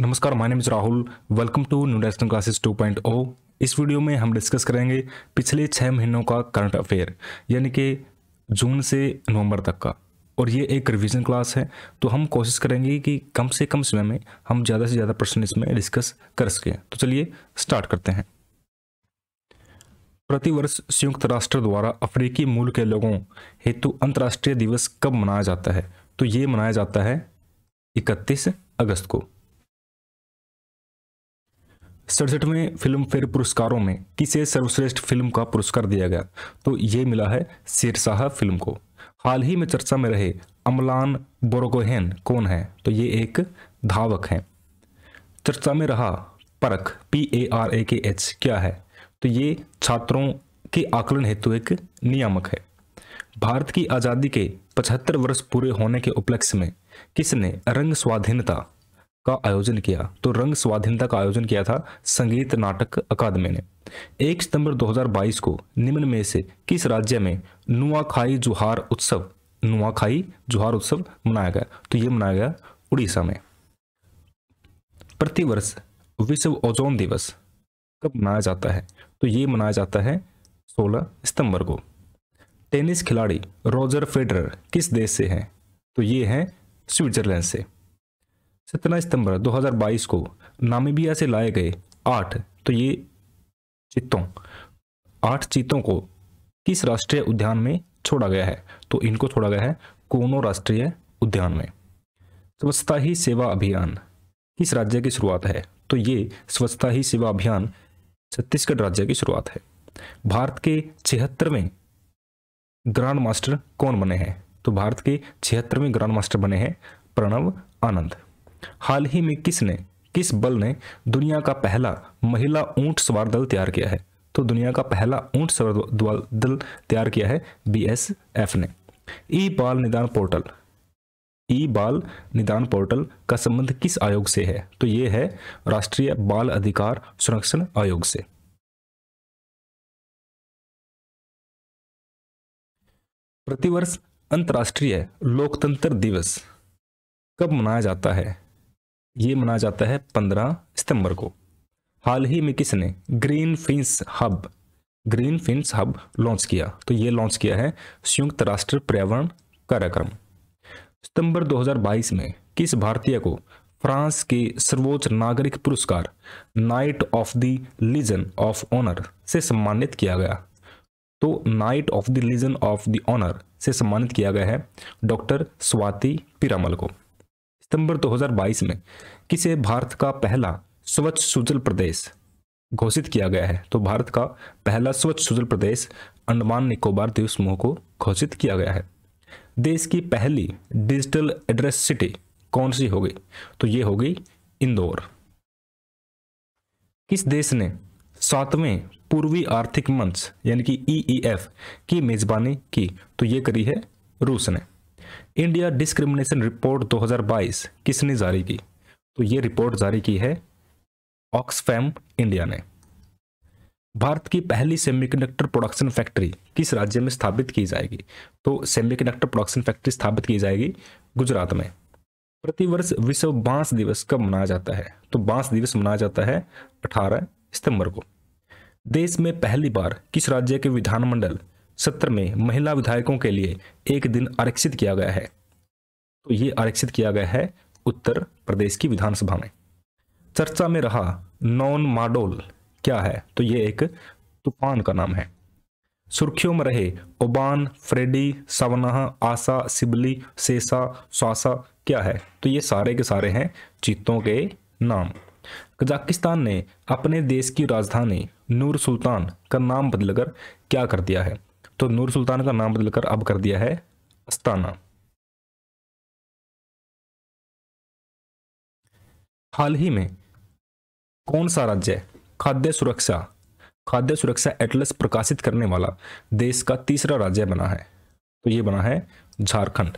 नमस्कार my name is Rahul welcome to new न्यूडेशनल classes 2.0 इस वीडियो में हम डिस्कस करेंगे पिछले छः महीनों का करंट अफेयर यानी कि जून से नवंबर तक का और ये एक रिवीजन क्लास है तो हम कोशिश करेंगे कि कम से कम समय में हम ज़्यादा से ज़्यादा प्रश्न इसमें डिस्कस कर सकें तो चलिए स्टार्ट करते हैं प्रतिवर्ष संयुक्त राष्ट्र द्वारा अफ्रीकी मूल के लोगों हेतु अंतर्राष्ट्रीय दिवस कब मनाया जाता है तो ये मनाया जाता है इकतीस अगस्त को सड़सठवें फिल्म फेयर पुरस्कारों में किसे सर्वश्रेष्ठ फिल्म का पुरस्कार दिया गया तो ये मिला है शेरशाह फिल्म को हाल ही में चर्चा में रहे अमलान बोरगोहेन कौन है तो ये एक धावक हैं चर्चा में रहा परख पी ए आर ए के एच क्या है तो ये छात्रों के आकलन हेतु एक नियामक है भारत की आज़ादी के 75 वर्ष पूरे होने के उपलक्ष्य में किसने रंग स्वाधीनता का आयोजन किया तो रंग स्वाधीनता का आयोजन किया था संगीत नाटक अकादमी ने एक सितंबर 2022 को निम्न में से किस राज्य में नुआखाई जुहार उत्सव नुआखाई जुहार उत्सव मनाया गया तो यह मनाया गया उड़ीसा में प्रतिवर्ष विश्व ओजोन दिवस कब मनाया जाता है तो ये मनाया जाता है 16 सितंबर को टेनिस खिलाड़ी रोजर फेडरर किस देश से हैं तो ये हैं स्विट्जरलैंड से सत्रह सितंबर 2022 को नामीबिया से लाए गए आठ तो ये चित्तों आठ चित्तों को किस राष्ट्रीय उद्यान में छोड़ा गया है तो इनको छोड़ा गया है कोनो राष्ट्रीय उद्यान में स्वच्छता ही सेवा अभियान किस राज्य की शुरुआत है तो ये स्वच्छता ही सेवा अभियान छत्तीसगढ़ राज्य की शुरुआत है भारत के छिहत्तरवें ग्रांड मास्टर कौन बने हैं तो भारत के छिहत्तरवें ग्रांड मास्टर बने हैं प्रणव आनंद हाल ही में किसने किस बल ने दुनिया का पहला महिला ऊंट सवार दल तैयार किया है तो दुनिया का पहला ऊंट सवार दल तैयार किया है बीएसएफ ने ई बाल निदान पोर्टल ई बाल निदान पोर्टल का संबंध किस आयोग से है तो यह है राष्ट्रीय बाल अधिकार संरक्षण आयोग से प्रतिवर्ष अंतर्राष्ट्रीय लोकतंत्र दिवस कब मनाया जाता है ये मनाया जाता है पंद्रह सितंबर को हाल ही में किसने Green Fins Hub Green Fins Hub launch किया तो ये लॉन्च किया है संयुक्त राष्ट्र पर्यावरण कार्यक्रम सितंबर 2022 में किस भारतीय को फ्रांस के सर्वोच्च नागरिक पुरस्कार Knight of the Legion of Honour से सम्मानित किया गया तो Knight of the Legion of the Honour से सम्मानित किया गया है डॉक्टर स्वाति पिरामल को सितंबर 2022 में किसे भारत का पहला स्वच्छ सुजल प्रदेश घोषित किया गया है तो भारत का पहला स्वच्छ सुजल प्रदेश अंडमान निकोबार द्वीप समूह को घोषित किया गया है देश की पहली डिजिटल एड्रेस सिटी कौन सी होगी तो ये होगी इंदौर किस देश ने सातवें पूर्वी आर्थिक मंच यानी कि ई e e की मेज़बानी की तो ये करी है रूस ने इंडिया डिस्क्रिमिनेशन रिपोर्ट 2022 किसने जारी की तो ये रिपोर्ट जारी की है ऑक्सफैम इंडिया ने भारत की पहली सेमीकंडक्टर प्रोडक्शन फैक्ट्री किस राज्य में स्थापित की जाएगी तो सेमीकंडक्टर प्रोडक्शन फैक्ट्री स्थापित की जाएगी गुजरात में प्रतिवर्ष विश्व बांस दिवस कब मनाया जाता है तो बांस दिवस मनाया जाता है 18 सितंबर को देश में पहली बार किस राज्य के विधानमंडल सत्र में महिला विधायकों के लिए एक दिन आरक्षित किया गया है तो ये आरक्षित किया गया है उत्तर प्रदेश की विधानसभा में चर्चा में रहा नॉन माडोल क्या है तो ये एक तूफान का नाम है सुर्खियों में रहे ओबान फ्रेडी सवनाह आशा सिबली सेसा स्वासा क्या है तो ये सारे के सारे हैं चीतों के नाम कजाकिस्तान ने अपने देश की राजधानी नूर सुल्तान का नाम बदलकर क्या कर दिया है तो नूर सुल्तान का नाम बदलकर अब कर दिया है अस्ताना हाल ही में कौन सा राज्य खाद्य सुरक्षा खाद्य सुरक्षा एटलस प्रकाशित करने वाला देश का तीसरा राज्य बना है तो यह बना है झारखंड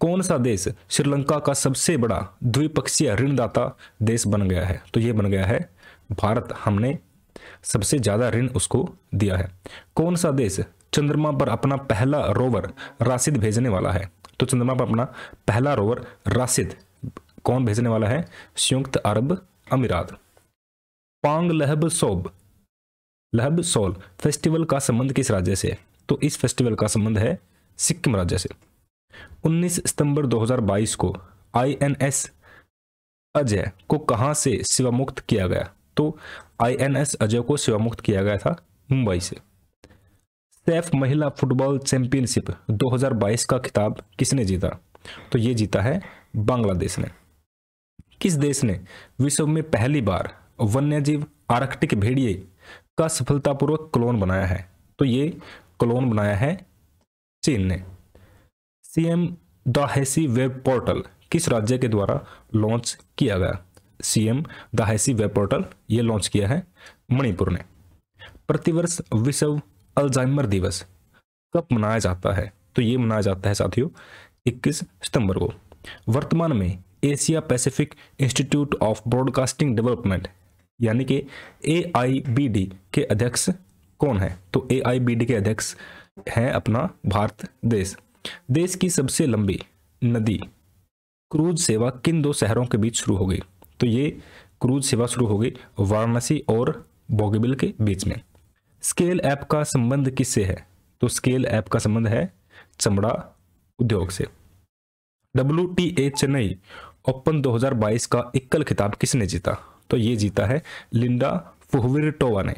कौन सा देश श्रीलंका का सबसे बड़ा द्विपक्षीय ऋणदाता देश बन गया है तो यह बन गया है भारत हमने सबसे ज़्यादा ऋण उसको दिया है कौन सा देश चंद्रमा पर अपना पहला रोवर राशिद भेजने वाला है तो चंद्रमा पर अपना पहला रोवर राशिद कौन भेजने वाला है संयुक्त अरब अमीरात पांग लहब सोब लहब सोल फेस्टिवल का संबंध किस राज्य से तो इस फेस्टिवल का संबंध है सिक्किम राज्य से 19 सितंबर 2022 को आईएनएस अजय को कहा से सेवामुक्त किया गया तो आईएनएस अजय को सेवामुक्त किया गया था मुंबई से सेफ महिला फुटबॉल चैंपियनशिप 2022 का खिताब किसने जीता तो ये जीता है बांग्लादेश ने किस देश ने विश्व में पहली बार वन्यजीव आर्कटिक भेड़िए का सफलतापूर्वक क्लोन बनाया है तो ये क्लोन बनाया है चीन ने सीएम दाहेसी वेब पोर्टल किस राज्य के द्वारा लॉन्च किया गया सीएम दाहेसी वेब पोर्टल ये लॉन्च किया है मणिपुर ने प्रतिवर्ष विश्व अल्जाइमर दिवस कब मनाया जाता है तो ये मनाया जाता है साथियों 21 सितंबर को वर्तमान में Asia Pacific Institute of Broadcasting Development यानी कि ए के अध्यक्ष कौन है तो ए के अध्यक्ष हैं अपना भारत देश देश की सबसे लंबी नदी क्रूज सेवा किन दो शहरों के बीच शुरू हो गई तो ये क्रूज सेवा शुरू हो गई वाराणसी और बोगेबिल के बीच में स्केल ऐप का संबंध किससे है तो स्केल ऐप का संबंध है चमड़ा उद्योग से W T A Chennai Open 2022 का इक्कल खिताब किसने जीता तो ये जीता है लिंडा फुहविरटोवा ने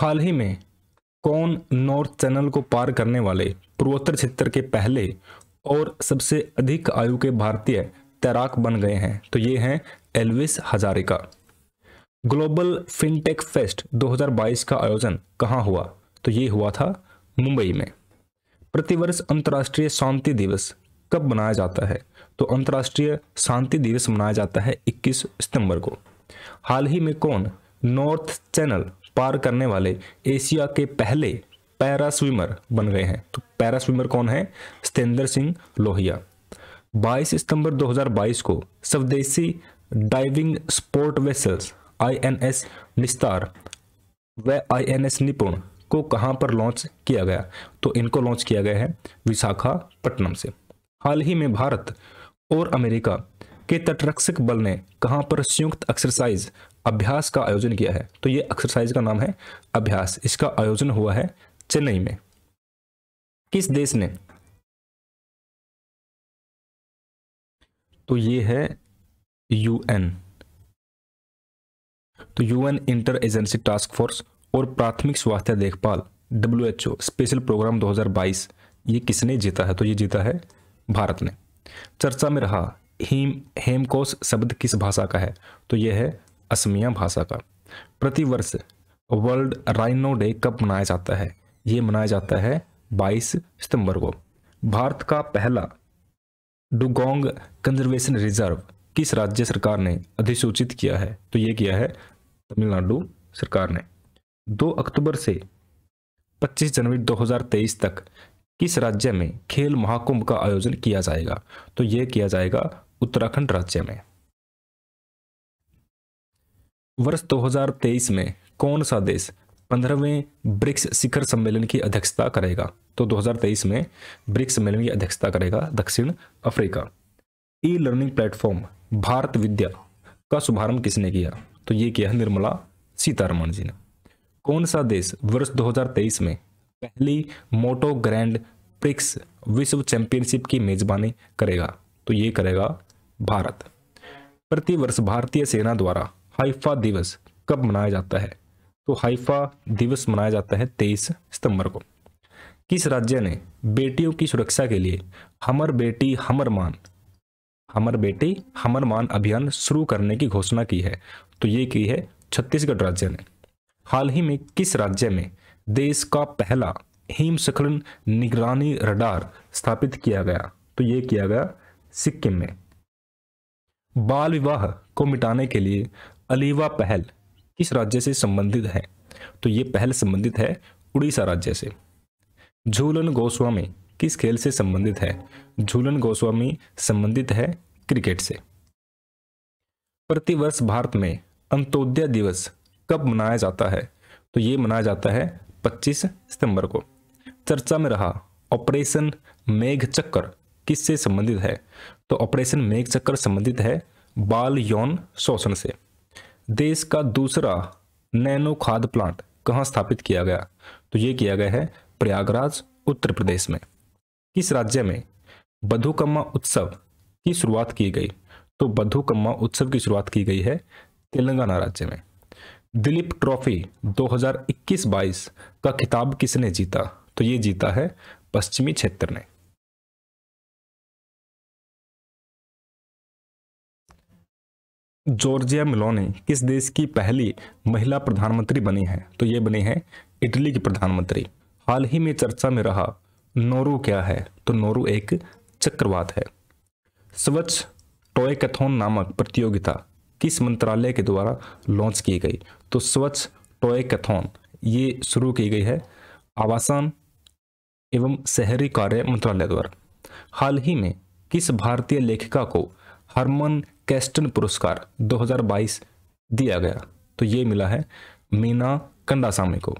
हाल ही में कौन नॉर्थ चैनल को पार करने वाले पूर्वोत्तर क्षेत्र के पहले और सबसे अधिक आयु के भारतीय तैराक बन गए हैं तो ये हैं Elvis Hazarika Global Fintech Fest 2022 का आयोजन कहाँ हुआ तो ये हुआ था मुंबई में प्रतिवर्ष अंतर्राष्ट्रीय शांति दिवस कब मनाया जाता है तो अंतर्राष्ट्रीय शांति दिवस मनाया जाता है 21 सितंबर को हाल ही में कौन नॉर्थ चैनल पार करने वाले एशिया के पहले पैरा स्विमर बन गए हैं तो पैरा स्विमर कौन है सतेंद्र सिंह लोहिया 22 सितंबर 2022 को स्वदेशी डाइविंग स्पोर्ट वेसल्स आईएनएस निस्तार व आईएनएस निपुण को कहां पर लॉन्च किया गया तो इनको लॉन्च किया गया है विशाखापट्टनम से हाल ही में भारत और अमेरिका के तटरक्षक बल ने कहां पर संयुक्त एक्सरसाइज अभ्यास का आयोजन किया है तो ये एक्सरसाइज का नाम है अभ्यास इसका आयोजन हुआ है चेन्नई में किस देश ने तो ये है यू एन तो U N inter agency task force और प्राथमिक स्वास्थ्य देखभाल W H O special program 2022 ये किसने जीता है तो ये जीता है भारत ने चर्चा में रहा हेम हेमकोश शब्द किस भाषा का है तो यह है असमिया भाषा का प्रतिवर्ष वर्ल्ड राइनो डे कब मनाया जाता है ये मनाया जाता है 22 सितंबर को भारत का पहला डुगोंग कंजर्वेशन रिजर्व किस राज्य सरकार ने अधिसूचित किया है तो ये किया है तमिलनाडु सरकार ने 2 अक्टूबर से 25 जनवरी 2023 तक किस राज्य में खेल महाकुंभ का आयोजन किया जाएगा तो यह किया जाएगा उत्तराखंड राज्य में वर्ष 2023 में कौन सा देश पंद्रहवें ब्रिक्स शिखर सम्मेलन की अध्यक्षता करेगा तो 2023 में ब्रिक्स सम्मेलन की अध्यक्षता करेगा दक्षिण Africa e learning platform Bharat Vidya का शुभारंभ किसने किया तो ये किया निर्मला सीतारमण जी ने कौन सा देश वर्ष 2023 में पहली मोटो ग्रैंड प्रिक्स विश्व चैंपियनशिप की मेजबानी करेगा तो ये करेगा भारत प्रतिवर्ष भारतीय सेना द्वारा हाइफा दिवस कब मनाया जाता है तो हाइफा दिवस मनाया जाता है 23 सितंबर को किस राज्य ने बेटियों की सुरक्षा के लिए हमर बेटी हमर मान हमर बेटी हमर मान अभियान शुरू करने की घोषणा की है तो ये की है छत्तीसगढ़ राज्य ने हाल ही में किस राज्य में देश का पहला हिमस्खलन निगरानी रडार स्थापित किया गया तो ये किया गया सिक्किम में बाल विवाह को मिटाने के लिए अलीवा पहल किस राज्य से संबंधित है तो ये पहल संबंधित है उड़ीसा राज्य से झूलन गोस्वामी किस खेल से संबंधित है झूलन गोस्वामी संबंधित है क्रिकेट से प्रतिवर्ष भारत में अंत्योदय दिवस कब मनाया जाता है तो ये मनाया जाता है 25 सितंबर को चर्चा में रहा ऑपरेशन मेघ चक्कर किससे संबंधित है तो ऑपरेशन मेघ चक्कर संबंधित है बाल यौन शोषण से देश का दूसरा नैनो खाद प्लांट कहाँ स्थापित किया गया तो ये किया गया है प्रयागराज उत्तर प्रदेश में किस राज्य में बधुकम्मा उत्सव की शुरुआत की गई तो बद्धुकम्मा उत्सव की शुरुआत की गई है तेलंगाना राज्य में दिलीप ट्रॉफी 2021-22 का खिताब किसने जीता तो ये जीता है पश्चिमी क्षेत्र ने जॉर्जिया मिलोनी किस देश की पहली महिला प्रधानमंत्री बनी है तो ये बनी है इटली की प्रधानमंत्री हाल ही में चर्चा में रहा नोरू क्या है तो नोरू एक चक्रवात है स्वच्छ टॉयकथोन नामक प्रतियोगिता किस मंत्रालय के द्वारा लॉन्च की गई तो स्वच्छ टॉयकथोन ये शुरू की गई है आवासन एवं शहरी कार्य मंत्रालय द्वारा हाल ही में किस भारतीय लेखिका को हरमन कैस्टन पुरस्कार 2022 दिया गया तो ये मिला है मीना कंडासामी को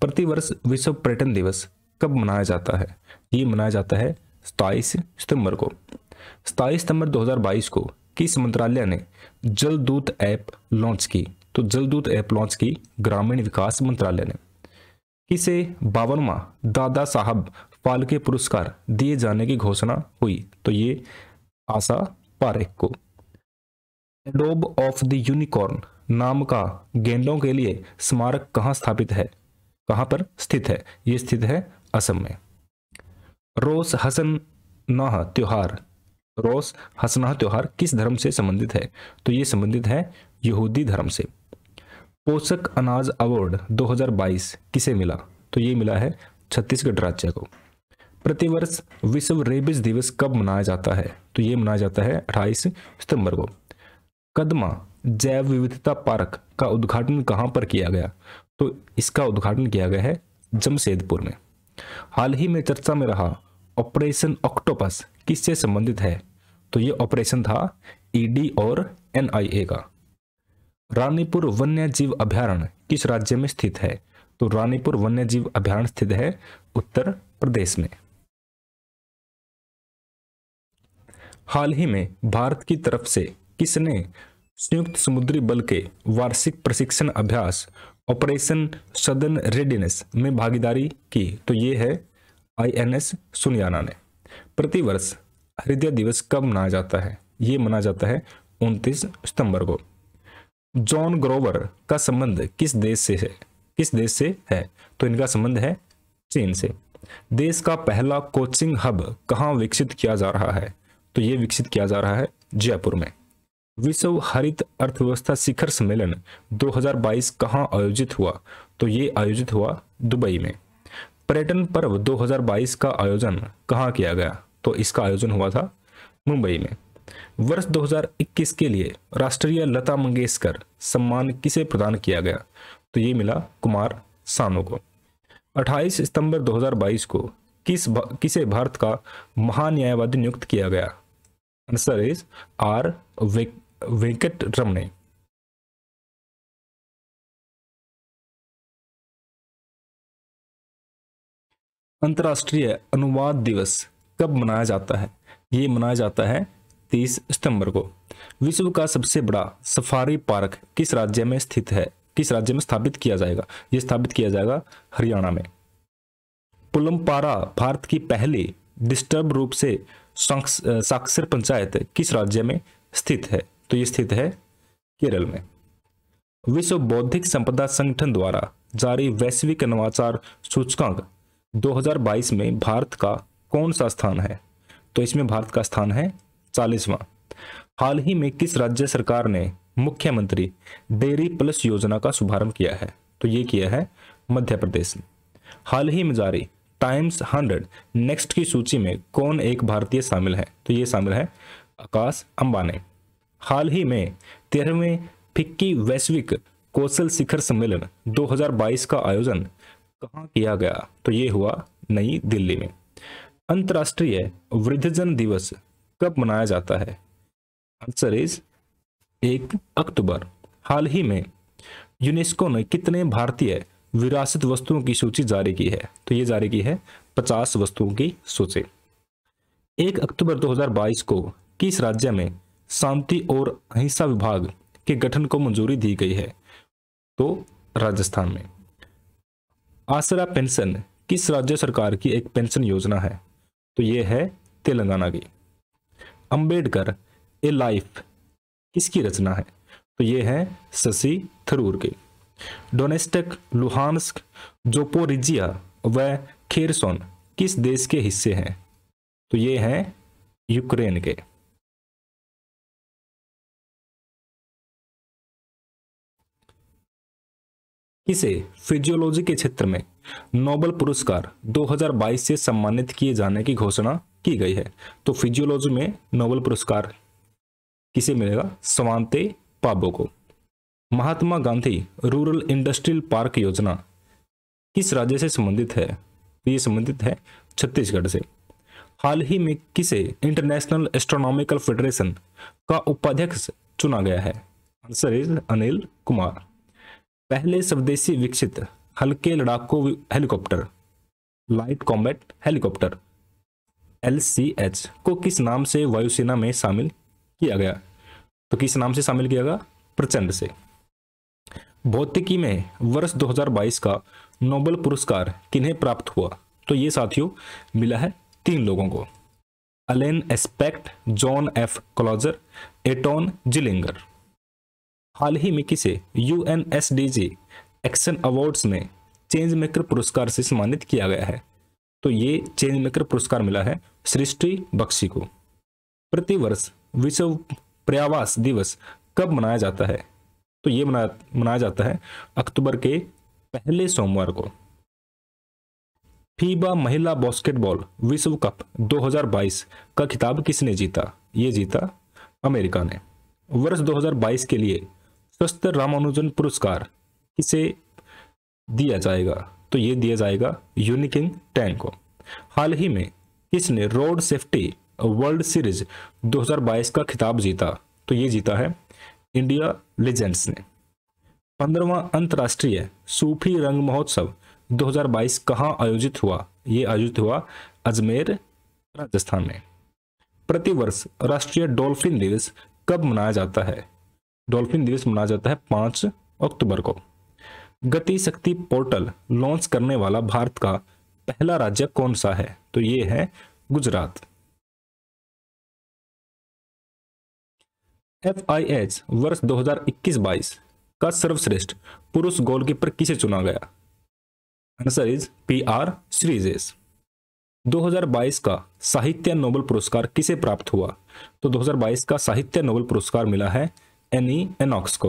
प्रतिवर्ष विश्व पर्यटन दिवस कब मनाया जाता है ये मनाया जाता है सताईस सितंबर को सताईस सितंबर 2022 को किस मंत्रालय ने जलदूत ऐप लॉन्च की तो जलदूत ऐप लॉन्च की ग्रामीण विकास मंत्रालय ने किसे बावनवा दादा साहब फालके पुरस्कार दिए जाने की घोषणा हुई तो ये आशा पारेख को एडोब ऑफ द यूनिकॉर्न नाम का गेंदों के लिए स्मारक कहाँ स्थापित है कहाँ पर स्थित है ये स्थित है असम में रोस हसन नाह त्योहार रोस हसना त्यौहार किस धर्म से संबंधित है तो ये संबंधित है यहूदी धर्म से पोषक अनाज अवार्ड 2022 किसे मिला तो ये मिला है छत्तीसगढ़ राज्य को प्रतिवर्ष विश्व रेबिस दिवस कब मनाया जाता है तो ये मनाया जाता है 28 सितंबर को कदमा जैव विविधता पार्क का उद्घाटन कहाँ पर किया गया तो इसका उद्घाटन किया गया है जमशेदपुर में हाल ही में चर्चा में रहा ऑपरेशन ऑक्टोपस किससे संबंधित है तो ये ऑपरेशन था ईडी e और एनआईए का रानीपुर वन्य जीव अभ्यारण किस राज्य में स्थित है तो रानीपुर वन्य जीव अभ्यारण स्थित है उत्तर प्रदेश में हाल ही में भारत की तरफ से किसने संयुक्त समुद्री बल के वार्षिक प्रशिक्षण अभ्यास ऑपरेशन सदन रेडिनेस में भागीदारी की तो ये है आईएनएस सुनियाना ने प्रतिवर्ष हृदय दिवस कब मनाया जाता है ये मनाया जाता है उनतीस सितंबर को जॉन ग्रोवर का संबंध किस देश से है किस देश से है तो इनका संबंध है चीन से देश का पहला कोचिंग हब कहाँ विकसित किया जा रहा है तो ये विकसित किया जा रहा है जयपुर में विश्व हरित अर्थव्यवस्था शिखर सम्मेलन 2022 कहाँ आयोजित हुआ तो ये आयोजित हुआ दुबई में पर्यटन पर्व 2022 का आयोजन कहाँ किया गया तो इसका आयोजन हुआ था मुंबई में वर्ष 2021 के लिए राष्ट्रीय लता मंगेशकर सम्मान किसे प्रदान किया गया तो ये मिला कुमार सानू को 28 सितंबर 2022 को किस भा, किसे भारत का महान्यायवादी नियुक्त किया गया answer is R Venkataramani अंतर्राष्ट्रीय अनुवाद दिवस कब मनाया जाता है ये मनाया जाता है तीस सितंबर को विश्व का सबसे बड़ा सफारी पार्क किस राज्य में स्थित है किस राज्य में स्थापित किया जाएगा यह स्थापित किया जाएगा हरियाणा में पुलमपारा भारत की पहली डिस्टर्ब रूप से साक्षर पंचायत किस राज्य में स्थित है तो यह स्थित है केरल में विश्व बौद्धिक संपदा संगठन द्वारा जारी वैश्विक नवाचार सूचकांक 2022 में भारत का कौन सा स्थान है तो इसमें भारत का स्थान है चालीसवां हाल ही में किस राज्य सरकार ने मुख्यमंत्री डेयरी प्लस योजना का शुभारंभ किया है तो ये किया है मध्य प्रदेश ने हाल ही में जारी टाइम्स हंड्रेड नेक्स्ट की सूची में कौन एक भारतीय शामिल है तो ये शामिल है आकाश अंबानी हाल ही में तेरहवें फिक्की वैश्विक कौशल शिखर सम्मेलन 2022 का आयोजन कहाँ किया गया तो ये हुआ नई दिल्ली में अंतर्राष्ट्रीय वृद्धजन दिवस कब मनाया जाता है आंसर इज एक अक्टूबर हाल ही में यूनेस्को ने कितने भारतीय विरासत वस्तुओं की सूची जारी की है तो ये जारी की है 50 वस्तुओं की सूची एक अक्टूबर 2022 को किस राज्य में शांति और अहिंसा विभाग के गठन को मंजूरी दी गई है तो राजस्थान में आसरा पेंशन किस राज्य सरकार की एक पेंशन योजना है तो ये है तेलंगाना की अंबेडकर ए लाइफ किसकी रचना है तो ये है शशि थरूर की डोनेस्टक लुहानस्क जोपोरिजिया व खेरसोन किस देश के हिस्से हैं तो ये हैं यूक्रेन के इसे फिजियोलॉजी के क्षेत्र में नोबल पुरस्कार 2022 से सम्मानित किए जाने की घोषणा की गई है तो फिजियोलॉजी में नोबल पुरस्कार किसे मिलेगा स्वांते पाबो को Mahatma Gandhi rural industrial park योजना किस राज्य से संबंधित है तो ये संबंधित है छत्तीसगढ़ से हाल ही में किसे इंटरनेशनल एस्ट्रोनॉमिकल फेडरेशन का उपाध्यक्ष चुना गया है आंसर इज अनिल कुमार पहले स्वदेशी विकसित हल्के लड़ाकू helicopter light combat helicopter L को किस नाम से वायुसेना में शामिल किया गया तो किस नाम से शामिल किया गया प्रचंड से भौतिकी में वर्ष 2022 का नोबेल पुरस्कार किन्हें प्राप्त हुआ तो ये साथियों मिला है तीन लोगों को Alain Aspect John F Clauser Anton Zeilinger हाल ही में किसे U N S D G action awards में चेंज मेकर पुरस्कार से सम्मानित किया गया है तो ये चेंज मेकर पुरस्कार मिला है सृष्टि बख्शी को प्रतिवर्ष विश्व प्रयावास दिवस कब मनाया जाता है तो ये मना मनाया जाता है अक्टूबर के पहले सोमवार को फीबा महिला बास्केटबॉल विश्व कप 2022 का खिताब किसने जीता ये जीता अमेरिका ने वर्ष 2022 के लिए स्वस्थ रामानुजन पुरस्कार किसे दिया जाएगा तो ये दिया जाएगा यूनिकिंग टैंक को हाल ही में किसने रोड सेफ्टी वर्ल्ड सीरीज 2022 का खिताब जीता तो ये जीता है इंडिया लेजेंड्स ने पंद्रवा अंतर्राष्ट्रीय सूफी रंग महोत्सव 2022 कहाँ आयोजित हुआ ये आयोजित हुआ अजमेर राजस्थान में प्रतिवर्ष राष्ट्रीय डॉल्फिन दिवस कब मनाया जाता है डॉल्फिन दिवस मनाया जाता है पांच अक्टूबर को गति शक्ति पोर्टल लॉन्च करने वाला भारत का पहला राज्य कौन सा है तो ये है गुजरात एफ आई एच वर्ष 2021-22 का सर्वश्रेष्ठ पुरुष गोलकीपर किसे चुना गया answer is P R Sreejesh 2022 का साहित्य नोबेल पुरस्कार किसे प्राप्त हुआ तो 2022 का साहित्य नोबेल पुरस्कार मिला है एनी एनॉक्स को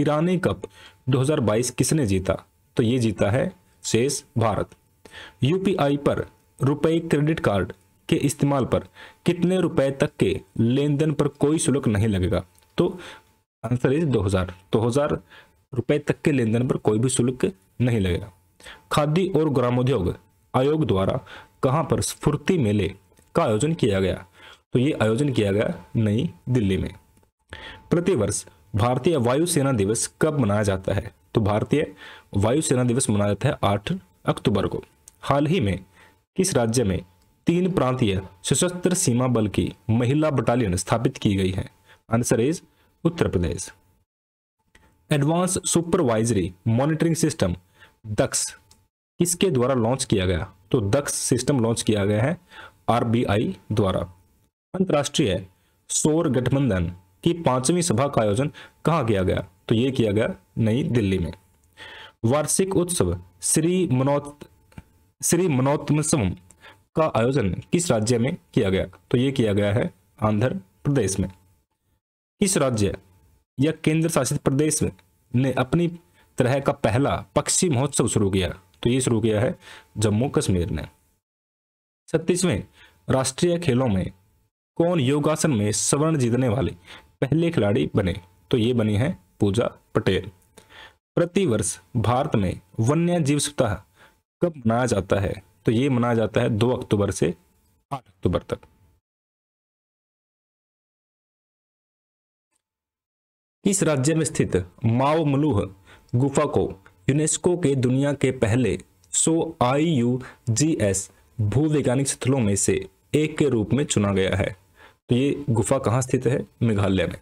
ईरानी कप 2022 किसने जीता तो ये जीता है शेष भारत यूपीआई पर रुपए क्रेडिट कार्ड के इस्तेमाल पर कितने रुपए तक के लेन देन पर कोई शुल्क नहीं लगेगा तो आंसर इज 2000 तो हजार रुपए तक के लेन देन पर कोई भी शुल्क नहीं लगेगा खादी और ग्रामोद्योग आयोग द्वारा कहाँ पर स्फूर्ति मेले का आयोजन किया गया तो ये आयोजन किया गया नई दिल्ली में प्रतिवर्ष भारतीय वायुसेना दिवस कब मनाया जाता है तो भारतीय वायुसेना दिवस मनाया जाता है आठ अक्टूबर को हाल ही में किस राज्य में तीन प्रांतीय सशस्त्र सीमा बल की महिला बटालियन स्थापित की गई है answer is Uttar Pradesh advance supervisory monitoring system Daksh किसके द्वारा लॉन्च किया गया तो दक्ष सिस्टम लॉन्च किया गया है आरबीआई द्वारा अंतर्राष्ट्रीय सौर गठबंधन कि पांचवी सभा का आयोजन कहा किया गया तो यह किया गया नई दिल्ली में वार्षिक उत्सव श्री मनोत श्री मनोत्मसव का आयोजन किस राज्य में किया गया तो यह किया गया है आंध्र प्रदेश में किस राज्य या केंद्र शासित प्रदेश ने अपनी तरह का पहला पक्षी महोत्सव शुरू किया तो ये शुरू किया है जम्मू कश्मीर ने छत्तीसवें राष्ट्रीय खेलों में कौन योगासन में स्वर्ण जीतने वाले पहले खिलाड़ी बने तो ये बनी है पूजा पटेल प्रतिवर्ष भारत में वन्य जीव सप्ताह कब मनाया जाता है तो ये मनाया जाता है दो अक्टूबर से आठ अक्टूबर तक इस राज्य में स्थित माओ मलूह गुफा को यूनेस्को के दुनिया के पहले सो आई यू जी एस भूवैज्ञानिक स्थलों में से एक के रूप में चुना गया है तो ये गुफा कहाँ स्थित है मेघालय में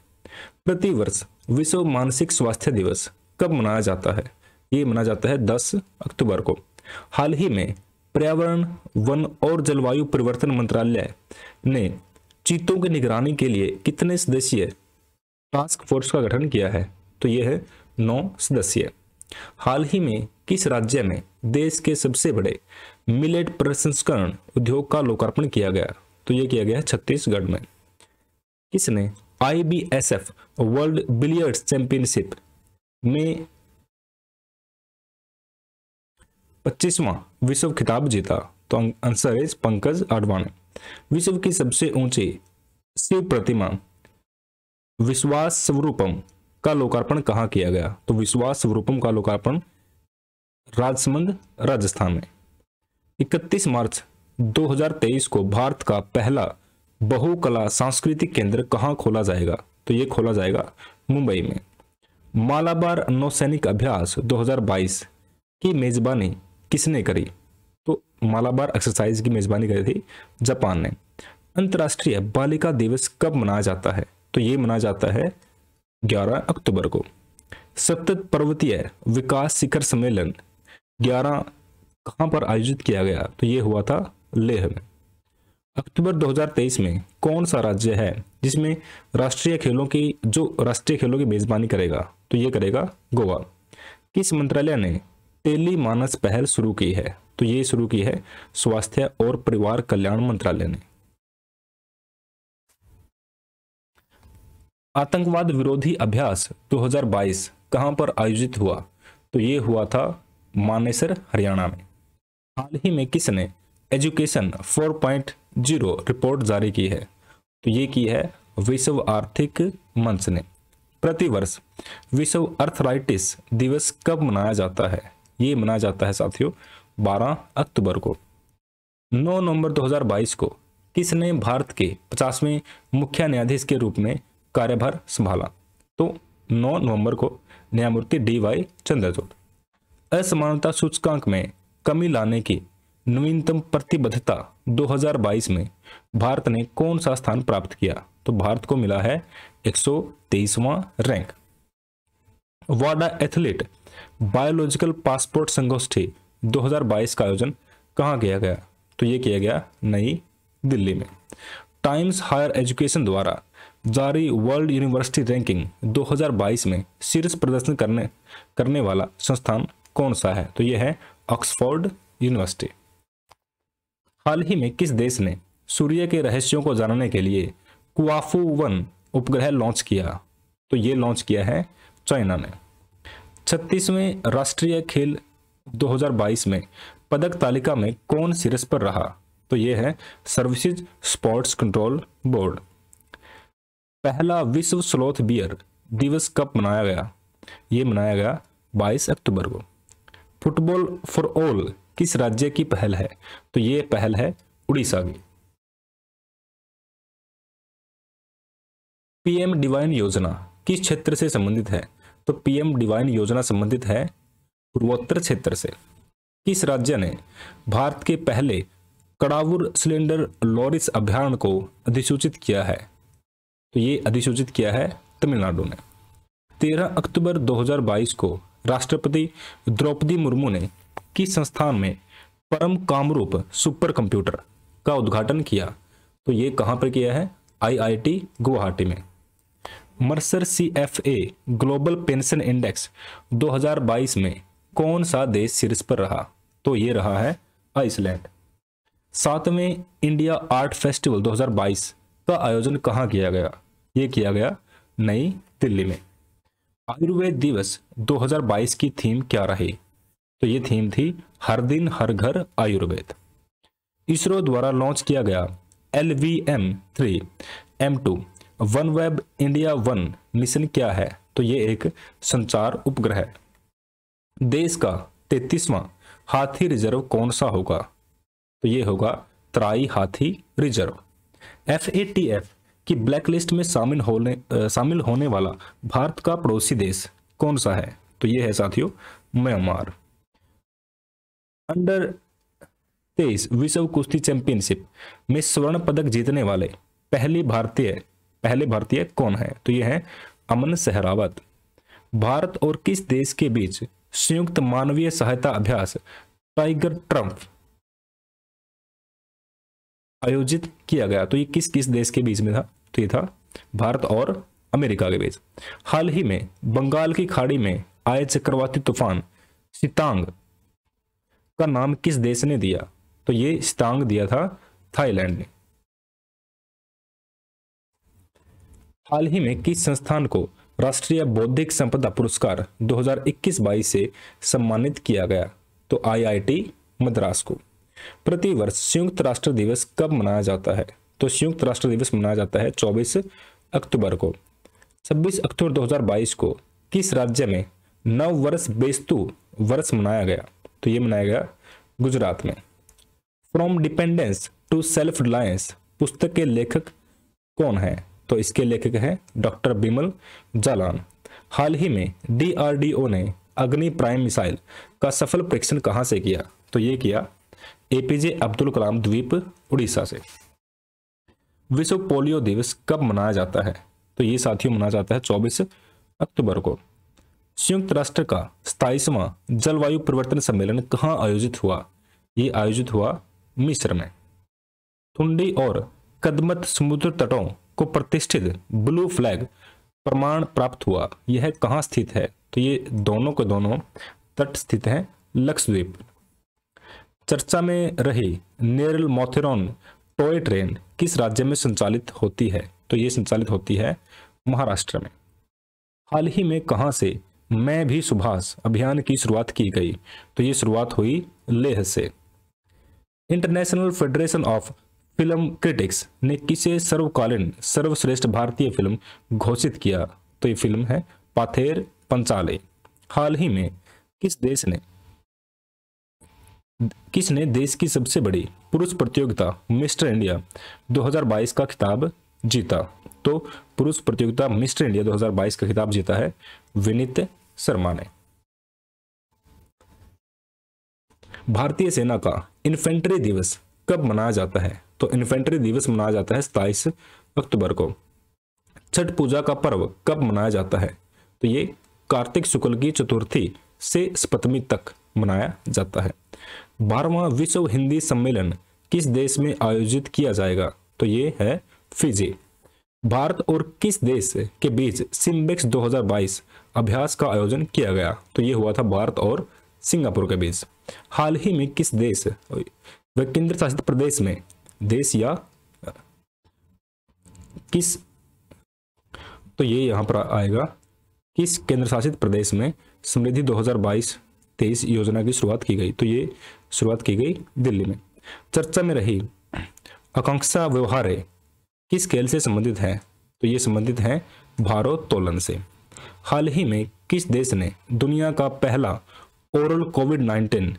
प्रतिवर्ष विश्व मानसिक स्वास्थ्य दिवस कब मनाया जाता है ये मनाया जाता है 10 अक्टूबर को हाल ही में पर्यावरण वन और जलवायु परिवर्तन मंत्रालय ने चीतों की निगरानी के लिए कितने सदस्यीय टास्क फोर्स का गठन किया है तो यह है नौ सदस्य हाल ही में किस राज्य में देश के सबसे बड़े मिलेट प्रसंस्करण उद्योग का लोकार्पण किया गया तो यह किया गया छत्तीसगढ़ में किसने आईबीएसएफ वर्ल्ड बिलियर्ड्स चैंपियनशिप में पच्चीसवा विश्व खिताब जीता तो आंसर है पंकज आडवाणी विश्व की सबसे ऊंची शिव प्रतिमा विश्वास स्वरूपम का लोकार्पण कहा किया गया तो विश्वास स्वरूपम का लोकार्पण राजसमंद राजस्थान में 31 मार्च 2023 को भारत का पहला बहुकला सांस्कृतिक केंद्र कहाँ खोला जाएगा तो ये खोला जाएगा मुंबई में मालाबार नौसैनिक अभ्यास 2022 की मेजबानी किसने करी तो मालाबार एक्सरसाइज की मेजबानी करी थी जापान ने अंतर्राष्ट्रीय बालिका दिवस कब मनाया जाता है तो ये मनाया जाता है 11 अक्टूबर को सतत पर्वतीय विकास शिखर सम्मेलन 11 कहां पर आयोजित किया गया तो ये हुआ था लेह में अक्टूबर 2023 में कौन सा राज्य है जिसमें राष्ट्रीय खेलों की जो राष्ट्रीय खेलों की मेजबानी करेगा तो ये करेगा गोवा किस मंत्रालय ने टेली मानस पहल शुरू की है तो ये शुरू की है स्वास्थ्य और परिवार कल्याण मंत्रालय ने आतंकवाद विरोधी अभ्यास 2022 कहां पर आयोजित हुआ तो ये हुआ था मानेसर हरियाणा में हाल ही में किसने एजुकेशन जीरो रिपोर्ट जारी की है तो ये की है विश्व आर्थिक मंच ने प्रतिवर्ष विश्व अर्थराइटिस दिवस कब मनाया जाता है ये मनाया जाता है साथियों 12 अक्टूबर को 9 नवंबर 2022 को किसने भारत के 50वें मुख्य न्यायाधीश के रूप में कार्यभार संभाला तो 9 नवंबर को न्यायमूर्ति डी वाई चंद्रचूड़ असमानता सूचकांक में कमी लाने की नवीनतम प्रतिबद्धता 2022 में भारत ने कौन सा स्थान प्राप्त किया तो भारत को मिला है एक रैंक वाडा एथलीट बायोलॉजिकल पासपोर्ट संगोष्ठी 2022 का आयोजन कहाँ किया गया तो ये किया गया नई दिल्ली में टाइम्स हायर एजुकेशन द्वारा जारी वर्ल्ड यूनिवर्सिटी रैंकिंग 2022 में शीर्ष प्रदर्शन करने करने वाला संस्थान कौन सा है तो यह है ऑक्सफोर्ड यूनिवर्सिटी हाल ही में किस देश ने सूर्य के रहस्यों को जानने के लिए कुआफू वन उपग्रह लॉन्च किया तो ये लॉन्च किया है चाइना ने छत्तीसवें राष्ट्रीय खेल 2022 में पदक तालिका में कौन सिरस पर रहा तो ये है सर्विसेज स्पोर्ट्स कंट्रोल बोर्ड पहला विश्व स्लोथ बियर दिवस कब मनाया गया ये मनाया गया 22 अक्टूबर को फुटबॉल फॉर ऑल किस राज्य की पहल है तो ये पहल है उड़ीसा की पीएम डिवाइन योजना किस क्षेत्र से संबंधित है तो पीएम डिवाइन योजना संबंधित है पूर्वोत्तर क्षेत्र से किस राज्य ने भारत के पहले कड़ावुर सिलेंडर लॉरिस अभियान को अधिसूचित किया है तो ये अधिसूचित किया है तमिलनाडु ने 13 अक्टूबर 2022 को राष्ट्रपति द्रौपदी मुर्मू ने किस संस्थान में परम कामरूप सुपर कंप्यूटर का उद्घाटन किया तो ये कहाँ पर किया है आईआईटी गुवाहाटी में Mercer C F A global pension index 2022 में कौन सा देश शीर्ष पर रहा तो ये रहा है आइसलैंड सातवें इंडिया आर्ट फेस्टिवल 2022 का आयोजन कहाँ किया गया ये किया गया नई दिल्ली में आयुर्वेद दिवस 2022 की थीम क्या रही तो ये थीम थी हर दिन हर घर आयुर्वेद इसरो द्वारा लॉन्च किया गया L V M three M two OneWeb India one mission क्या है तो ये एक संचार उपग्रह है देश का तैतीसवां हाथी रिजर्व कौन सा होगा तो ये होगा तराई हाथी reserve F A T F की ब्लैकलिस्ट में शामिल होने शामिल होने वाला भारत का पड़ोसी देश कौन सा है तो ये है साथियों म्यांमार अंडर तेईस विश्व कुश्ती चैंपियनशिप में स्वर्ण पदक जीतने वाले पहली भारतीय पहले भारतीय कौन है तो ये है अमन सहरावत भारत और किस देश के बीच संयुक्त मानवीय सहायता अभ्यास टाइगर ट्रंप आयोजित किया गया तो ये किस किस देश के बीच में था तो ये था भारत और अमेरिका के बीच हाल ही में बंगाल की खाड़ी में आए चक्रवाती तूफान सितांग का नाम किस देश ने दिया तो ये स्टांग दिया था थाईलैंड ने हाल ही में किस संस्थान को राष्ट्रीय बौद्धिक संपदा पुरस्कार 2021-22 से सम्मानित किया गया तो आईआईटी मद्रास को प्रतिवर्ष संयुक्त राष्ट्र दिवस कब मनाया जाता है तो संयुक्त राष्ट्र दिवस मनाया जाता है 24 अक्टूबर को 26 अक्टूबर 2022 को किस राज्य में नव वर्ष बेस्तु वर्ष मनाया गया तो ये मनाया गया गुजरात में from dependence to self reliance पुस्तक के लेखक कौन है तो इसके लेखक हैं डॉक्टर बिमल जालान हाल ही में डीआरडीओ ने अग्नि प्राइम मिसाइल का सफल परीक्षण कहां से किया तो ये किया एपीजे अब्दुल कलाम द्वीप उड़ीसा से विश्व पोलियो दिवस कब मनाया जाता है तो ये साथियों मनाया जाता है 24 अक्टूबर को संयुक्त राष्ट्र का सताइसवां जलवायु परिवर्तन सम्मेलन कहाँ आयोजित हुआ ये आयोजित हुआ मिस्र में थुंडी और कदमत समुद्र तटों को प्रतिष्ठित ब्लू फ्लैग प्रमाण प्राप्त हुआ यह कहाँ स्थित है तो ये दोनों के दोनों तट स्थित हैं लक्षद्वीप चर्चा में रही नेरल मोथेरॉन टॉय ट्रेन किस राज्य में संचालित होती है तो ये संचालित होती है महाराष्ट्र में हाल ही में कहाँ से मैं भी सुभाष अभियान की शुरुआत की गई तो ये शुरुआत हुई लेह से international federation of film critics ने किसे सर्वकालीन सर्वश्रेष्ठ भारतीय फिल्म घोषित किया तो ये फिल्म है पाथेर पंचाले हाल ही में किस देश ने किसने देश की सबसे बड़ी पुरुष प्रतियोगिता मिस्टर इंडिया 2022 का खिताब जीता तो पुरुष प्रतियोगिता मिस्टर इंडिया 2022 का खिताब जीता है विनीत शर्मा ने भारतीय सेना का इन्फेंट्री दिवस कब मनाया जाता है तो इन्फेंट्री दिवस मनाया जाता है सताइस अक्टूबर को छठ पूजा का पर्व कब मनाया जाता है तो ये कार्तिक शुक्ल की चतुर्थी से सप्तमी तक मनाया जाता है बारहवा विश्व हिंदी सम्मेलन किस देश में आयोजित किया जाएगा तो ये है फिजी भारत और किस देश के बीच सिम्बेक्स दो अभ्यास का आयोजन किया गया तो ये हुआ था भारत और सिंगापुर के बीच हाल ही में किस देश व केंद्र शासित प्रदेश में देश या किस तो ये यहाँ पर आएगा किस केंद्र शासित प्रदेश में समृद्धि 2022-23 योजना की शुरुआत की गई तो ये शुरुआत की गई दिल्ली में चर्चा में रही आकांक्षा व्यवहार किस खेल से संबंधित है तो ये संबंधित है भारोत्तोलन से हाल ही में किस देश ने दुनिया का पहला ओरल कोविड 19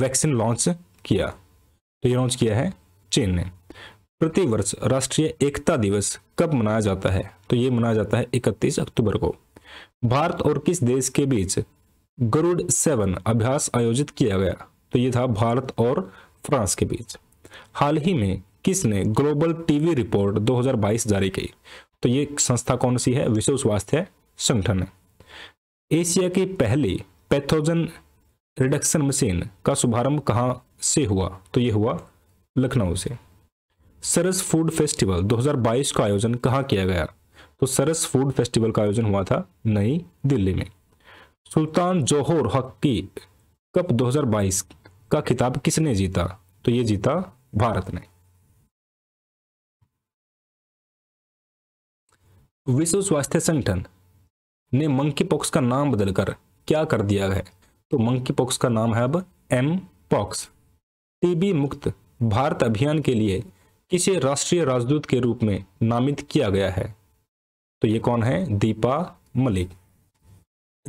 वैक्सीन लॉन्च किया तो ये लॉन्च किया है चीन ने प्रतिवर्ष राष्ट्रीय एकता दिवस कब मनाया जाता है तो ये मनाया जाता है 31 अक्टूबर को भारत और किस देश के बीच गरुड़ सेवन अभ्यास आयोजित किया गया तो ये था भारत और फ्रांस के बीच हाल ही में किसने ग्लोबल टीवी रिपोर्ट 2022 जारी की तो ये संस्था कौन सी है विश्व स्वास्थ्य संगठन एशिया की पहली पैथोजन रिडक्शन मशीन का शुभारंभ कहाँ से हुआ तो ये हुआ लखनऊ से सरस फूड फेस्टिवल 2022 का आयोजन कहाँ किया गया तो सरस फूड फेस्टिवल का आयोजन हुआ था नई दिल्ली में सुल्तान जोहर हॉकी कप 2022 का खिताब किसने जीता तो ये जीता भारत ने विश्व स्वास्थ्य संगठन ने मंकी पॉक्स का नाम बदलकर क्या कर दिया है तो मंकी पॉक्स का नाम है अब एम पॉक्स टीबी मुक्त भारत अभियान के लिए किसे राष्ट्रीय राजदूत के रूप में नामित किया गया है तो ये कौन है दीपा मलिक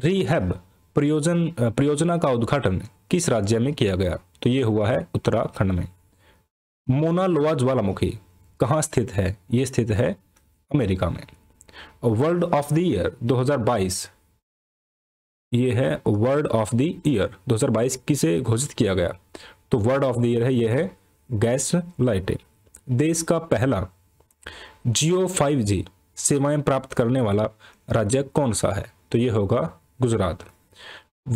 रीहैब प्रयोजन परियोजना का उद्घाटन किस राज्य में किया गया तो ये हुआ है उत्तराखंड में मोना लोआ ज्वालामुखी कहाँ स्थित है ये स्थित है अमेरिका में वर्ल्ड ऑफ द ईयर 2022 ये है वर्ल्ड ऑफ द ईयर 2022 किसे घोषित किया गया तो वर्ड ऑफ द ईयर है ये है गैस लाइटिंग देश का पहला जियो फाइव जी सेवाएं प्राप्त करने वाला राज्य कौन सा है तो ये होगा गुजरात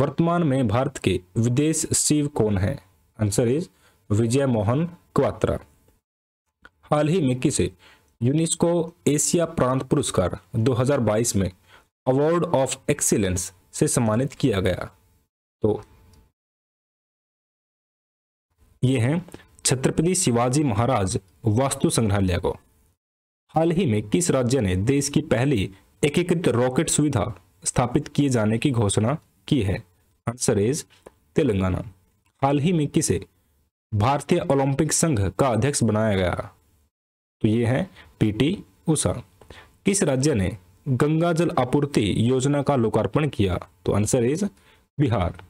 वर्तमान में भारत के विदेश सचिव कौन है आंसर इज विजय मोहन क्वात्रा हाल ही में किसे यूनेस्को एशिया प्रांत पुरस्कार 2022 में अवार्ड ऑफ एक्सीलेंस से सम्मानित किया गया तो ये हैं छत्रपति शिवाजी महाराज वास्तु संग्रहालय को हाल ही में किस राज्य ने देश की पहली एकीकृत रॉकेट सुविधा स्थापित किए जाने की घोषणा की है आंसर इज तेलंगाना हाल ही में किसे भारतीय ओलंपिक संघ का अध्यक्ष बनाया गया तो ये है पीटी उषा किस राज्य ने गंगा जल आपूर्ति योजना का लोकार्पण किया तो आंसर इज बिहार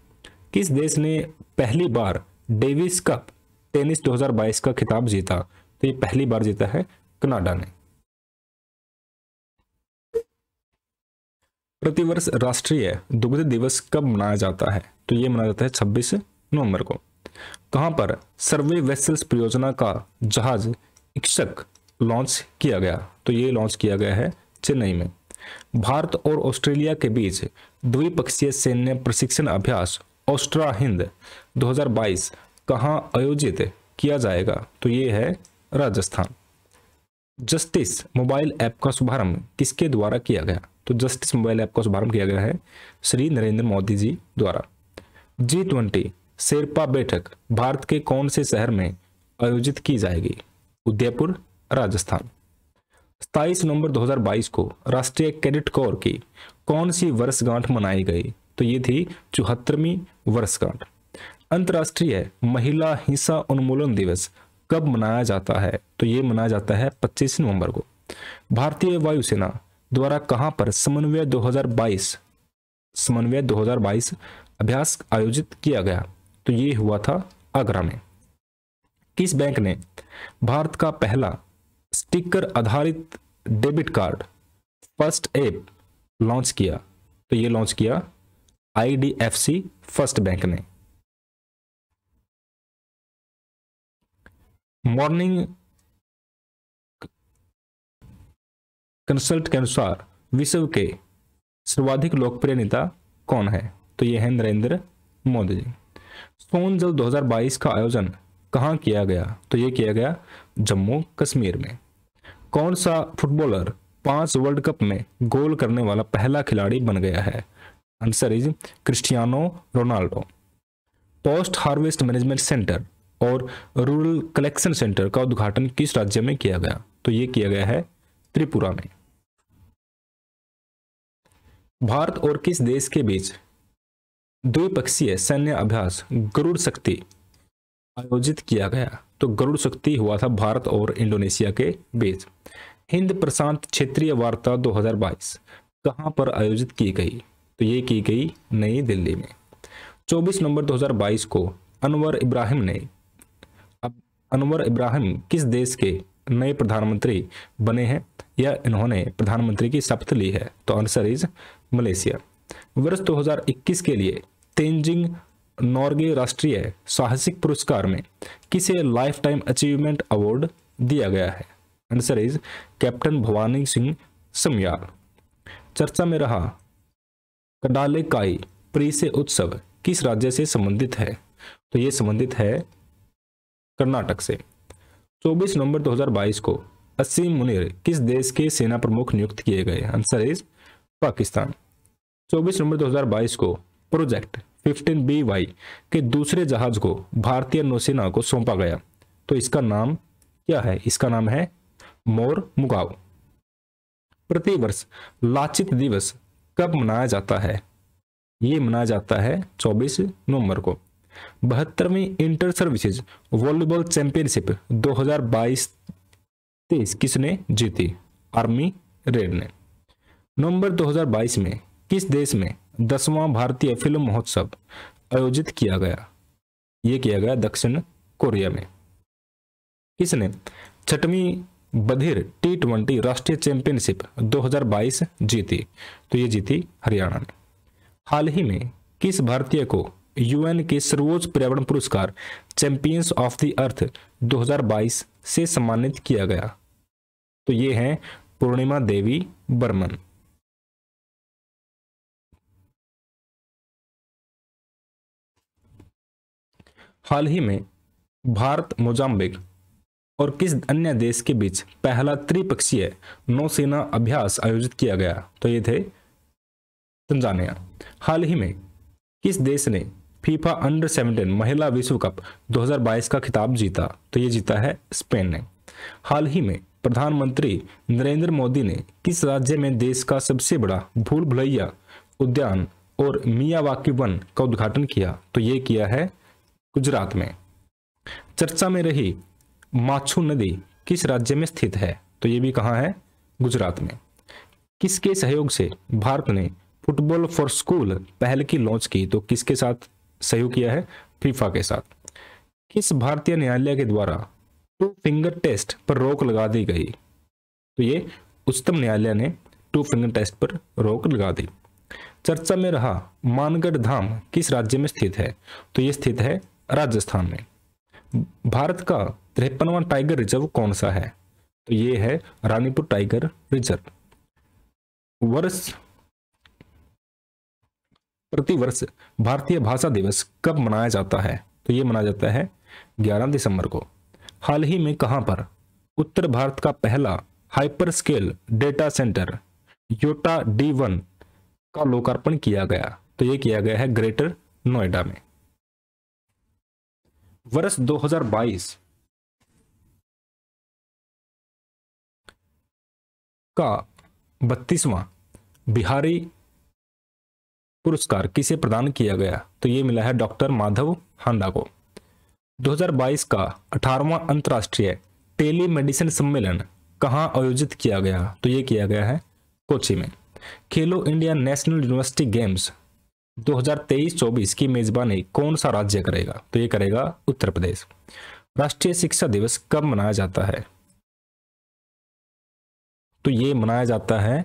किस देश ने पहली बार डेविस कप टेनिस 2022 का खिताब जीता तो ये पहली बार जीता है कनाडा ने प्रतिवर्ष राष्ट्रीय दुग्ध दिवस कब मनाया जाता है तो ये मनाया जाता है 26 नवंबर को कहां पर सर्वे वेसल्स परियोजना का जहाज इक्शक लॉन्च किया गया तो ये लॉन्च किया गया है चेन्नई में भारत और ऑस्ट्रेलिया के बीच द्विपक्षीय सैन्य प्रशिक्षण अभ्यास ऑस्ट्रा हिंद 2022 कहां आयोजित किया जाएगा तो ये है राजस्थान जस्टिस मोबाइल ऐप का शुभारंभ किसके द्वारा किया गया तो जस्टिस मोबाइल ऐप का शुभारंभ किया गया है श्री नरेंद्र मोदी जी द्वारा जी ट्वेंटी शेरपा बैठक भारत के कौन से शहर में आयोजित की जाएगी उदयपुर राजस्थान 27 नवंबर 2022 को राष्ट्रीय कैडेट कोर की कौन सी वर्षगांठ मनाई गई तो ये थी चौहत्तरवीं वर्षगांठ अंतर्राष्ट्रीय महिला हिंसा उन्मूलन दिवस कब मनाया जाता है तो ये मनाया जाता है 25 नवंबर को भारतीय वायुसेना द्वारा कहां पर समन्वय 2022 समन्वय 2022 अभ्यास आयोजित किया गया तो ये हुआ था आगरा में किस बैंक ने भारत का पहला स्टिकर आधारित debit card first app launch किया तो ये लॉन्च किया आईडीएफसी फर्स्ट बैंक ने मॉर्निंग कंसल्ट के अनुसार विश्व के सर्वाधिक लोकप्रिय नेता कौन है तो ये है नरेंद्र मोदी जी सोन जल दो का आयोजन कहाँ किया गया तो ये किया गया जम्मू कश्मीर में कौन सा फुटबॉलर पांच वर्ल्ड कप में गोल करने वाला पहला खिलाड़ी बन गया है answer is Cristiano Ronaldo post harvest management centre और रूरल कलेक्शन सेंटर का उद्घाटन किस राज्य में किया गया तो ये किया गया है त्रिपुरा में भारत और किस देश के बीच द्विपक्षीय सैन्य अभ्यास गरुड़ शक्ति आयोजित किया गया तो गरुड़ शक्ति हुआ था भारत और इंडोनेशिया के बीच हिंद प्रशांत क्षेत्रीय वार्ता 2022 कहां पर आयोजित की गई तो ये की गई नई दिल्ली में 24 नवंबर 2022 को अनवर इब्राहिम ने अब अनवर इब्राहिम किस देश के नए प्रधानमंत्री बने हैं या इन्होंने प्रधानमंत्री की शपथ ली है तो आंसर इज मलेशिया वर्ष 2021 के लिए तेंजिंग नॉर्गे राष्ट्रीय साहसिक पुरस्कार में किसे लाइफ टाइम अचीवमेंट अवार्ड दिया गया है answer is captain Bhavani Singh Samyal चर्चा में रहा कडाले काई प्रीसे उत्सव किस राज्य से संबंधित है तो ये संबंधित है कर्नाटक से 24 नवंबर 2022 को असीम मुनीर किस देश के सेना प्रमुख नियुक्त किए गए आंसर इज पाकिस्तान 24 नवंबर 2022 को प्रोजेक्ट फिफ्टीन बी वाई के दूसरे जहाज को भारतीय नौसेना को सौंपा गया तो इसका नाम क्या है इसका नाम है मोर मुगाव प्रतिवर्ष लाचित दिवस कब मनाया जाता है ये मनाया जाता है 24 नवंबर को बहत्तरवीं इंटर सर्विसेज वॉलीबॉल चैंपियनशिप 2022 तेईस किसने जीती आर्मी रेड ने नवंबर 2022 में किस देश में दसवां भारतीय फिल्म महोत्सव आयोजित किया गया यह किया गया दक्षिण कोरिया में इसने छठवीं बधिर टी ट्वेंटी राष्ट्रीय चैंपियनशिप 2022 जीती तो ये जीती हरियाणा ने हाल ही में किस भारतीय को यूएन के सर्वोच्च पर्यावरण पुरस्कार चैंपियंस ऑफ द अर्थ 2022 से सम्मानित किया गया तो ये हैं पूर्णिमा देवी बर्मन हाल ही में भारत मोजाम्बिक और किस अन्य देश के बीच पहला त्रिपक्षीय नौसेना अभ्यास आयोजित किया गया तो ये थे तंजानिया हाल ही में किस देश ने फीफा अंडर 17 महिला विश्व कप 2022 का खिताब जीता तो ये जीता है स्पेन ने हाल ही में प्रधानमंत्री नरेंद्र मोदी ने किस राज्य में देश का सबसे बड़ा भूल भुलैया उद्यान और मियावाकी वन का उद्घाटन किया तो ये किया है गुजरात में चर्चा में रही माछू नदी किस राज्य में स्थित है तो ये भी कहाँ है गुजरात में किसके सहयोग से भारत ने फुटबॉल फॉर स्कूल पहल की लॉन्च की तो किसके साथ सहयोग किया है फीफा के साथ किस भारतीय न्यायालय के द्वारा टू फिंगर टेस्ट पर रोक लगा दी गई तो ये उच्चतम न्यायालय ने टू फिंगर टेस्ट पर रोक लगा दी चर्चा में रहा मानगढ़ धाम किस राज्य में स्थित है तो ये स्थित है राजस्थान में भारत का तिरपनवा टाइगर रिजर्व कौन सा है तो ये है रानीपुर टाइगर रिजर्व वर्ष प्रतिवर्ष भारतीय भाषा दिवस कब मनाया जाता है तो ये मनाया जाता है 11 दिसंबर को हाल ही में कहां पर उत्तर भारत का पहला hyperscale data centre Yotta D one का लोकार्पण किया गया तो ये किया गया है ग्रेटर नोएडा में वर्ष 2022 का बत्तीसवां बिहारी पुरस्कार किसे प्रदान किया गया तो ये मिला है डॉक्टर माधव हांडा को 2022 का 18वां अंतर्राष्ट्रीय टेली मेडिसिन सम्मेलन कहाँ आयोजित किया गया तो ये किया गया है कोची में खेलो इंडिया नेशनल यूनिवर्सिटी गेम्स 2023-24 की मेजबानी कौन सा राज्य करेगा तो ये करेगा उत्तर प्रदेश राष्ट्रीय शिक्षा दिवस कब मनाया जाता है तो ये मनाया जाता है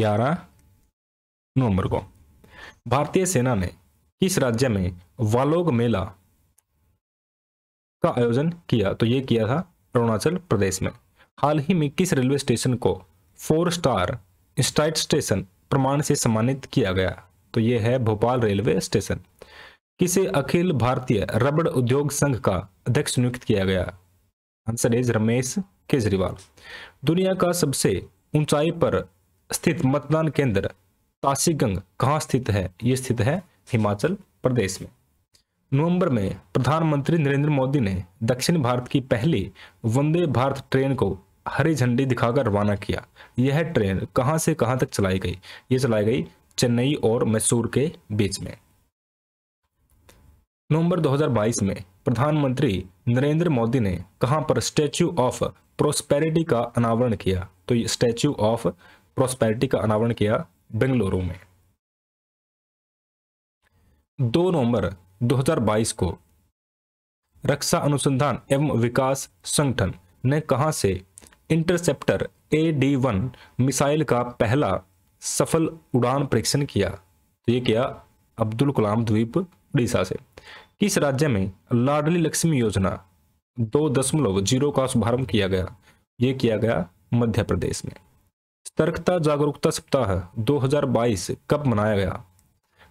11 नवंबर को भारतीय सेना ने किस राज्य में वालोग मेला का आयोजन किया तो ये किया था अरुणाचल प्रदेश में हाल ही में किस रेलवे स्टेशन को फोर स्टार स्टाइट स्टेशन प्रमाण से सम्मानित किया गया तो यह है भोपाल रेलवे स्टेशन किसे अखिल भारतीय रबड़ उद्योग संघ का अध्यक्ष नियुक्त किया गया आंसर इज रमेश केजरीवाल दुनिया का सबसे ऊंचाई पर स्थित मतदान केंद्र तासीगंग कहाँ स्थित है यह स्थित है हिमाचल प्रदेश में नवंबर में प्रधानमंत्री नरेंद्र मोदी ने दक्षिण भारत की पहली वंदे भारत ट्रेन को हरी झंडी दिखाकर रवाना किया यह ट्रेन कहां से कहां तक चलाई गई ये चलाई गई चेन्नई और मैसूर के बीच में नवंबर 2022 में प्रधानमंत्री नरेंद्र मोदी ने कहां पर स्टैच्यू ऑफ प्रोस्पेरिटी का अनावरण किया तो ये स्टैच्यू ऑफ प्रोस्पेरिटी का अनावरण किया बेंगलुरु में दो नवंबर 2022 को रक्षा अनुसंधान एवं विकास संगठन ने कहा से interceptor A D one missile का पहला सफल उड़ान परीक्षण किया तो ये किया अब्दुल कलाम द्वीप उड़ीसा से किस राज्य में लाडली लक्ष्मी योजना दो दशमलव जीरो का शुभारंभ किया गया ये किया गया मध्य प्रदेश में सतर्कता जागरूकता सप्ताह 2022 कब मनाया गया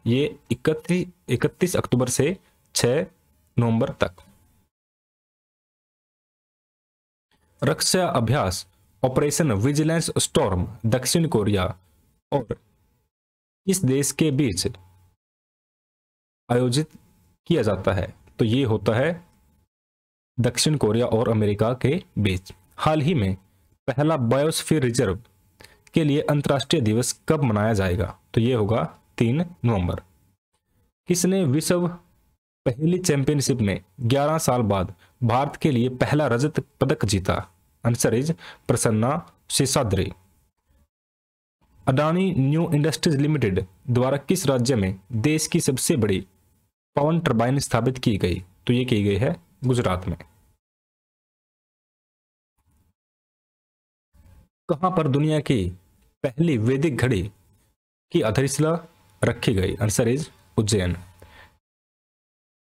ये इकतीस इकतीस अक्टूबर से 6 नवंबर तक रक्षा अभ्यास ऑपरेशन विजिलेंस स्टॉर्म दक्षिण कोरिया और इस देश के बीच आयोजित किया जाता है तो ये होता है दक्षिण कोरिया और अमेरिका के बीच हाल ही में पहला बायोस्फीयर रिजर्व के लिए अंतर्राष्ट्रीय दिवस कब मनाया जाएगा तो ये होगा तीन नवंबर किसने विश्व पहली चैंपियनशिप में 11 साल बाद भारत के लिए पहला रजत पदक जीता answer is Prasanna Seshadri Adani new industries limited द्वारा किस राज्य में देश की सबसे बड़ी पवन टर्बाइन स्थापित की गई तो ये की गई है गुजरात में कहां पर दुनिया की पहली वैदिक घड़ी की अधरिशिला रखी गई आंसर इज उज्जैन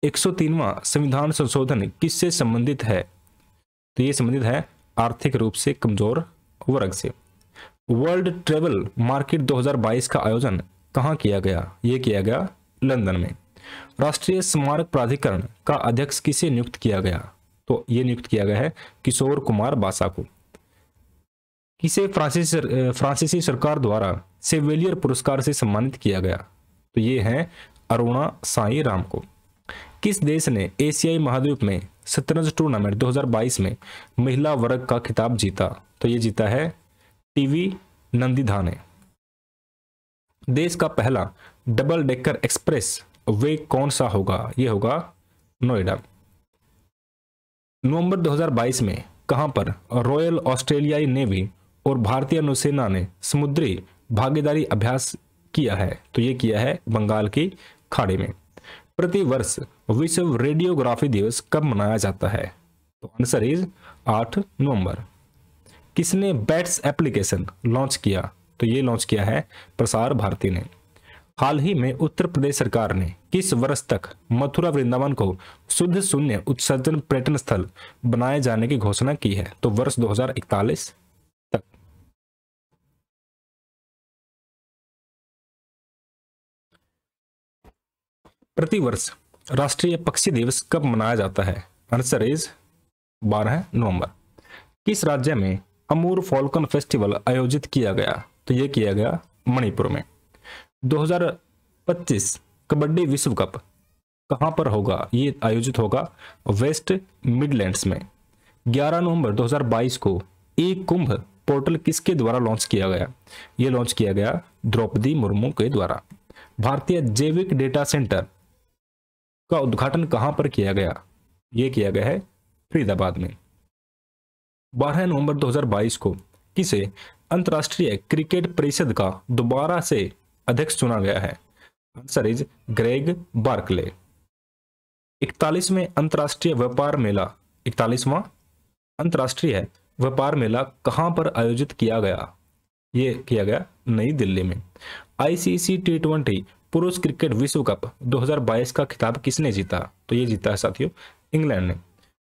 103वां संविधान संशोधन किससे संबंधित है तो ये संबंधित है आर्थिक रूप से कमजोर वर्ग से वर्ल्ड ट्रेवल मार्केट 2022 का आयोजन कहाँ किया गया ये किया गया लंदन में राष्ट्रीय स्मारक प्राधिकरण का अध्यक्ष किसे नियुक्त किया गया तो ये नियुक्त किया गया है किशोर कुमार बासा को किसे फ्रांसीसी फ्रांसीसी सरकार द्वारा सेवेलियर पुरस्कार से सम्मानित किया गया तो ये है अरुणा साई राम को किस देश ने एशियाई महाद्वीप में शतरंज टूर्नामेंट 2022 में महिला वर्ग का खिताब जीता तो ये जीता है टीवी नंदीधा ने देश का पहला डबल डेकर एक्सप्रेस वे कौन सा होगा ये होगा नोएडा नवंबर 2022 में कहां पर रॉयल ऑस्ट्रेलियाई नेवी और भारतीय नौसेना ने समुद्री भागीदारी अभ्यास किया है तो ये किया है बंगाल की खाड़ी में प्रतिवर्ष विश्व रेडियोग्राफी दिवस कब मनाया जाता है तो आंसर इज आठ नवंबर किसने बैट्स एप्लीकेशन लॉन्च किया तो ये लॉन्च किया है प्रसार भारती ने हाल ही में उत्तर प्रदेश सरकार ने किस वर्ष तक मथुरा वृंदावन को शुद्ध शून्य उत्सर्जन पर्यटन स्थल बनाए जाने की घोषणा की है तो वर्ष प्रतिवर्ष राष्ट्रीय पक्षी दिवस कब मनाया जाता है आंसर इज बारह नवंबर किस राज्य में अमूर फॉल्कन फेस्टिवल आयोजित किया गया तो यह किया गया मणिपुर में 2025 कबड्डी विश्व कप कहां पर होगा ये आयोजित होगा वेस्ट मिडलैंड्स में 11 नवंबर 2022 को एक कुंभ पोर्टल किसके द्वारा लॉन्च किया गया ये लॉन्च किया गया द्रौपदी मुर्मू के द्वारा भारतीय जैविक डेटा सेंटर का उद्घाटन कहां पर किया गया ये किया गया है फरीदाबाद में बारह नवंबर 2022 को किसे अंतर्राष्ट्रीय क्रिकेट परिषद का दोबारा से अध्यक्ष चुना गया है आंसर इज ग्रेग बार्कले इकतालीसवें अंतर्राष्ट्रीय व्यापार मेला इकतालीसवा अंतर्राष्ट्रीय व्यापार मेला कहां पर आयोजित किया गया ये किया गया नई दिल्ली में आईसीसी टी ट्वेंटी पुरुष क्रिकेट विश्व कप 2022 का खिताब किसने जीता तो ये जीता है साथियों इंग्लैंड ने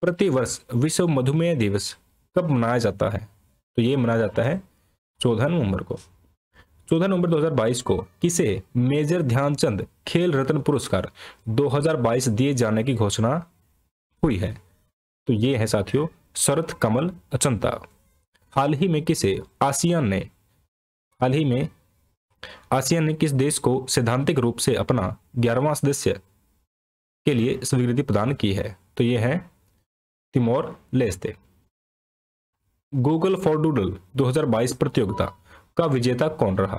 प्रति वर्ष विश्व मधुमेह दिवस कब मनाया जाता है तो ये मनाया जाता है चौदह नवंबर को चौदह नवंबर 2022 को किसे मेजर ध्यानचंद खेल रत्न पुरस्कार 2022 दिए जाने की घोषणा हुई है तो ये है साथियों शरत कमल अचंता हाल ही में किसे आसियान ने हाल ही में आसियान ने किस देश को सैद्धांतिक रूप से अपना ग्यारहवां सदस्य के लिए स्वीकृति प्रदान की है तो यह है Timor Leste Google for doodle 2022 प्रतियोगिता का विजेता कौन रहा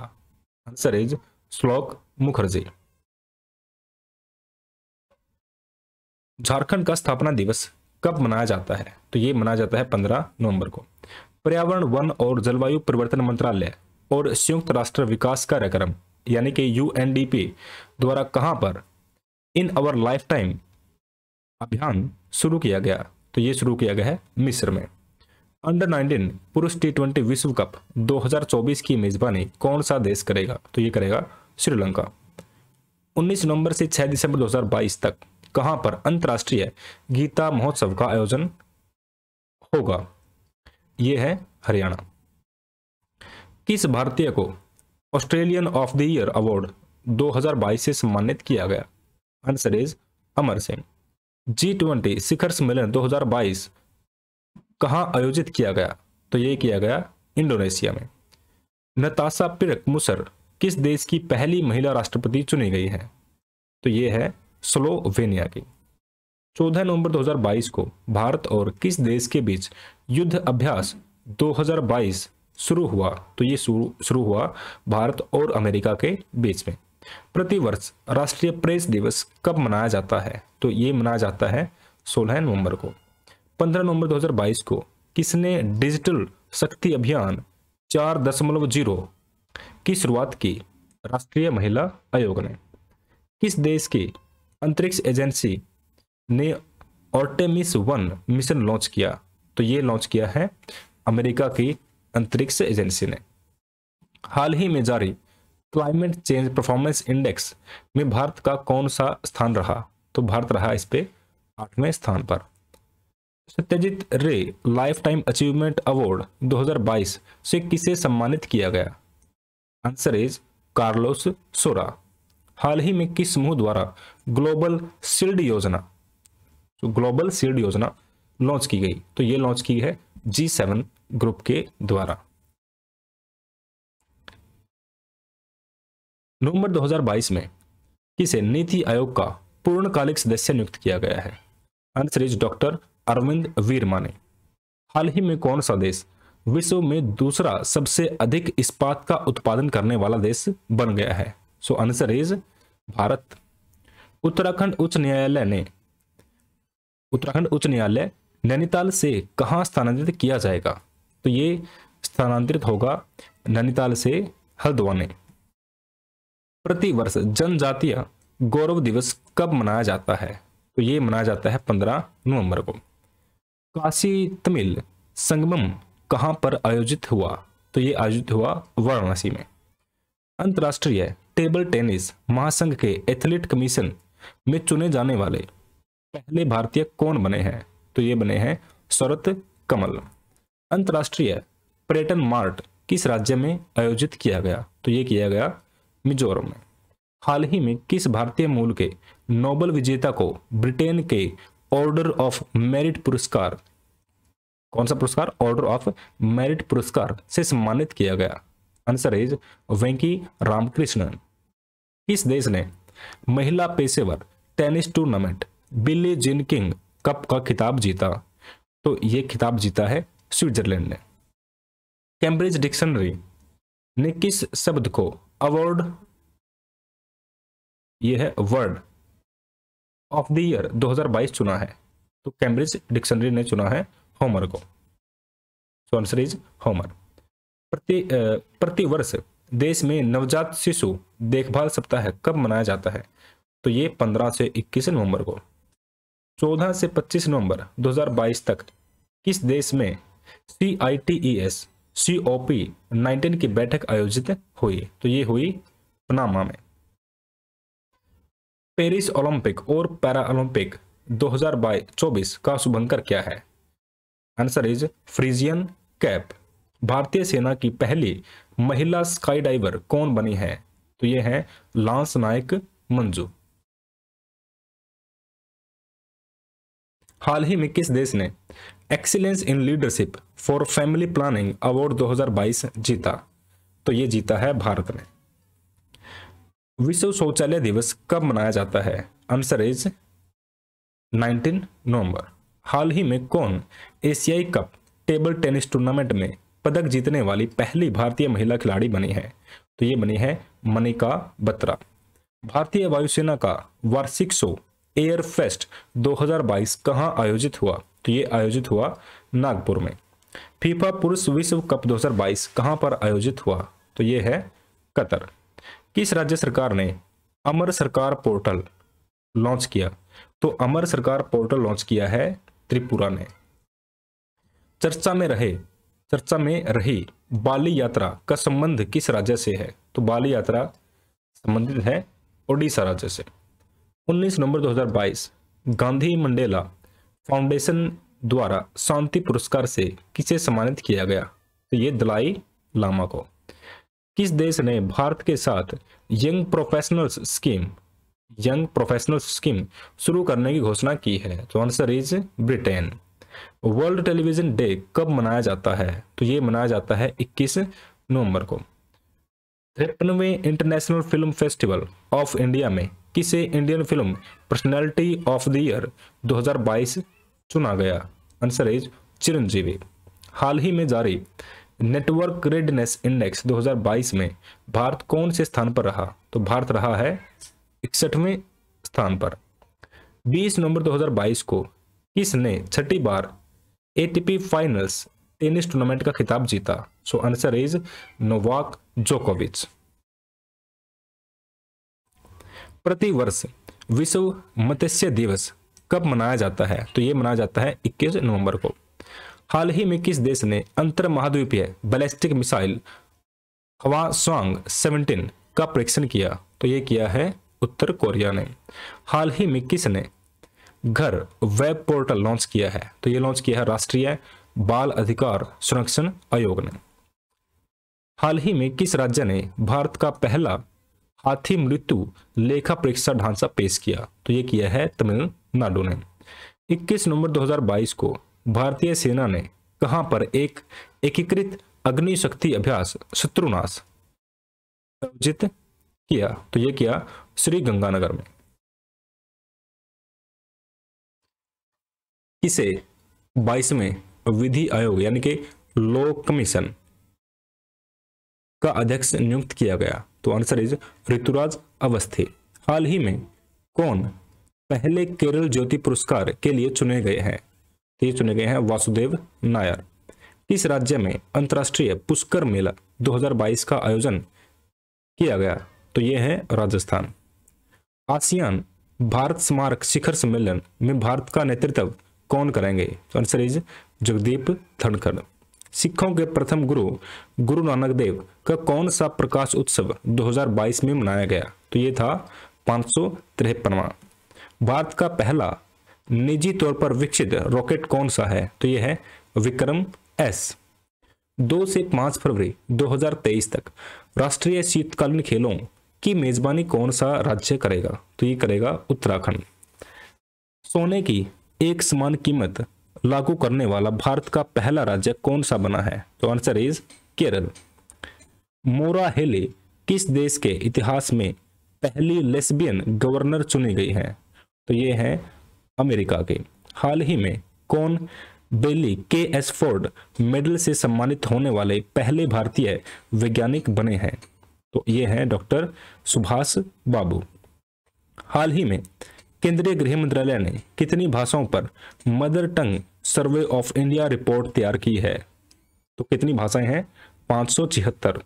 आंसर इज श्लोक मुखर्जी झारखंड का स्थापना दिवस कब मनाया जाता है तो ये मनाया जाता है 15 नवंबर को पर्यावरण वन और जलवायु परिवर्तन मंत्रालय और संयुक्त राष्ट्र विकास कार्यक्रम यानी कि यूएनडीपी द्वारा कहां पर इन अवर लाइफ टाइम अभियान शुरू किया गया तो ये शुरू किया गया है मिस्र में अंडर 19 पुरुष टी ट्वेंटी विश्व कप 2024 की मेजबानी कौन सा देश करेगा तो ये करेगा श्रीलंका 19 नवंबर से 6 दिसंबर 2022 तक कहां पर अंतर्राष्ट्रीय गीता महोत्सव का आयोजन होगा ये है हरियाणा किस भारतीय को Australian of the year award 2022 से सम्मानित किया गया answer is Amar Singh G twenty शिखर सम्मेलन 2022 कहाँ आयोजित किया गया तो ये किया गया इंडोनेशिया में नतासा पिरक मुसर किस देश की पहली महिला राष्ट्रपति चुनी गई है तो ये है स्लोवेनिया की 14 नवंबर 2022 को भारत और किस देश के बीच युद्ध अभ्यास 2022 शुरू हुआ तो ये शुरू हुआ भारत और अमेरिका के बीच में प्रतिवर्ष राष्ट्रीय प्रेस दिवस कब मनाया जाता है तो ये मनाया जाता है 16 नवंबर को 15 नवंबर 2022 को किसने डिजिटल शक्ति अभियान चार दशमलव जीरो की शुरुआत की राष्ट्रीय महिला आयोग ने किस देश की अंतरिक्ष एजेंसी ने ऑर्टेमिस वन मिशन लॉन्च किया तो ये लॉन्च किया है अमेरिका की अंतरिक्ष एजेंसी ने हाल ही में जारी क्लाइमेट चेंज परफॉर्मेंस इंडेक्स में भारत का कौन सा स्थान रहा तो भारत रहा इस पे आठवें स्थान पर सत्यजीत रे लाइफ टाइम अचीवमेंट अवार्ड 2022 से किसे सम्मानित किया गया आंसर इज कार्लोस सोरा हाल ही में किस समूह द्वारा ग्लोबल सील्ड योजना तो ग्लोबल सील्ड योजना लॉन्च की गई तो ये लॉन्च की है जी सेवन ग्रुप के द्वारा नवंबर 2022 में इसे नीति आयोग का पूर्णकालिक सदस्य नियुक्त किया गया है इज डॉक्टर अरविंद वीरमा ने हाल ही में कौन सा देश विश्व में दूसरा सबसे अधिक इस्पात का उत्पादन करने वाला देश बन गया है so answer is Bharat Uttarakhand उच्च न्यायालय ने उत्तराखंड उच्च न्यायालय नैनीताल से कहां स्थानांतरित किया जाएगा तो ये स्थानांतरित होगा नैनीताल से हल्द्वानी प्रतिवर्ष जनजातीय गौरव दिवस कब मनाया जाता है तो ये मनाया जाता है पंद्रह नवंबर को काशी तमिल संगमम कहाँ पर आयोजित हुआ तो ये आयोजित हुआ वाराणसी में अंतर्राष्ट्रीय टेबल टेनिस महासंघ के एथलीट कमीशन में चुने जाने वाले पहले भारतीय कौन बने हैं तो ये बने हैं शरत कमल अंतर्राष्ट्रीय पर्यटन मार्ट किस राज्य में आयोजित किया गया तो ये किया गया मिजोरम में हाल ही में किस भारतीय मूल के नोबल विजेता को ब्रिटेन के ऑर्डर ऑफ मेरिट पुरस्कार कौन सा पुरस्कार ऑर्डर ऑफ मेरिट पुरस्कार से सम्मानित किया गया आंसर इज वेंकी रामकृष्णन किस देश ने महिला पेशेवर टेनिस टूर्नामेंट बिल्ली जिनकिंग कप का खिताब जीता तो ये खिताब जीता है स्विट्जरलैंड ने कैम्ब्रिज डिक्शनरी ने किस शब्द को अवार्ड यह है वर्ड ऑफ द ईयर 2022 चुना है तो कैम्ब्रिज डिक्शनरी ने चुना है होमर को सो आंसर इज होमर प्रति प्रतिवर्ष देश में नवजात शिशु देखभाल सप्ताह कब मनाया जाता है तो ये 15 से 21 नवंबर को 14 से 25 नवंबर 2022 तक किस देश में C I T E S C O P nineteen की बैठक आयोजित हुई तो ये हुई पनामा में पेरिस ओलंपिक और पैरा ओलंपिक दो चौबीस का शुभंकर क्या है आंसर इज फ्रीजियन कैप भारतीय सेना की पहली महिला स्काई डाइवर कौन बनी है तो ये है लांस नायक मंजू हाल ही में किस देश ने excellence in leadership for family planning award 2022 जीता तो ये जीता है भारत ने विश्व शौचालय दिवस कब मनाया जाता है आंसर इज 19 नवंबर हाल ही में कौन एशियाई कप टेबल टेनिस टूर्नामेंट में पदक जीतने वाली पहली भारतीय महिला खिलाड़ी बनी है तो ये बनी है मनिका बत्रा भारतीय वायुसेना का वार्षिक शो एयर फेस्ट 2022 कहां आयोजित हुआ तो ये आयोजित हुआ नागपुर में फीफा पुरुष विश्व कप 2022 कहां पर आयोजित हुआ तो ये है कतर किस राज्य सरकार ने अमर सरकार पोर्टल लॉन्च किया तो अमर सरकार पोर्टल लॉन्च किया है त्रिपुरा ने चर्चा में रहे चर्चा में रही बाली यात्रा का संबंध किस राज्य से है तो बाली यात्रा संबंधित है ओडिशा राज्य से 19 नवंबर 2022 गांधी मंडेला फाउंडेशन द्वारा शांति पुरस्कार से किसे सम्मानित किया गया तो ये दलाई लामा को किस देश ने भारत के साथ young professionals scheme young professional scheme शुरू करने की घोषणा की है तो answer is Britain world television day कब मनाया जाता है तो ये मनाया जाता है 21 नवंबर को तिरपनवे international film festival of India में किसे Indian film personality of the year 2022 चुना गया आंसर इज चिरंजीवी हाल ही में जारी नेटवर्क रेडनेस इंडेक्स 2022 में भारत कौन से स्थान पर रहा तो भारत रहा है इकसठवें स्थान पर 20 नवंबर 2022 को किसने छठी बार एटीपी फाइनल्स टेनिस टूर्नामेंट का खिताब जीता सो आंसर इज नोवाक जोकोविच प्रतिवर्ष विश्व मत्स्य दिवस कब मनाया जाता है तो ये मनाया जाता है 21 नवंबर को हाल ही में किस देश ने अंतर महाद्वीपीय बैलिस्टिक मिसाइल हवा स्वांग सेवनटीन का परीक्षण किया तो ये किया है उत्तर कोरिया ने हाल ही में किसने घर वेब पोर्टल लॉन्च किया है तो ये लॉन्च किया है राष्ट्रीय बाल अधिकार संरक्षण आयोग ने हाल ही में किस राज्य ने भारत का पहला हाथी मृत्यु लेखा परीक्षा ढांचा पेश किया तो ये किया है तमिल नाडू ने 21 नवंबर 2022 को भारतीय सेना ने कहां पर एक एकीकृत अग्नि शक्ति अभ्यास शत्रुनाश आयोजित किया तो यह किया श्री गंगानगर में इसे में विधि आयोग यानी कि लॉ कमीशन का अध्यक्ष नियुक्त किया गया तो आंसर इज ऋतुराज अवस्थी हाल ही में कौन पहले केरल ज्योति पुरस्कार के लिए चुने गए हैं ये चुने गए हैं वासुदेव नायर किस राज्य में अंतर्राष्ट्रीय पुष्कर मेला 2022 का आयोजन किया गया तो ये है राजस्थान आसियान भारत स्मारक शिखर सम्मेलन में भारत का नेतृत्व कौन करेंगे तो आंसर इज जगदीप धनखड़ सिखों के प्रथम गुरु गुरु नानक देव का कौन सा प्रकाश उत्सव 2022 में मनाया गया तो ये था पाँच सौ भारत का पहला निजी तौर पर विकसित रॉकेट कौन सा है तो यह है विक्रम एस दो से पांच फरवरी 2023 तक राष्ट्रीय शीतकालीन खेलों की मेजबानी कौन सा राज्य करेगा तो ये करेगा उत्तराखंड सोने की एक समान कीमत लागू करने वाला भारत का पहला राज्य कौन सा बना है तो आंसर इज केरल मोरा हेले किस देश के इतिहास में पहली लेस्बियन गवर्नर चुनी गई है तो ये हैं अमेरिका के हाल ही में कौन बेली के एस फोर्ड मेडल से सम्मानित होने वाले पहले भारतीय वैज्ञानिक बने हैं तो ये हैं डॉक्टर सुभाष बाबू हाल ही में केंद्रीय गृह मंत्रालय ने कितनी भाषाओं पर mother tongue survey of India report तैयार की है तो कितनी भाषाएं हैं पांच सौ छिहत्तर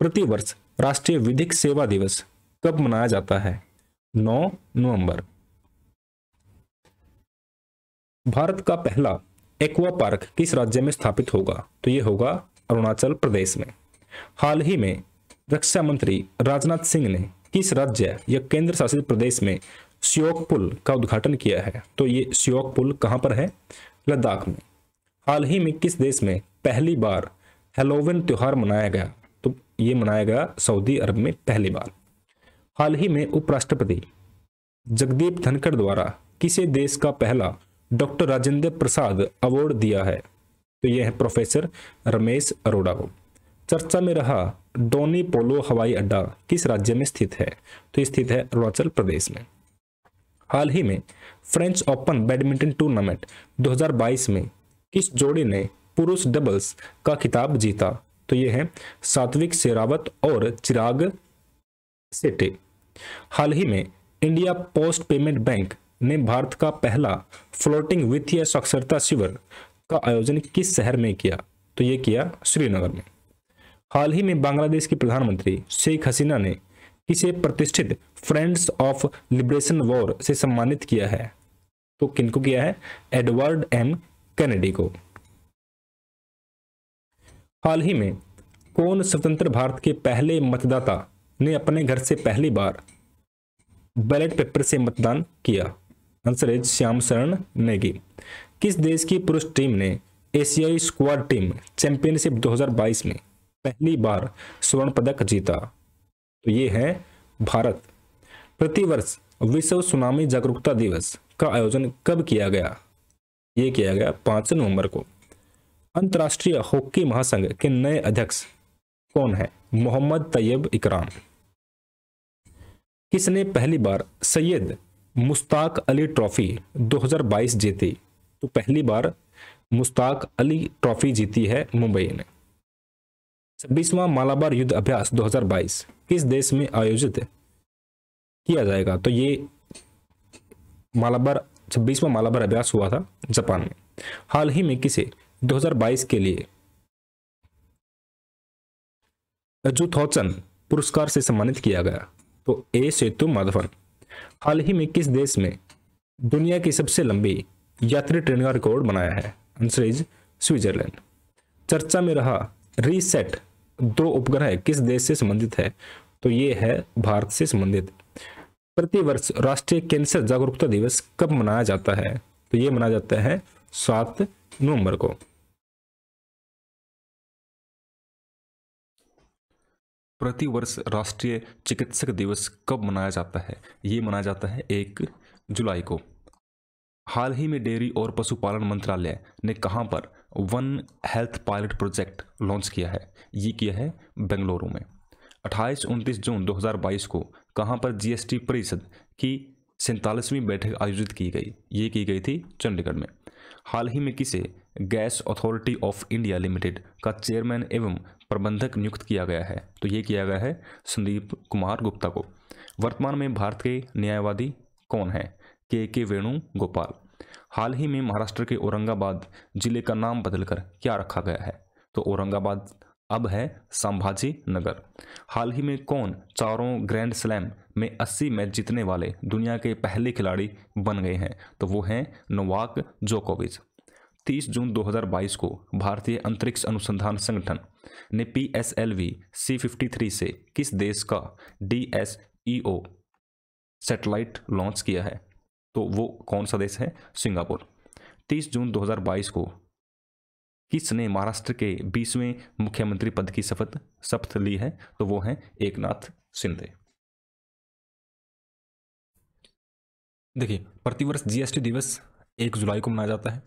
प्रतिवर्ष राष्ट्रीय विधिक सेवा दिवस कब मनाया जाता है 9 नवंबर भारत का पहला एक्वा पार्क किस राज्य में स्थापित होगा तो ये होगा अरुणाचल प्रदेश में हाल ही में रक्षा मंत्री राजनाथ सिंह ने किस राज्य या केंद्र शासित प्रदेश में श्योक पुल का उद्घाटन किया है तो ये श्योक पुल कहाँ पर है लद्दाख में हाल ही में किस देश में पहली बार हेलोविन त्यौहार मनाया गया तो ये मनाया गया सऊदी अरब में पहली बार हाल ही में उपराष्ट्रपति जगदीप धनखड़ द्वारा किसे देश का पहला डॉक्टर राजेंद्र प्रसाद अवार्ड दिया है तो यह है प्रोफेसर रमेश अरोड़ा को चर्चा में रहा डोनी पोलो हवाई अड्डा किस राज्य में स्थित है तो स्थित है अरुणाचल प्रदेश में हाल ही में फ्रेंच ओपन बैडमिंटन टूर्नामेंट 2022 में किस जोड़ी ने पुरुष डबल्स का खिताब जीता तो यह है सात्विक शेरावत और चिराग सेटे हाल ही में इंडिया पोस्ट पेमेंट बैंक ने भारत का पहला फ्लोटिंग विथ या साक्षरता शिविर का आयोजन किस शहर में किया तो ये किया श्रीनगर में हाल ही में बांग्लादेश की प्रधानमंत्री शेख हसीना ने किसे प्रतिष्ठित फ्रेंड्स ऑफ लिबरेशन वॉर से सम्मानित किया है तो किनको किया है एडवर्ड एम कैनेडी को हाल ही में कौन स्वतंत्र भारत के पहले मतदाता ने अपने घर से पहली बार बैलेट पेपर से मतदान किया आंसर है श्याम शरण नेगी किस देश की पुरुष टीम ने एशियाई स्क्वाड टीम चैंपियनशिप 2022 में पहली बार स्वर्ण पदक जीता तो ये है भारत प्रतिवर्ष विश्व सुनामी जागरूकता दिवस का आयोजन कब किया गया ये किया गया पांच नवंबर को अंतर्राष्ट्रीय हॉकी महासंघ के नए अध्यक्ष कौन है मोहम्मद तैयब इकराम किसने पहली बार सैयद मुश्ताक अली ट्रॉफी 2022 जीती तो पहली बार मुश्ताक अली ट्रॉफी जीती है मुंबई ने छब्बीसवां मालाबार युद्ध अभ्यास 2022 किस देश में आयोजित किया जाएगा तो ये मालाबार छब्बीसवां मालाबार अभ्यास हुआ था जापान में हाल ही में किसे 2022 के लिए अजूथौचन पुरस्कार से सम्मानित किया गया तो ए सेतु माधवन हाल ही में किस देश में दुनिया की सबसे लंबी यात्री ट्रेन का रिकॉर्ड बनाया है आंसर इज स्विट्जरलैंड चर्चा में रहा रीसेट दो उपग्रह किस देश से संबंधित है तो ये है भारत से संबंधित प्रतिवर्ष राष्ट्रीय कैंसर जागरूकता दिवस कब मनाया जाता है तो ये मनाया जाता है सात नवंबर को प्रतिवर्ष राष्ट्रीय चिकित्सक दिवस कब मनाया जाता है ये मनाया जाता है एक जुलाई को हाल ही में डेयरी और पशुपालन मंत्रालय ने कहाँ पर one health pilot project launch किया है ये किया है बेंगलुरु में 28 उनतीस जून 2022 को कहाँ पर जीएसटी परिषद की सैंतालीसवीं बैठक आयोजित की गई ये की गई थी चंडीगढ़ में हाल ही में किसे gas authority of India limited का चेयरमैन एवं प्रबंधक नियुक्त किया गया है तो ये किया गया है संदीप कुमार गुप्ता को वर्तमान में भारत के न्यायवादी कौन है के के वेणु गोपाल हाल ही में महाराष्ट्र के औरंगाबाद जिले का नाम बदलकर क्या रखा गया है तो औरंगाबाद अब है संभाजी नगर हाल ही में कौन चारों ग्रैंड स्लैम में 80 मैच जीतने वाले दुनिया के पहले खिलाड़ी बन गए हैं तो वो हैं नोवाक जोकोविच 30 जून 2022 को भारतीय अंतरिक्ष अनुसंधान संगठन ने P S L V C fifty three से किस देश का D S E O satellite launch किया है तो वो कौन सा देश है सिंगापुर 30 जून 2022 को किसने महाराष्ट्र के बीसवें मुख्यमंत्री पद की शपथ शपथ ली है तो वो है एकनाथ शिंदे देखिए प्रतिवर्ष जीएसटी दिवस एक जुलाई को मनाया जाता है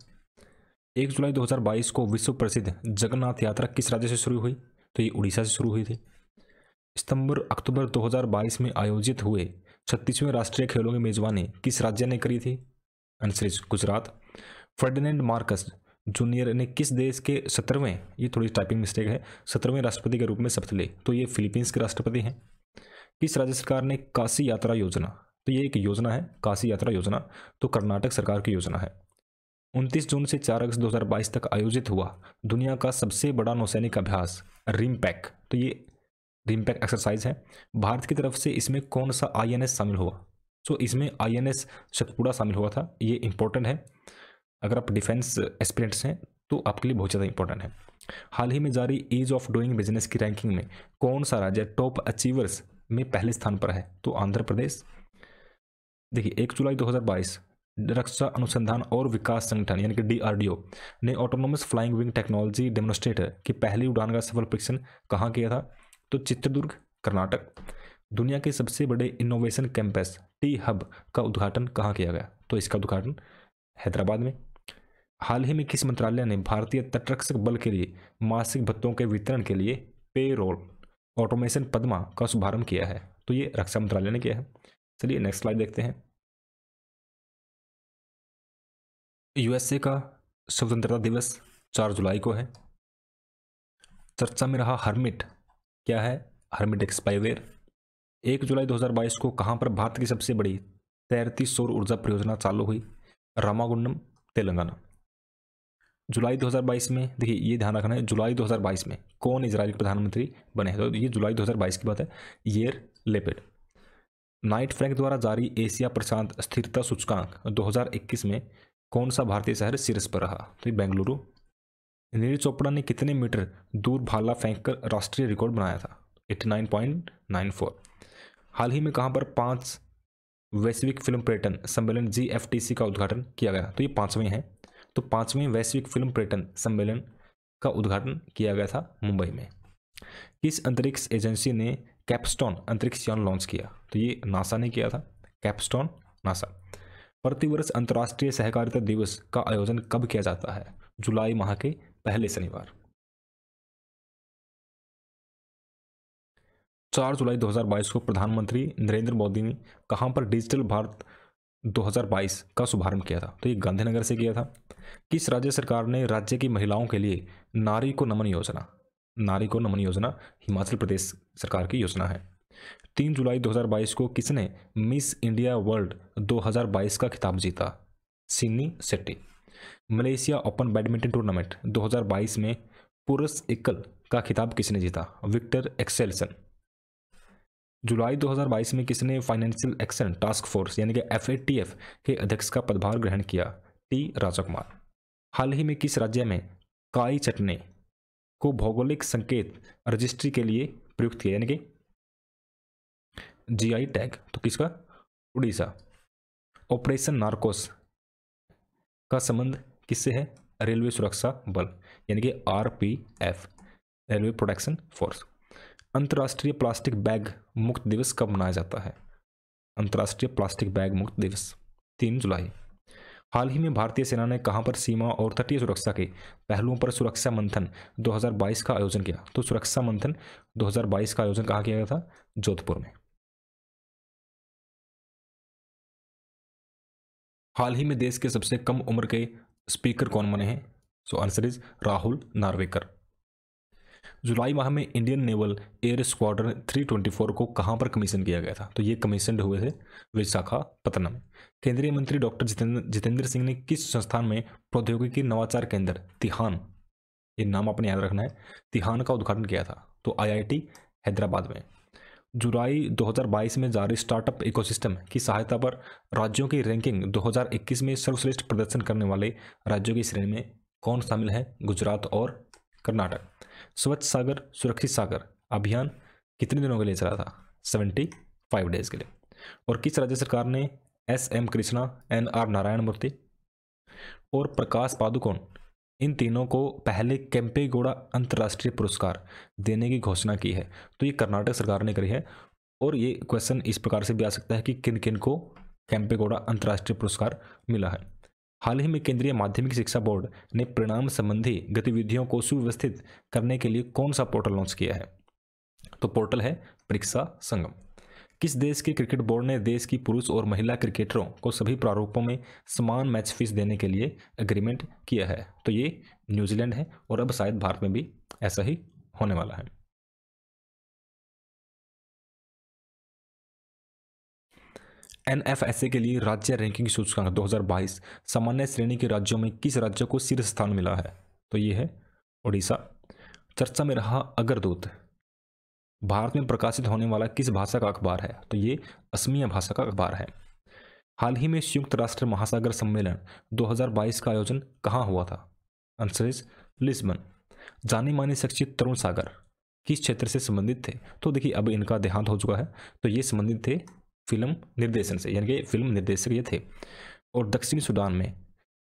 एक जुलाई 2022 को विश्व प्रसिद्ध जगन्नाथ यात्रा किस राज्य से शुरू हुई तो ये उड़ीसा से शुरू हुई थी सितंबर अक्टूबर 2022 में आयोजित हुए छत्तीसवें राष्ट्रीय खेलों की मेजबानी किस राज्य ने करी थी answer is Gujarat Ferdinand Marcos junior ने किस देश के सत्रहवें ये थोड़ी टाइपिंग मिस्टेक है सत्रहवें राष्ट्रपति के रूप में शपथ ले तो ये फिलीपींस के राष्ट्रपति हैं किस राज्य सरकार ने काशी यात्रा योजना तो ये एक योजना है काशी यात्रा योजना तो कर्नाटक सरकार की योजना है उनतीस जून से 4 अगस्त 2022 तक आयोजित हुआ दुनिया का सबसे बड़ा नौसैनिक अभ्यास रिमपैक तो ये रिमपैक एक्सरसाइज है भारत की तरफ से इसमें कौन सा आईएनएस शामिल हुआ सो इसमें आईएनएस सतपुड़ा शामिल हुआ था ये इंपॉर्टेंट है अगर आप डिफेंस एक्सपीरियंट्स हैं तो आपके लिए बहुत ज़्यादा इंपॉर्टेंट है हाल ही में जारी ईज ऑफ डूइंग बिजनेस की रैंकिंग में कौन सा राज्य टॉप अचीवर्स में पहले स्थान पर है तो आंध्र प्रदेश देखिए एक जुलाई 2022 रक्षा अनुसंधान और विकास संगठन यानी कि डीआरडीओ ने autonomous flying wing technology demonstrator की पहली उड़ान का सफल परीक्षण कहाँ किया था तो चित्रदुर्ग कर्नाटक दुनिया के सबसे बड़े इनोवेशन कैंपस टी हब का उद्घाटन कहाँ किया गया तो इसका उद्घाटन हैदराबाद में हाल ही में किस मंत्रालय ने भारतीय तटरक्षक बल के लिए मासिक भत्तों के वितरण के लिए पे रोल ऑटोमेशन पदमा का शुभारंभ किया है तो ये रक्षा मंत्रालय ने किया है चलिए नेक्स्ट स्लाइड देखते हैं यूएसए का स्वतंत्रता दिवस चार जुलाई को है चर्चा में रहा हरमिट क्या है हरमिट एक स्पाइवेयर एक जुलाई 2022 को कहाँ पर भारत की सबसे बड़ी तैरती सौर ऊर्जा परियोजना चालू हुई रामागुंडम तेलंगाना जुलाई 2022 में देखिए ये ध्यान रखना है जुलाई 2022 में कौन इसराइल के प्रधानमंत्री बने हैं तो ये जुलाई 2022 की बात है येर लेपेड नाइट फ्रैंक द्वारा जारी एशिया प्रशांत स्थिरता सूचकांक 2021 में कौन सा भारतीय शहर शीर्ष पर रहा तो ये बेंगलुरु नीरज चोपड़ा ने कितने मीटर दूर भाला फेंककर राष्ट्रीय रिकॉर्ड बनाया था 89.94 हाल ही में कहाँ पर पाँच वैश्विक फिल्म पर्यटन सम्मेलन जी का उद्घाटन किया गया तो ये पाँचवें हैं तो पाँचवें वैश्विक फिल्म पर्यटन सम्मेलन का उद्घाटन किया गया था मुंबई में किस अंतरिक्ष एजेंसी ने कैपस्टोन अंतरिक्ष यान लॉन्च किया तो ये नासा ने किया था कैपस्टोन नासा प्रतिवर्ष अंतर्राष्ट्रीय सहकारिता दिवस का आयोजन कब किया जाता है जुलाई माह के पहले शनिवार चार जुलाई 2022 को प्रधानमंत्री नरेंद्र मोदी ने कहाँ पर डिजिटल भारत 2022 का शुभारंभ किया था तो ये गांधीनगर से किया था किस राज्य सरकार ने राज्य की महिलाओं के लिए नारी को नमन योजना नारी को नमन योजना हिमाचल प्रदेश सरकार की योजना है तीन जुलाई 2022 को किसने मिस इंडिया वर्ल्ड 2022 का खिताब जीता सिन्नी सेट्टी मलेशिया ओपन बैडमिंटन टूर्नामेंट 2022 में पुरुष एकल का खिताब किसने जीता विक्टर एक्सेलसन जुलाई 2022 में किसने फाइनेंशियल एक्शन टास्क फोर्स यानी कि एफ के अध्यक्ष का पदभार ग्रहण किया टी राजकुमार हाल ही में किस राज्य में काई चटने को भौगोलिक संकेत रजिस्ट्री के लिए प्रयुक्त किया यानी कि जीआई टैग तो किसका उड़ीसा ऑपरेशन नार्कोस का संबंध किससे है रेलवे सुरक्षा बल यानी कि R P F railway protection force अंतर्राष्ट्रीय प्लास्टिक बैग मुक्त दिवस कब मनाया जाता है अंतर्राष्ट्रीय प्लास्टिक बैग मुक्त दिवस तीन जुलाई हाल ही में भारतीय सेना ने कहां पर सीमा और तटीय सुरक्षा के पहलुओं पर सुरक्षा मंथन 2022 का आयोजन किया तो सुरक्षा मंथन 2022 का आयोजन कहाँ किया गया था जोधपुर में हाल ही में देश के सबसे कम उम्र के स्पीकर कौन बने हैं so answer is Rahul Narwekar जुलाई माह में इंडियन नेवल एयर स्क्वाड्रन 324 को कहां पर कमीशन किया गया था तो ये कमीशन हुए थे विशाखापत्तनम केंद्रीय मंत्री डॉक्टर जितेंद्र जितेंद्र सिंह ने किस संस्थान में प्रौद्योगिकी नवाचार केंद्र तिहान ये नाम आपने याद रखना है तिहान का उद्घाटन किया था तो आईआईटी हैदराबाद में जुलाई 2022 में जारी स्टार्टअप इकोसिस्टम की सहायता पर राज्यों की रैंकिंग 2021 में सर्वश्रेष्ठ प्रदर्शन करने वाले राज्यों की श्रेणी में कौन शामिल है गुजरात और कर्नाटक स्वच्छ सागर सुरक्षित सागर अभियान कितने दिनों के लिए चला था सेवेंटी फाइव डेज के लिए और किस राज्य सरकार ने S M Krishna N R Narayana Murthy और प्रकाश पादुकोण इन तीनों को पहले कैंपेगौड़ा अंतर्राष्ट्रीय पुरस्कार देने की घोषणा की है तो ये कर्नाटक सरकार ने करी है और ये क्वेश्चन इस प्रकार से भी आ सकता है कि किन किन को कैंपेगोड़ा अंतर्राष्ट्रीय पुरस्कार मिला है हाल ही में केंद्रीय माध्यमिक शिक्षा बोर्ड ने परिणाम संबंधी गतिविधियों को सुव्यवस्थित करने के लिए कौन सा पोर्टल लॉन्च किया है तो पोर्टल है परीक्षा संगम किस देश के क्रिकेट बोर्ड ने देश की पुरुष और महिला क्रिकेटरों को सभी प्रारूपों में समान मैच फीस देने के लिए अग्रीमेंट किया है तो ये न्यूजीलैंड है और अब शायद भारत में भी ऐसा ही होने वाला है एन एफ एस ए के लिए राज्य रैंकिंग सूचकांक 2022 सामान्य श्रेणी के राज्यों में किस राज्य को शीर्ष स्थान मिला है तो ये है उड़ीसा चर्चा में रहा अगरदूत भारत में प्रकाशित होने वाला किस भाषा का अखबार है तो ये असमिया भाषा का अखबार है हाल ही में संयुक्त राष्ट्र महासागर सम्मेलन 2022 का आयोजन कहाँ हुआ था आंसर इज लिस्बन जाने माने शख्सियत तरुण सागर किस क्षेत्र से संबंधित थे तो देखिए अब इनका देहांत हो चुका है तो ये संबंधित थे फिल्म निर्देशन से यानी कि फिल्म निर्देशक ये थे और दक्षिणी सूडान में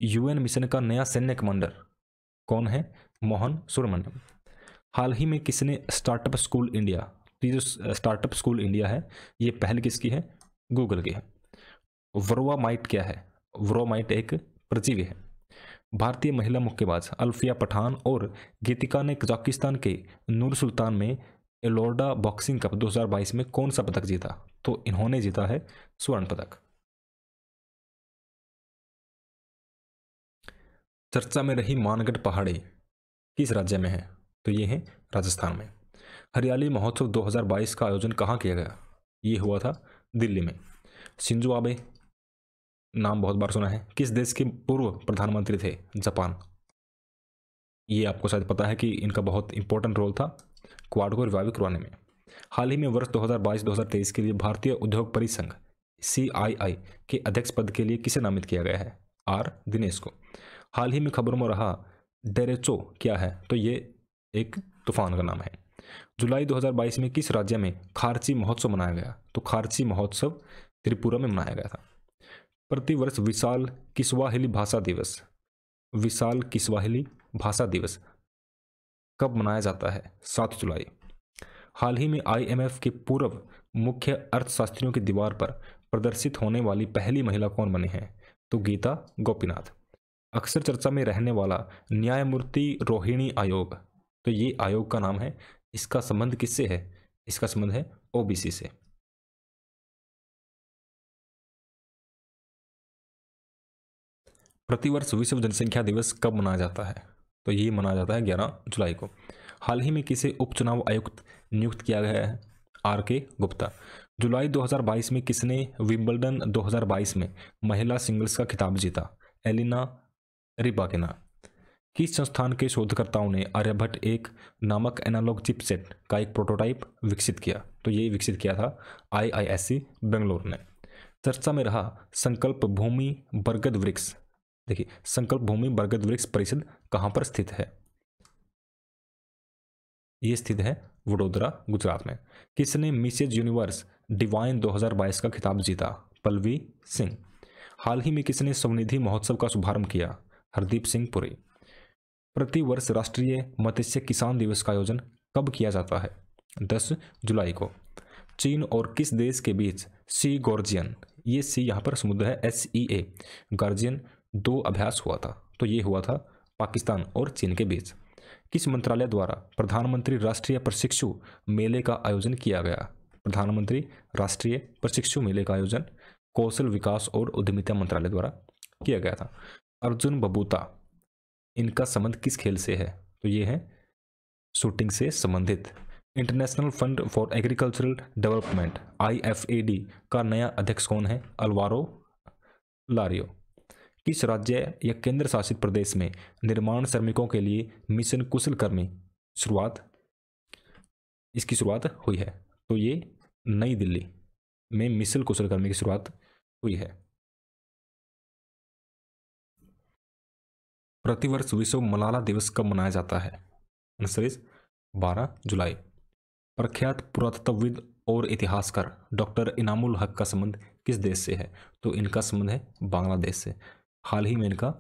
यूएन मिशन का नया सैन्य कमांडर कौन है मोहन सुरमंडम हाल ही में किसने स्टार्टअप स्कूल इंडिया तो ये जो स्टार्टअप स्कूल इंडिया है ये पहल किसकी है गूगल की है वरोवामाइट क्या है वरोमाइट एक प्रजीवी है भारतीय महिला मुक्केबाज अल्फिया पठान और गीतिका ने कजाकिस्तान के नूर सुल्तान में एलोर्डा बॉक्सिंग कप 2022 में कौन सा पदक जीता तो इन्होंने जीता है स्वर्ण पदक चर्चा में रही मानगढ़ पहाड़ी किस राज्य में है तो ये हैं राजस्थान में हरियाली महोत्सव 2022 का आयोजन कहाँ किया गया ये हुआ था दिल्ली में सिंजू आबे नाम बहुत बार सुना है किस देश के पूर्व प्रधानमंत्री थे जापान ये आपको शायद पता है कि इनका बहुत इंपॉर्टेंट रोल था क्वाड को रिवाइव करवाने में हाल ही में वर्ष 2022-2023 के लिए भारतीय उद्योग परिसंघ सी के अध्यक्ष पद के लिए किसे नामित किया गया है आर दिनेश को हाल ही में खबरों में रहा डेरेचो क्या है तो ये एक तूफान का नाम है जुलाई 2022 में किस राज्य में खारसी महोत्सव मनाया गया तो खारसी महोत्सव त्रिपुरा में मनाया गया था प्रतिवर्ष विशाल किसवाहिली भाषा दिवस विशाल किसवाहिली भाषा दिवस कब मनाया जाता है सात जुलाई हाल ही में आईएमएफ के पूर्व मुख्य अर्थशास्त्रियों की दीवार पर प्रदर्शित होने वाली पहली महिला कौन बनी है तो गीता गोपीनाथ अक्सर चर्चा में रहने वाला न्यायमूर्ति रोहिणी आयोग तो ये आयोग का नाम है इसका संबंध किससे है इसका संबंध है ओबीसी से प्रतिवर्ष विश्व जनसंख्या दिवस कब मनाया जाता है तो ये मनाया जाता है ग्यारह जुलाई को हाल ही में किसे उपचुनाव आयुक्त नियुक्त किया गया है आर के गुप्ता जुलाई 2022 में किसने विम्बलडन 2022 में महिला सिंगल्स का खिताब जीता एलिना रिबाकिना इस संस्थान के शोधकर्ताओं ने आर्यभट्ट एक नामक एनालॉग चिपसेट का एक प्रोटोटाइप विकसित किया तो ये विकसित किया था आईआईएससी बेंगलोर ने चर्चा में रहा संकल्प भूमि बरगद वृक्ष देखिए संकल्प भूमि बरगद वृक्ष परिषद कहाँ पर स्थित है ये स्थित है वडोदरा गुजरात में किसने मिसेज यूनिवर्स डिवाइन 2022 का खिताब जीता पलवी सिंह हाल ही में किसने स्वनिधि महोत्सव का शुभारंभ किया हरदीप सिंह पुरी प्रतिवर्ष राष्ट्रीय मत्स्य किसान दिवस का आयोजन कब किया जाता है दस जुलाई को चीन और किस देश के बीच सी गॉर्जियन ये सी यहाँ पर समुद्र है एस ई ए गार्जियन दो अभ्यास हुआ था तो ये हुआ था पाकिस्तान और चीन के बीच किस मंत्रालय द्वारा प्रधानमंत्री राष्ट्रीय प्रशिक्षु मेले का आयोजन किया गया प्रधानमंत्री राष्ट्रीय प्रशिक्षु मेले का आयोजन कौशल विकास और उद्यमिता मंत्रालय द्वारा किया गया था अर्जुन बबूता इनका संबंध किस खेल से है तो ये है शूटिंग से संबंधित international fund for agricultural development I का नया अध्यक्ष कौन है अलवारो लारियो किस राज्य या केंद्र शासित प्रदेश में निर्माण श्रमिकों के लिए मिशन कुशल कर्मी शुरुआत इसकी शुरुआत हुई है तो ये नई दिल्ली में मिशन कुशल कर्मी की शुरुआत हुई है प्रतिवर्ष विश्व मलाला दिवस कब मनाया जाता है आंसर इज बारह जुलाई प्रख्यात पुरातत्वविद और इतिहासकार डॉक्टर इनामुल हक का संबंध किस देश से है तो इनका संबंध है बांग्लादेश से हाल ही में इनका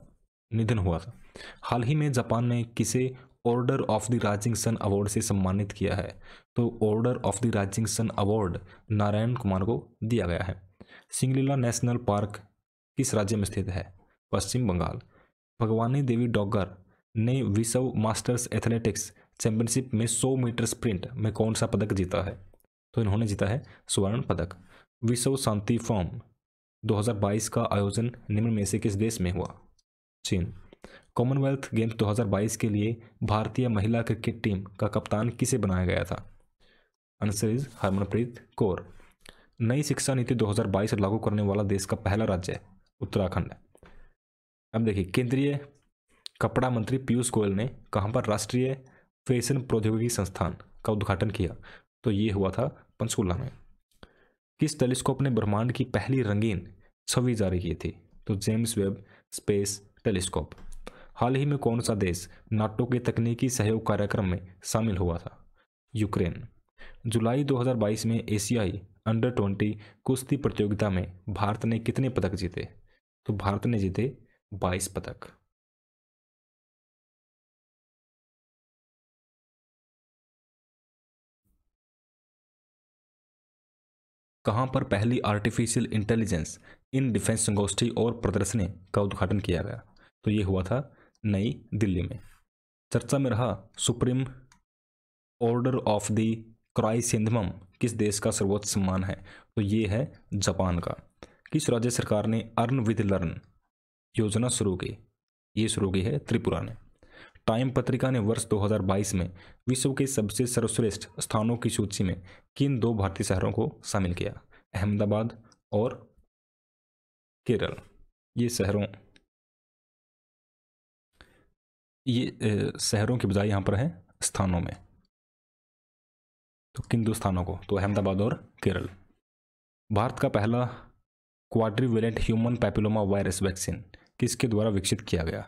निधन हुआ था हाल ही में जापान ने किसे order of the rising sun award से सम्मानित किया है तो order of the rising sun award Narayan Kumar को दिया गया है सिंगलीला नेशनल पार्क किस राज्य में स्थित है पश्चिम बंगाल भगवानी देवी डॉगर ने विश्व मास्टर्स एथलेटिक्स चैंपियनशिप में 100 मीटर स्प्रिंट में कौन सा पदक जीता है तो इन्होंने जीता है स्वर्ण पदक विश्व शांति फॉर्म 2022 का आयोजन निम्न में से किस देश में हुआ चीन कॉमनवेल्थ गेम्स 2022 के लिए भारतीय महिला क्रिकेट टीम का कप्तान किसे बनाया गया था आंसर इज हरमनप्रीत कौर नई शिक्षा नीति 2022 लागू करने वाला देश का पहला राज्य है उत्तराखंड अब देखिए केंद्रीय कपड़ा मंत्री पीयूष गोयल ने कहाँ पर राष्ट्रीय फैशन प्रौद्योगिकी संस्थान का उद्घाटन किया तो ये हुआ था पंचकूला में किस टेलीस्कोप ने ब्रह्मांड की पहली रंगीन छवि जारी की थी तो जेम्स वेब स्पेस टेलीस्कोप हाल ही में कौन सा देश नाटो के तकनीकी सहयोग कार्यक्रम में शामिल हुआ था यूक्रेन जुलाई 2022 में एशियाई अंडर ट्वेंटी कुश्ती प्रतियोगिता में भारत ने कितने पदक जीते तो भारत ने जीते बाईस पदक कहां पर पहली आर्टिफिशियल इंटेलिजेंस इन डिफेंस संगोष्ठी और प्रदर्शनी का उद्घाटन किया गया तो यह हुआ था नई दिल्ली में चर्चा में रहा supreme order of the chrysanthemum किस देश का सर्वोच्च सम्मान है तो ये है जापान का किस राज्य सरकार ने अर्न विद लर्न योजना शुरू की ये शुरू की है त्रिपुरा ने टाइम पत्रिका ने वर्ष 2022 में विश्व के सबसे सर्वश्रेष्ठ स्थानों की सूची में किन दो भारतीय शहरों को शामिल किया अहमदाबाद और केरल ये शहरों ये शहरों की बजाय यहाँ पर है स्थानों में तो किन दो स्थानों को तो अहमदाबाद और केरल भारत का पहला quadrivalent human papilloma virus vaccine किसके द्वारा विकसित किया गया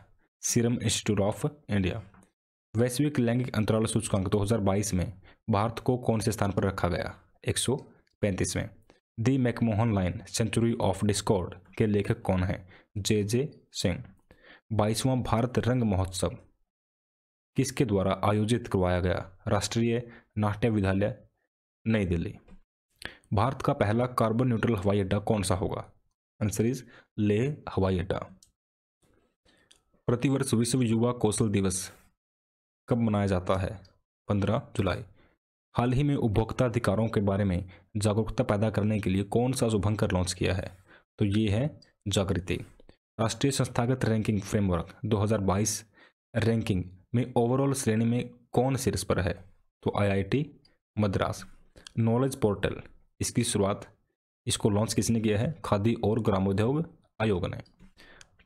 सीरम इंस्टीट्यूट ऑफ इंडिया वैश्विक लैंगिक अंतराल सूचकांक 2022 में भारत को कौन से स्थान पर रखा गया एक सौ पैंतीसवें the McMahon line century of discord के लेखक कौन है जे जे सिंह बाईसवां भारत रंग महोत्सव किसके द्वारा आयोजित करवाया गया राष्ट्रीय नाट्य विद्यालय नई दिल्ली भारत का पहला कार्बन न्यूट्रल हवाई अड्डा कौन सा होगा आंसर इज ले हवाई अड्डा प्रतिवर्ष विश्व युवा कौशल दिवस कब मनाया जाता है पंद्रह जुलाई हाल ही में उपभोक्ता अधिकारों के बारे में जागरूकता पैदा करने के लिए कौन सा शुभंकर लॉन्च किया है तो ये है जागृति राष्ट्रीय संस्थागत रैंकिंग फ्रेमवर्क 2022 रैंकिंग में ओवरऑल श्रेणी में कौन शीर्ष पर है तो आईआईटी मद्रास नॉलेज पोर्टल इसकी शुरुआत इसको लॉन्च किसने किया है खादी और ग्रामोद्योग आयोग ने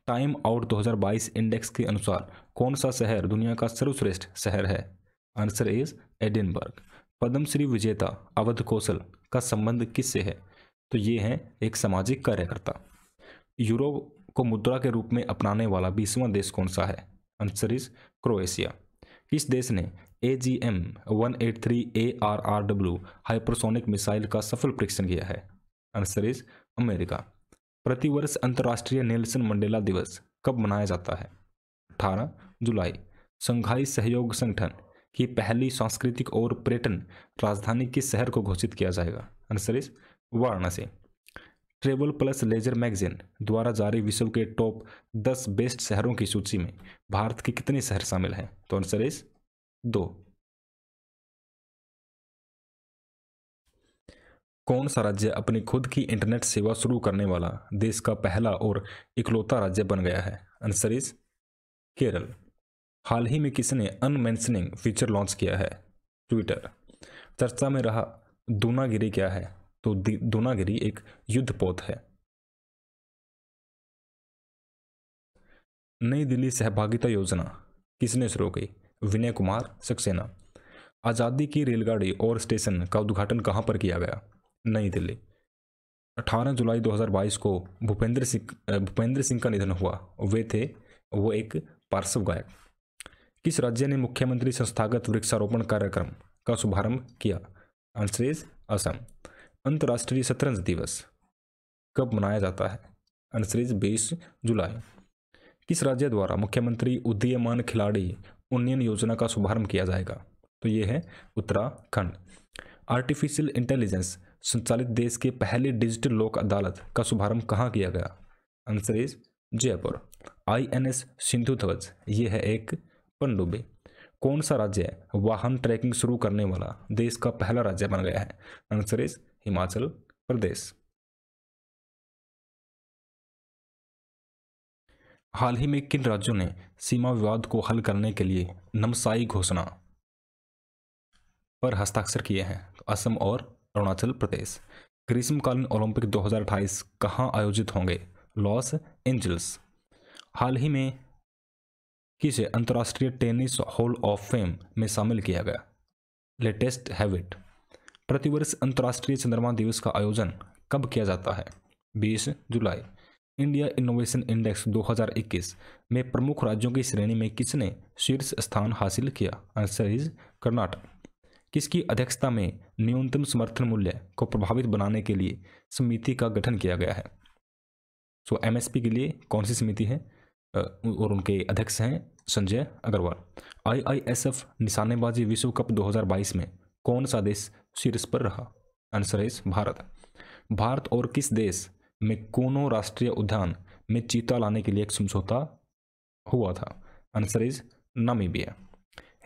टाइम आउट 2022 इंडेक्स के अनुसार कौन सा शहर दुनिया का सर्वश्रेष्ठ शहर है आंसर इज एडिनबर्ग पद्मश्री विजेता अवध कौशल का संबंध किससे है तो ये है एक सामाजिक कार्यकर्ता यूरो को मुद्रा के रूप में अपनाने वाला बीसवां देश कौन सा है आंसर इज क्रोएशिया किस देश ने A G M one eight three A R R W hypersonic missile का सफल परीक्षण किया है आंसर इज अमेरिका प्रतिवर्ष अंतर्राष्ट्रीय नेल्सन मंडेला दिवस कब मनाया जाता है अठारह जुलाई संघाई सहयोग संगठन की पहली सांस्कृतिक और पर्यटन राजधानी किस शहर को घोषित किया जाएगा answer is Varanasi travel plus leisure magazine द्वारा जारी विश्व के टॉप दस बेस्ट शहरों की सूची में भारत के कितने शहर शामिल हैं तो आंसर इस दो कौन सा राज्य अपनी खुद की इंटरनेट सेवा शुरू करने वाला देश का पहला और इकलौता राज्य बन गया है आंसर इज केरल हाल ही में किसने अनमेंशनिंग फीचर लॉन्च किया है ट्विटर चर्चा में रहा दूनागिरी क्या है तो दूनागिरी एक युद्धपोत है नई दिल्ली सहभागिता योजना किसने शुरू की विनय कुमार सक्सेना आज़ादी की रेलगाड़ी और स्टेशन का उद्घाटन कहाँ पर किया गया नई दिल्ली 18 जुलाई 2022 को भूपेंद्र सिंह भूपेंद्र सिंह का निधन हुआ वे थे वो एक पार्श्व गायक किस राज्य ने मुख्यमंत्री संस्थागत वृक्षारोपण कार्यक्रम का शुभारंभ किया आंसर इज असम अंतर्राष्ट्रीय शतरंज दिवस कब मनाया जाता है आंसर इज बीस जुलाई किस राज्य द्वारा मुख्यमंत्री उदीयमान खिलाड़ी उन्नयन योजना का शुभारंभ किया जाएगा तो ये है उत्तराखंड आर्टिफिशियल इंटेलिजेंस संचालित देश के पहले डिजिटल लोक अदालत का शुभारंभ कहाँ किया गया answer is Jaipur I N S Sindhu Dhwaj ये है एक पनडुब्बी कौन सा राज्य है वाहन ट्रैकिंग शुरू करने वाला देश का पहला राज्य बन गया है आंसर इज हिमाचल प्रदेश हाल ही में किन राज्यों ने सीमा विवाद को हल करने के लिए नमसाई घोषणा पर हस्ताक्षर किए हैं असम और अरुणाचल प्रदेश ग्रीष्मकालीन ओलंपिक 2028 कहाँ आयोजित होंगे लॉस एंजल्स हाल ही में किसे अंतर्राष्ट्रीय टेनिस हॉल ऑफ फेम में शामिल किया गया लेटेस्ट हैविट प्रतिवर्ष अंतर्राष्ट्रीय चंद्रमा दिवस का आयोजन कब किया जाता है 20 जुलाई इंडिया इनोवेशन इंडेक्स 2021 में प्रमुख राज्यों की श्रेणी में किसने शीर्ष स्थान हासिल किया आंसर इज कर्नाटक किसकी अध्यक्षता में न्यूनतम समर्थन मूल्य को प्रभावित बनाने के लिए समिति का गठन किया गया है सो so, एमएसपी के लिए कौन सी समिति है और उनके अध्यक्ष हैं संजय अग्रवाल आईआईएसएफ निशानेबाजी विश्व कप 2022 में कौन सा देश शीर्ष पर रहा आंसर है भारत भारत और किस देश में कोनो राष्ट्रीय उद्यान में चीता लाने के लिए एक समझौता हुआ था answer is Namibia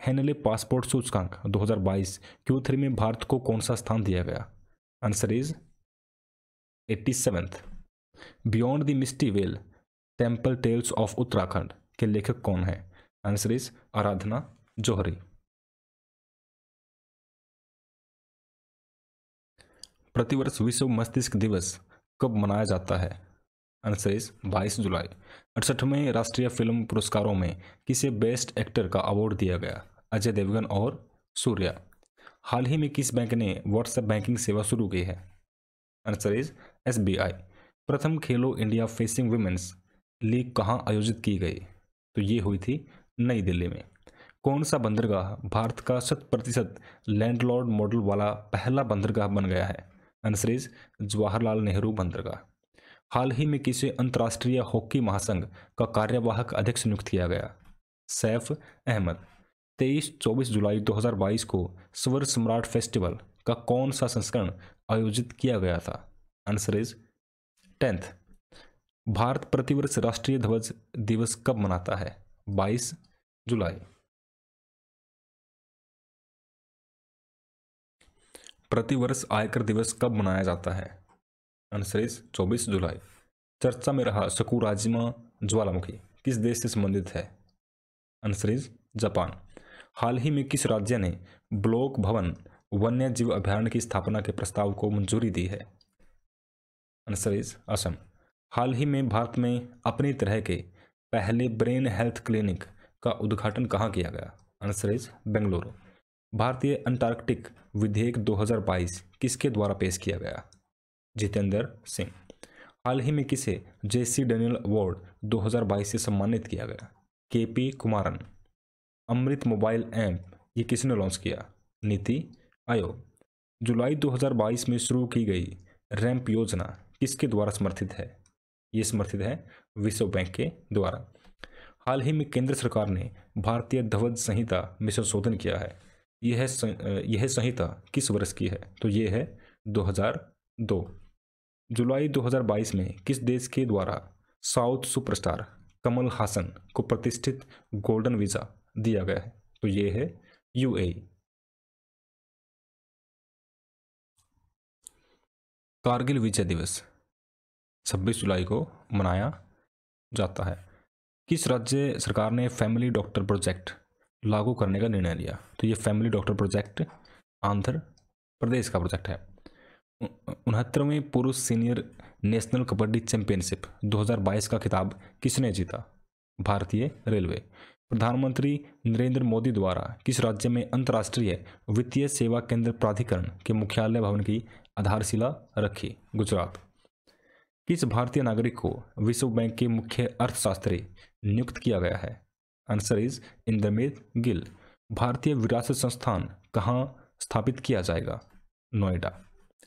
Henley passport सूचकांक 2022 क्यू थ्री में भारत को कौन सा स्थान दिया गया answer is eighty seventh beyond the misty veil temple tales of Uttarakhand के लेखक कौन है आंसर इज आराधना जोहरी प्रतिवर्ष विश्व मस्तिष्क दिवस कब मनाया जाता है आंसर इज बाईस जुलाई अड़सठवें राष्ट्रीय फिल्म पुरस्कारों में किसे बेस्ट एक्टर का अवार्ड दिया गया अजय देवगन और सूर्या हाल ही में किस बैंक ने व्हाट्सएप बैंकिंग सेवा शुरू की है आंसर इज एस प्रथम खेलो इंडिया फेसिंग वुमेन्स लीग कहाँ आयोजित की गई तो ये हुई थी नई दिल्ली में कौन सा बंदरगाह भारत का शत प्रतिशत लैंडलॉर्ड मॉडल वाला पहला बंदरगाह बन गया है आंसर इज जवाहरलाल नेहरू बंदरगाह हाल ही में किसे अंतर्राष्ट्रीय हॉकी महासंघ का कार्यवाहक अध्यक्ष नियुक्त किया गया सैफ अहमद तेईस चौबीस जुलाई 2022 को स्वर सम्राट फेस्टिवल का कौन सा संस्करण आयोजित किया गया था आंसर इज टेंथ भारत प्रतिवर्ष राष्ट्रीय ध्वज दिवस कब मनाता है 22 जुलाई प्रतिवर्ष आयकर दिवस कब मनाया जाता है आंसर इज चौबीस जुलाई चर्चा में रहा सकुराजिमा ज्वालामुखी किस देश से संबंधित है आंसर इज जापान हाल ही में किस राज्य ने ब्लॉक भवन वन्य जीव अभ्यारण्य की स्थापना के प्रस्ताव को मंजूरी दी है आंसर इज असम हाल ही में भारत में अपनी तरह के पहले ब्रेन हेल्थ क्लिनिक का उद्घाटन कहाँ किया गया आंसर इज बेंगलुरु भारतीय अंटार्कटिक विधेयक 2022 किसके द्वारा पेश किया गया जितेंद्र सिंह हाल ही में किसे जेसी डेनियल अवार्ड 2022 से सम्मानित किया गया K P Kumaran Amrit mobile app ये किसने लॉन्च किया नीति आयोग जुलाई 2022 में शुरू की गई रैंप योजना किसके द्वारा समर्थित है ये समर्थित है विश्व बैंक के द्वारा हाल ही में केंद्र सरकार ने भारतीय ध्वज संहिता में संशोधन किया है यह यह संहिता किस वर्ष की है तो ये है 2002 जुलाई 2022 में किस देश के द्वारा साउथ सुपरस्टार कमल हासन को प्रतिष्ठित गोल्डन वीज़ा दिया गया है तो ये है यू कारगिल विजय दिवस 26 जुलाई को मनाया जाता है किस राज्य सरकार ने फैमिली डॉक्टर प्रोजेक्ट लागू करने का निर्णय लिया तो ये family doctor project Andhra Pradesh का प्रोजेक्ट है उनहत्तरवीं पुरुष सीनियर नेशनल कबड्डी चैंपियनशिप 2022 का खिताब किसने जीता भारतीय रेलवे प्रधानमंत्री नरेंद्र मोदी द्वारा किस राज्य में अंतर्राष्ट्रीय वित्तीय सेवा केंद्र प्राधिकरण के मुख्यालय भवन की आधारशिला रखी गुजरात किस भारतीय नागरिक को विश्व बैंक के मुख्य अर्थशास्त्री नियुक्त किया गया है आंसर इज इंद्रमीत गिल भारतीय विरासत संस्थान कहाँ स्थापित किया जाएगा Noida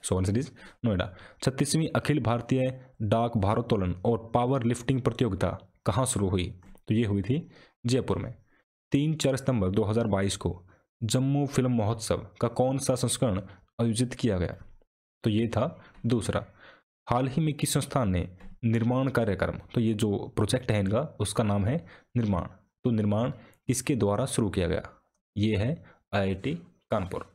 so answer is Noida छत्तीसवीं अखिल भारतीय डाक भारोत्तोलन और पावर लिफ्टिंग प्रतियोगिता कहाँ शुरू हुई तो ये हुई थी जयपुर में तीन चार सितंबर 2022 को जम्मू फिल्म महोत्सव का कौन सा संस्करण आयोजित किया गया तो ये था दूसरा हाल ही में किस संस्थान ने निर्माण कार्यक्रम तो ये जो प्रोजेक्ट है इनका उसका नाम है निर्माण तो निर्माण इसके द्वारा शुरू किया गया ये है आई कानपुर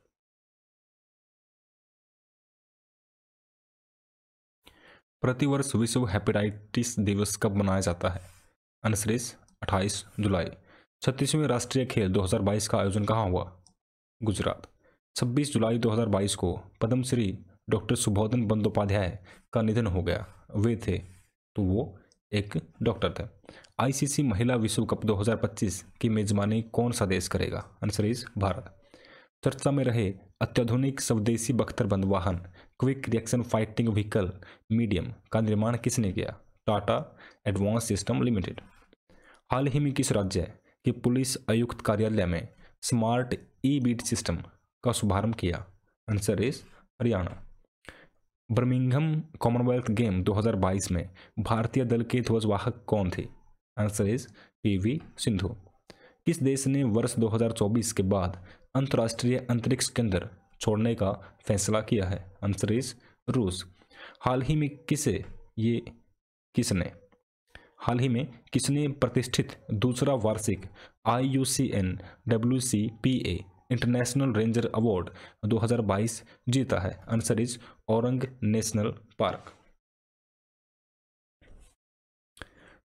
प्रतिवर्ष विश्व हेपेटाइटिस दिवस कब मनाया जाता है अनसरेस 28 जुलाई छत्तीसवें राष्ट्रीय खेल 2022 का आयोजन कहाँ हुआ गुजरात 26 जुलाई 2022 को पद्मश्री डॉक्टर सुबोधन बंदोपाध्याय का निधन हो गया वे थे तो वो एक डॉक्टर थे आईसीसी महिला विश्व कप 2025 की मेजबानी कौन सा देश करेगा आंसर इज भारत चर्चा में रहे अत्याधुनिक स्वदेशी बख्तरबंद वाहन quick reaction fighting vehicle medium का निर्माण किसने किया टाटा एडवांस सिस्टम लिमिटेड हाल ही में किस राज्य के पुलिस आयुक्त कार्यालय में स्मार्ट ई बीट सिस्टम का शुभारंभ किया answer is Haryana Birmingham Commonwealth game 2022 में भारतीय दल के ध्वजवाहक कौन थे answer is P V Sindhu किस देश ने वर्ष 2024 के बाद अंतर्राष्ट्रीय अंतरिक्ष केंद्र छोड़ने का फैसला किया है आंसर इज रूस हाल ही में किसे ये किसने हाल ही में किसने प्रतिष्ठित दूसरा वार्षिक I U C N W C P A international ranger award 2022 जीता है answer is Orang national park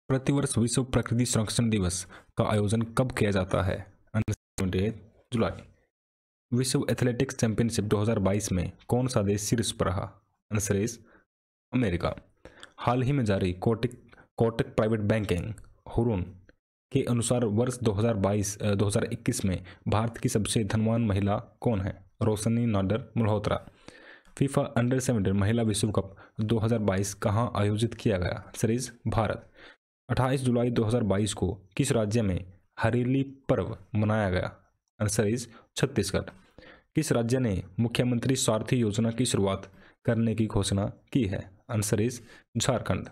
प्रतिवर्ष विश्व प्रकृति संरक्षण दिवस का आयोजन कब किया जाता है जुलाई विश्व एथलेटिक्स चैंपियनशिप 2022 में कौन सा देश शीर्ष पर रहा आंसर इज अमेरिका हाल ही में जारी कोटिक कोटक प्राइवेट बैंकिंग हुरून के अनुसार वर्ष 2022 2021 में भारत की सबसे धनवान महिला कौन है Roshni Nadar Malhotra FIFA under seventeen महिला विश्व कप 2022 कहां आयोजित किया गया सरीज भारत 28 जुलाई 2022 को किस राज्य में हरेली पर्व मनाया गया सरीज छत्तीसगढ़ किस राज्य ने मुख्यमंत्री स्वार्थी योजना की शुरुआत करने की घोषणा की है आंसर इज झारखंड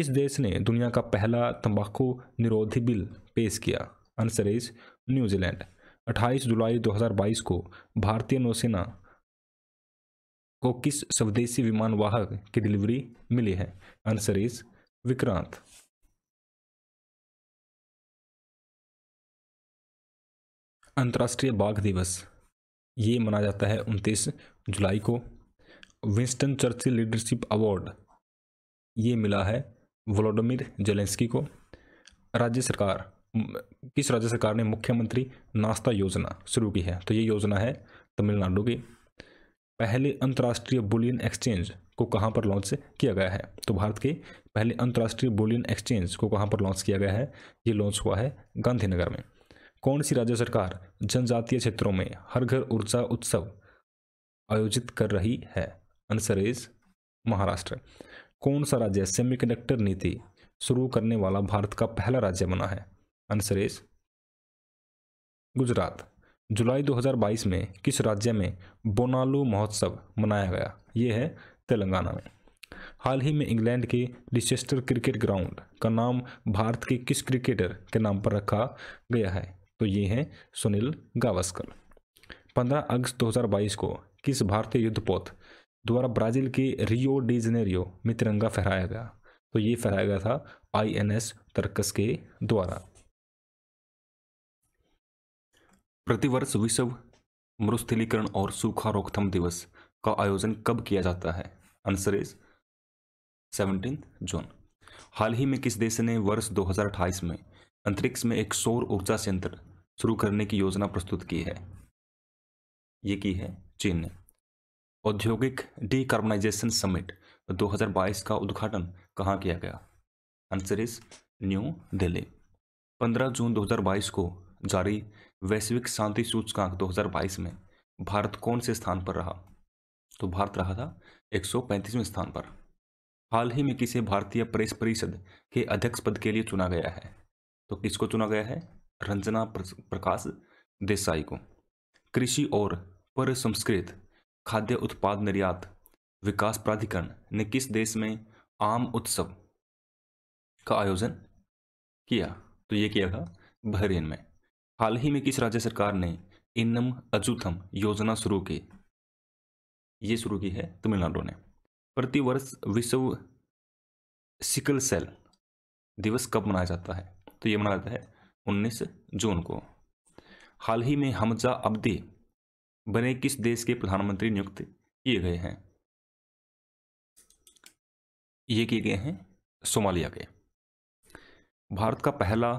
किस देश ने दुनिया का पहला तंबाकू निरोधी बिल पेश किया आंसर इज न्यूजीलैंड 28 जुलाई 2022 को भारतीय नौसेना को किस स्वदेशी विमान वाहक की डिलीवरी मिली है आंसर इज विक्रांत अंतर्राष्ट्रीय बाघ दिवस ये मनाया जाता है 29 जुलाई को विंस्टन चर्चिल लीडरशिप अवार्ड ये मिला है वोलोडोमिर जेलेंस्की को राज्य सरकार किस राज्य सरकार ने मुख्यमंत्री नाश्ता योजना शुरू की है तो ये योजना है तमिलनाडु की पहले अंतर्राष्ट्रीय बुलियन एक्सचेंज को कहाँ पर लॉन्च किया गया है तो भारत के पहले अंतर्राष्ट्रीय बुलियन एक्सचेंज को कहाँ पर लॉन्च किया गया है ये लॉन्च हुआ है गांधीनगर में कौन सी राज्य सरकार जनजातीय क्षेत्रों में हर घर ऊर्जा उत्सव आयोजित कर रही है आंसर इज महाराष्ट्र कौन सा राज्य सेमीकंडक्टर नीति शुरू करने वाला भारत का पहला राज्य बना है आंसर इज गुजरात जुलाई 2022 में किस राज्य में बोनालू महोत्सव मनाया गया ये है तेलंगाना में हाल ही में इंग्लैंड के लिचेस्टर क्रिकेट ग्राउंड का नाम भारत के किस क्रिकेटर के नाम पर रखा गया है तो ये है सुनील गावस्कर 15 अगस्त 2022 को किस भारतीय युद्धपोत द्वारा ब्राज़ील के रियो डी जनेरियो में तिरंगा फहराया गया तो ये फहराया गया था आई एन एस तर्कस के द्वारा प्रतिवर्ष विश्व मरुस्थलीकरण और सूखा रोकथाम दिवस का आयोजन कब किया जाता है आंसर इज सेवनटीन जून हाल ही में किस देश ने वर्ष 2028 में अंतरिक्ष में एक सौर ऊर्जा संयंत्र शुरू करने की योजना प्रस्तुत की है ये की है चीन ने औद्योगिक डीकार्बोनाइजेशन समिट 2022 का उद्घाटन कहाँ किया गया आंसर इज न्यू दिल्ली 15 जून 2022 को जारी वैश्विक शांति सूचकांक 2022 में भारत कौन से स्थान पर रहा तो भारत रहा था 135वें स्थान पर हाल ही में किसे भारतीय प्रेस परिषद के अध्यक्ष पद के लिए चुना गया है तो किसको चुना गया है रंजना प्रकाश देसाई को कृषि और पर संस्कृत खाद्य उत्पाद निर्यात विकास प्राधिकरण ने किस देश में आम उत्सव का आयोजन किया तो ये किया था बहरीन में हाल ही में किस राज्य सरकार ने इनम अजूथम योजना शुरू की ये शुरू की है तमिलनाडु ने प्रतिवर्ष विश्व सिकल सेल दिवस कब मनाया जाता है तो ये मनाया जाता है 19 जून को हाल ही में हमजा अब्दी बने किस देश के प्रधानमंत्री नियुक्त किए गए हैं ये किए गए हैं सोमालिया के भारत का पहला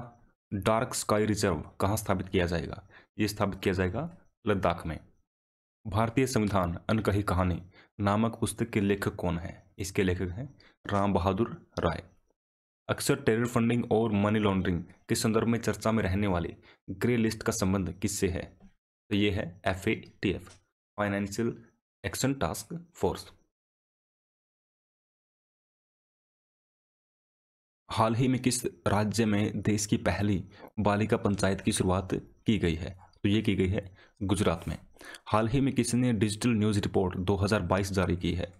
डार्क स्काई रिजर्व कहाँ स्थापित किया जाएगा ये स्थापित किया जाएगा लद्दाख में भारतीय संविधान अनकही कहानी नामक पुस्तक के लेखक कौन है इसके लेखक हैं राम बहादुर राय अक्सर टेरर फंडिंग और मनी लॉन्ड्रिंग के संदर्भ में चर्चा में रहने वाले ग्रे लिस्ट का संबंध किससे है तो ये है F A T F financial action task force हाल ही में किस राज्य में देश की पहली बालिका पंचायत की शुरुआत की गई है तो ये की गई है गुजरात में हाल ही में किसने डिजिटल न्यूज़ रिपोर्ट 2022 जारी की है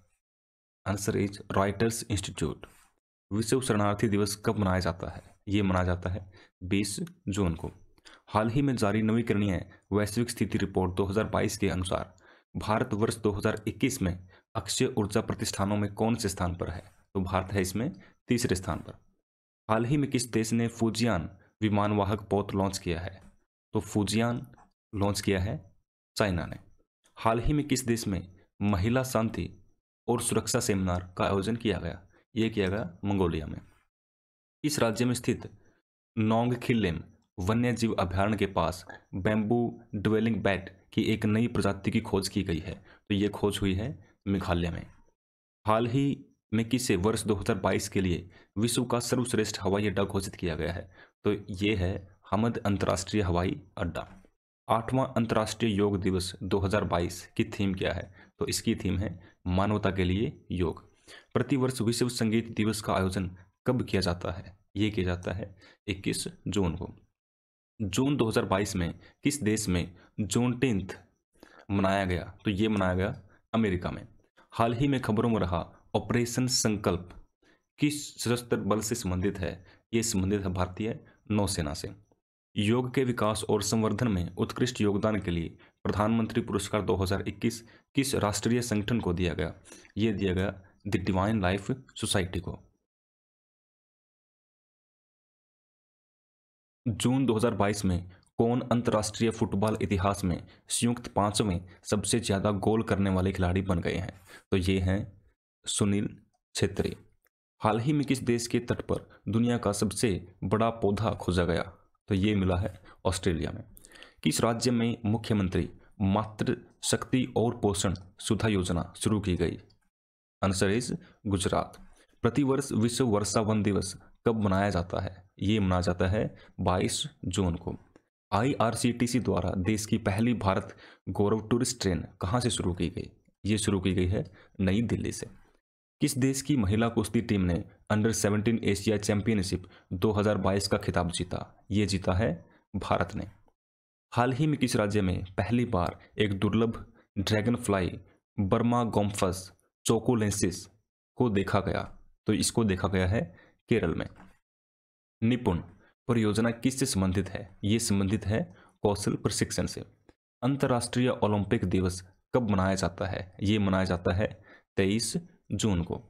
आंसर इज राइटर्स इंस्टीट्यूट विश्व शरणार्थी दिवस कब मनाया जाता है ये मनाया जाता है 20 जून को हाल ही में जारी नवीकरणीय वैश्विक स्थिति रिपोर्ट 2022 के अनुसार भारत वर्ष 2021 में अक्षय ऊर्जा प्रतिष्ठानों में कौन से स्थान पर है तो भारत है इसमें तीसरे स्थान पर हाल ही में किस देश ने फूजियान विमानवाहक पोत लॉन्च किया है तो फूजियान लॉन्च किया है चाइना ने हाल ही में किस देश में महिला शांति और सुरक्षा सेमिनार का आयोजन किया गया ये किया गया मंगोलिया में इस राज्य में स्थित नोंग खिलेम वन्य जीव अभ्यारण्य के पास बैम्बू ड्वेलिंग बैट की एक नई प्रजाति की खोज की गई है तो ये खोज हुई है मेघालय में हाल ही में किसे वर्ष 2022 के लिए विश्व का सर्वश्रेष्ठ हवाई अड्डा घोषित किया गया है तो ये है हमद अंतर्राष्ट्रीय हवाई अड्डा आठवां अंतर्राष्ट्रीय योग दिवस 2022 की थीम क्या है तो इसकी थीम है मानवता के लिए योग प्रतिवर्ष विश्व संगीत दिवस का आयोजन कब किया जाता है ये किया जाता है 21 जून को जून 2022 में किस देश में जून टेंथ मनाया गया तो ये मनाया गया अमेरिका में हाल ही में खबरों में रहा ऑपरेशन संकल्प किस सशस्त्र बल से संबंधित है ये संबंधित है भारतीय नौसेना से योग के विकास और संवर्धन में उत्कृष्ट योगदान के लिए प्रधानमंत्री पुरस्कार 2021 किस राष्ट्रीय संगठन को दिया गया ये दिया गया द डिवाइन लाइफ सोसाइटी को जून 2022 में कौन अंतर्राष्ट्रीय फुटबॉल इतिहास में संयुक्त पांचों में सबसे ज़्यादा गोल करने वाले खिलाड़ी बन गए हैं तो ये हैं सुनील छेत्री हाल ही में किस देश के तट पर दुनिया का सबसे बड़ा पौधा खोजा गया तो ये मिला है ऑस्ट्रेलिया में किस राज्य में मुख्यमंत्री मातृ शक्ति और पोषण सुधा योजना शुरू की गई आंसर इज गुजरात प्रतिवर्ष विश्व वर्षा वन दिवस कब मनाया जाता है ये मनाया जाता है 22 जून को आईआरसीटीसी द्वारा देश की पहली भारत गौरव टूरिस्ट ट्रेन कहाँ से शुरू की गई ये शुरू की गई है नई दिल्ली से किस देश की महिला कुश्ती टीम ने अंडर 17 एशिया चैंपियनशिप 2022 का खिताब जीता ये जीता है भारत ने हाल ही में किस राज्य में पहली बार एक दुर्लभ ड्रैगन फ्लाई बर्मा गोम्फस चोकोलेंसिस को देखा गया तो इसको देखा गया है केरल में निपुण परियोजना किससे संबंधित है ये संबंधित है कौशल प्रशिक्षण से अंतर्राष्ट्रीय ओलंपिक दिवस कब मनाया जाता है ये मनाया जाता है तेईस जून को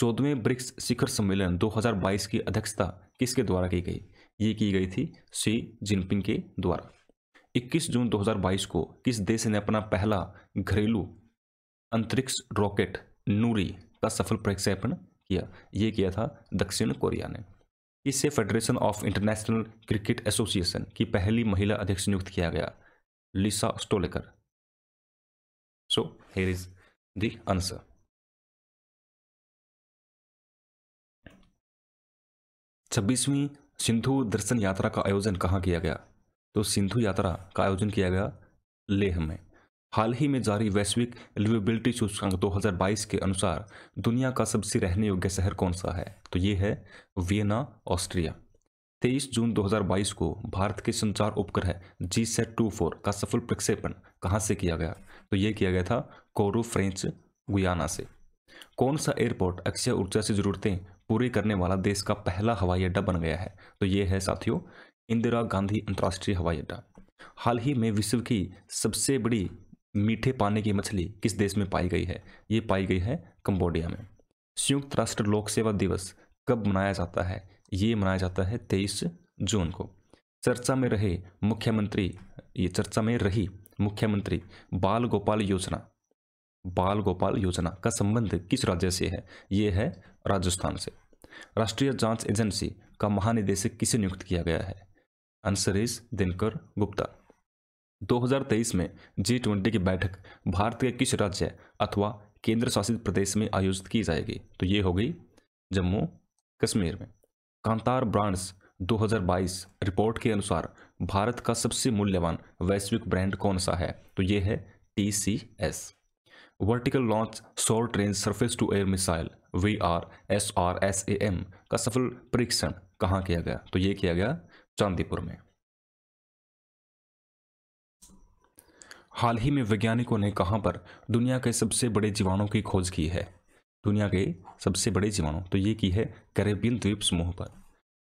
चौदहवें ब्रिक्स शिखर सम्मेलन 2022 की अध्यक्षता किसके द्वारा की गई ये की गई थी शी जिनपिंग के द्वारा 21 जून 2022 को किस देश ने अपना पहला घरेलू अंतरिक्ष रॉकेट नूरी का सफल प्रक्षेपण किया ये किया था दक्षिण कोरिया ने इससे Federation of International Cricket Association की पहली महिला अध्यक्ष नियुक्त किया गया Lisa Sthalekar so here is the answer छब्बीसवीं सिंधु दर्शन यात्रा का आयोजन कहाँ किया गया तो सिंधु यात्रा का आयोजन किया गया लेह में हाल ही में जारी वैश्विक लिवेबिलिटी सूचकांक 2022 के अनुसार दुनिया का सबसे रहने योग्य शहर कौन सा है तो ये है वियना ऑस्ट्रिया 23 जून 2022 को भारत के संचार उपग्रह जी सेट टू फोर का सफल प्रक्षेपण कहाँ से किया गया तो ये किया गया था कोरो फ्रेंच गुयाना से कौन सा एयरपोर्ट अक्षय ऊर्जा से ज़रूरतें पूरी करने वाला देश का पहला हवाई अड्डा बन गया है तो ये है साथियों इंदिरा गांधी अंतर्राष्ट्रीय हवाई अड्डा हाल ही में विश्व की सबसे बड़ी मीठे पानी की मछली किस देश में पाई गई है ये पाई गई है कंबोडिया में संयुक्त राष्ट्र लोक सेवा दिवस कब मनाया जाता है ये मनाया जाता है तेईस जून को चर्चा में रहे मुख्यमंत्री ये चर्चा में रही मुख्यमंत्री बाल गोपाल योजना बाल गोपाल योजना का संबंध किस राज्य से है ये है राजस्थान से राष्ट्रीय जांच एजेंसी का महानिदेशक किसे नियुक्त किया गया है आंसर इज दिनकर गुप्ता 2023 में जी ट्वेंटी की बैठक भारत के किस राज्य अथवा केंद्र शासित प्रदेश में आयोजित की जाएगी तो ये हो गई जम्मू कश्मीर में कांतार ब्रांड्स 2022 रिपोर्ट के अनुसार भारत का सबसे मूल्यवान वैश्विक ब्रांड कौन सा है तो ये है T C S vertical launch short range surface to air missile V R S R S A M का सफल परीक्षण कहाँ किया गया तो ये किया गया चांदीपुर में हाल ही में वैज्ञानिकों ने कहाँ पर दुनिया के सबसे बड़े जीवाणु की खोज की है दुनिया के सबसे बड़े जीवाणु तो ये की है कैरेबियन द्वीप समूह पर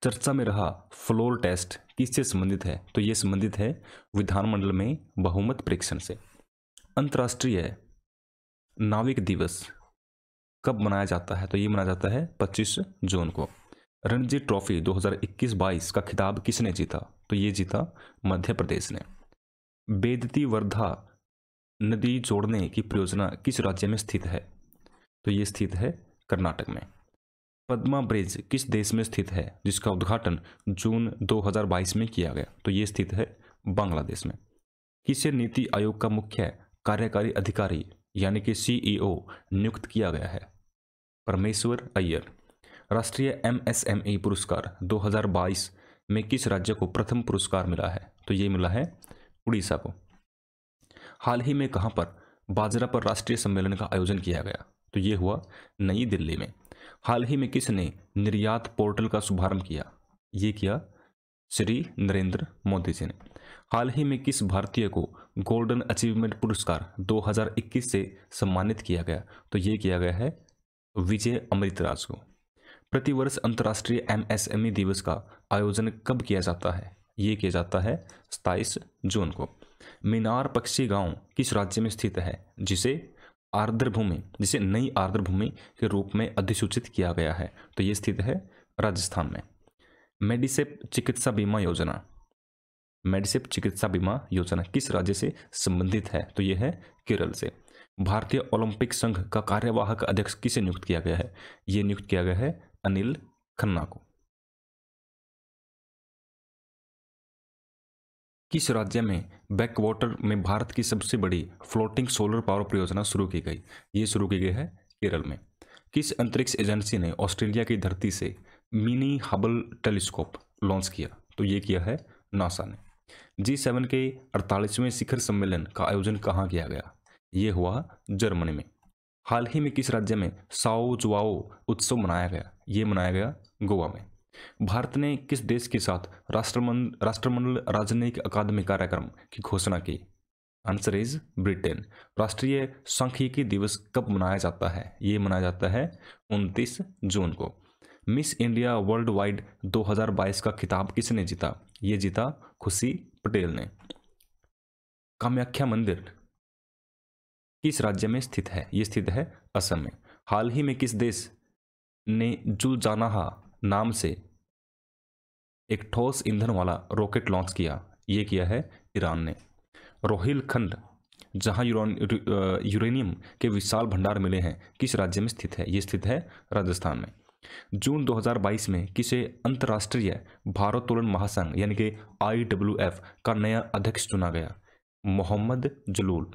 चर्चा में रहा फ्लोर टेस्ट किससे संबंधित है तो ये संबंधित है विधानमंडल में बहुमत परीक्षण से अंतर्राष्ट्रीय नाविक दिवस कब मनाया जाता है तो ये मनाया जाता है 25 जून को रणजी ट्रॉफी 2021-22 का खिताब किसने जीता तो ये जीता मध्य प्रदेश ने बेदती वर्धा नदी जोड़ने की परियोजना किस राज्य में स्थित है तो ये स्थित है कर्नाटक में पद्मा ब्रिज किस देश में स्थित है जिसका उद्घाटन जून 2022 में किया गया तो ये स्थित है बांग्लादेश में किसे नीति आयोग का मुख्य कार्यकारी अधिकारी यानी कि सीईओ e नियुक्त किया गया है परमेश्वर अय्यर राष्ट्रीय एमएसएमई e पुरस्कार 2022 में किस राज्य को प्रथम पुरस्कार मिला है तो ये मिला है उड़ीसा को हाल ही में कहाँ पर बाजरा पर राष्ट्रीय सम्मेलन का आयोजन किया गया तो ये हुआ नई दिल्ली में हाल ही में किसने निर्यात पोर्टल का शुभारंभ किया ये किया श्री नरेंद्र मोदी जी ने हाल ही में किस भारतीय को गोल्डन अचीवमेंट पुरस्कार 2021 से सम्मानित किया गया तो ये किया गया है विजय अमृतराज को प्रतिवर्ष अंतर्राष्ट्रीय एमएसएमई दिवस का आयोजन कब किया जाता है ये किया जाता है सताईस जून को मीनार पक्षी गांव किस राज्य में स्थित है जिसे आर्द्रभूमि जिसे नई आर्द्रभूमि के रूप में अधिसूचित किया गया है तो ये स्थित है राजस्थान में मेडिसेप चिकित्सा बीमा योजना मेडिसेप चिकित्सा बीमा योजना किस राज्य से संबंधित है तो ये है केरल से भारतीय ओलंपिक संघ का कार्यवाहक अध्यक्ष किसे नियुक्त किया गया है ये नियुक्त किया गया है अनिल खन्ना को किस राज्य में बैक वाटर में भारत की सबसे बड़ी फ्लोटिंग सोलर पावर परियोजना शुरू की गई ये शुरू की गई है केरल में किस अंतरिक्ष एजेंसी ने ऑस्ट्रेलिया की धरती से मिनी हबल टेलीस्कोप लॉन्च किया तो ये किया है नासा ने जी सेवन के अड़तालीसवें शिखर सम्मेलन का आयोजन कहाँ किया गया ये हुआ जर्मनी में हाल ही में किस राज्य में साओ जुआओ उत्सव मनाया गया ये मनाया गया गोवा में भारत ने किस देश के साथ राष्ट्रमंडल राष्ट्रमंडल राजनयिक अकादमी कार्यक्रम की घोषणा की आंसर इज ब्रिटेन राष्ट्रीय सांख्यिकी दिवस कब मनाया जाता है ये मनाया जाता है 29 जून को मिस इंडिया वर्ल्ड वाइड 2022 का खिताब किसने जीता ये जीता खुशी पटेल ने कामाख्या मंदिर किस राज्य में स्थित है ये स्थित है असम में हाल ही में किस देश ने जुल जाना नाम से एक ठोस ईंधन वाला रॉकेट लॉन्च किया ये किया है ईरान ने रोहिलखंड जहां यूरेनियम के विशाल भंडार मिले हैं किस राज्य में स्थित है ये स्थित है राजस्थान में जून 2022 में किसे अंतर्राष्ट्रीय भारोत्तोलन महासंघ यानी कि आई का नया अध्यक्ष चुना गया मोहम्मद जलूल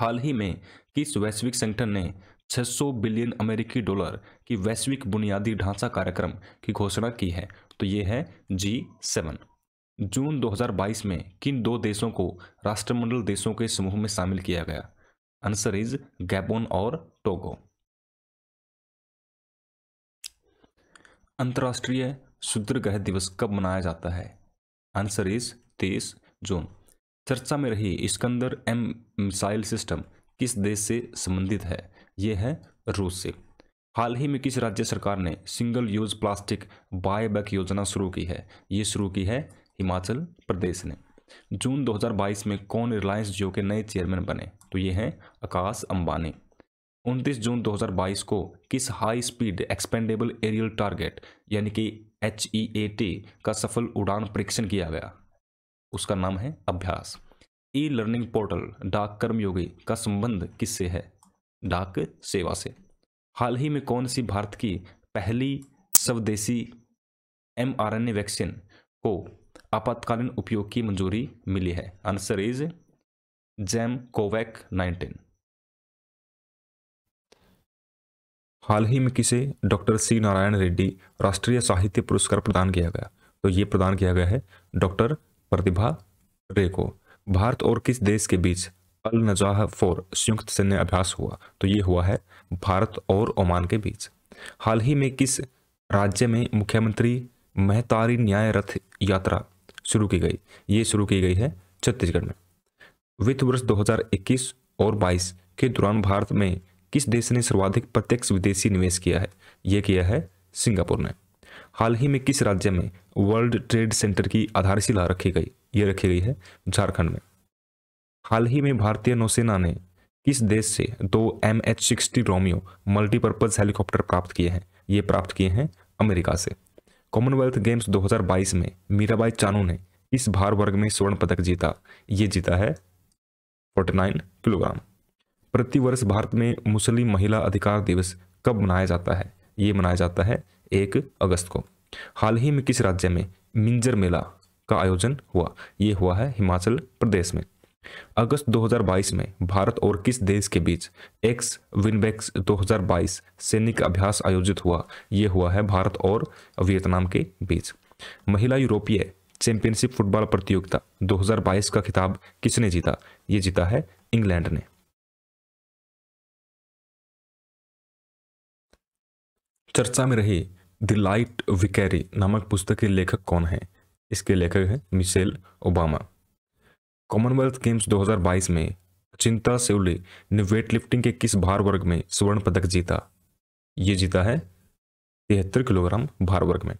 हाल ही में किस वैश्विक संगठन ने 600 बिलियन अमेरिकी डॉलर की वैश्विक बुनियादी ढांचा कार्यक्रम की घोषणा की है तो ये है जी सेवन जून 2022 में किन दो देशों को राष्ट्रमंडल देशों के समूह में शामिल किया गया आंसर इज गैबोन और टोगो अंतर्राष्ट्रीय सुदीर्घ दिवस कब मनाया जाता है आंसर इज तेईस जून चर्चा में रही स्कंदर एम मिसाइल सिस्टम किस देश से संबंधित है यह है रूस से हाल ही में किस राज्य सरकार ने सिंगल यूज़ प्लास्टिक बायबैक योजना शुरू की है ये शुरू की है हिमाचल प्रदेश ने जून 2022 में कौन रिलायंस जियो के नए चेयरमैन बने तो ये हैं आकाश अंबानी उनतीस जून 2022 को किस high speed expendable aerial target यानी कि एच ई ए टी का सफल उड़ान परीक्षण किया गया उसका नाम है अभ्यास ई लर्निंग पोर्टल डाक कर्मयोगी का संबंध किससे है डाक सेवा से हाल ही में कौन सी भारत की पहली स्वदेशी एमआरएनए वैक्सीन को आपातकालीन उपयोग की मंजूरी मिली है आंसर इज जैम कोवैक नाइनटीन हाल ही में किसे डॉक्टर सी नारायण रेड्डी राष्ट्रीय साहित्य पुरस्कार प्रदान किया गया तो ये प्रदान किया गया है डॉक्टर प्रतिभा रे को भारत और किस देश के बीच अल नजाह फोर संयुक्त सैन्य अभ्यास हुआ तो ये हुआ है भारत और ओमान के बीच हाल ही में किस राज्य में मुख्यमंत्री महतारी न्याय रथ यात्रा शुरू की गई ये शुरू की गई है छत्तीसगढ़ में वित्त वर्ष 2021 और 22 के दौरान भारत में किस देश ने सर्वाधिक प्रत्यक्ष विदेशी निवेश किया है ये किया है सिंगापुर ने हाल ही में किस राज्य में वर्ल्ड ट्रेड सेंटर की आधारशिला रखी गई ये रखी गई है झारखंड में हाल ही में भारतीय नौसेना ने किस देश से दो M H sixty Romeo multipurpose helicopter प्राप्त किए हैं ये प्राप्त किए हैं अमेरिका से कॉमनवेल्थ गेम्स 2022 में मीराबाई चानू ने इस भार वर्ग में स्वर्ण पदक जीता ये जीता है 49 किलोग्राम प्रतिवर्ष भारत में मुस्लिम महिला अधिकार दिवस कब मनाया जाता है ये मनाया जाता है एक अगस्त को हाल ही में किस राज्य में मिंजर मेला का आयोजन हुआ ये हुआ है हिमाचल प्रदेश में अगस्त 2022 में भारत और किस देश के बीच एक्स विनबेक्स 2022 सैनिक अभ्यास आयोजित हुआ यह हुआ है भारत और वियतनाम के बीच महिला यूरोपीय चैंपियनशिप फुटबॉल प्रतियोगिता 2022 का खिताब किसने जीता ये जीता है इंग्लैंड ने चर्चा में रही द लाइट विकैरी नामक पुस्तक के लेखक कौन है इसके लेखक हैं मिशेल ओबामा कॉमनवेल्थ गेम्स 2022 में चिंता सेवले ने वेट लिफ्टिंग के किस भार वर्ग में स्वर्ण पदक जीता ये जीता है तिहत्तर किलोग्राम भार वर्ग में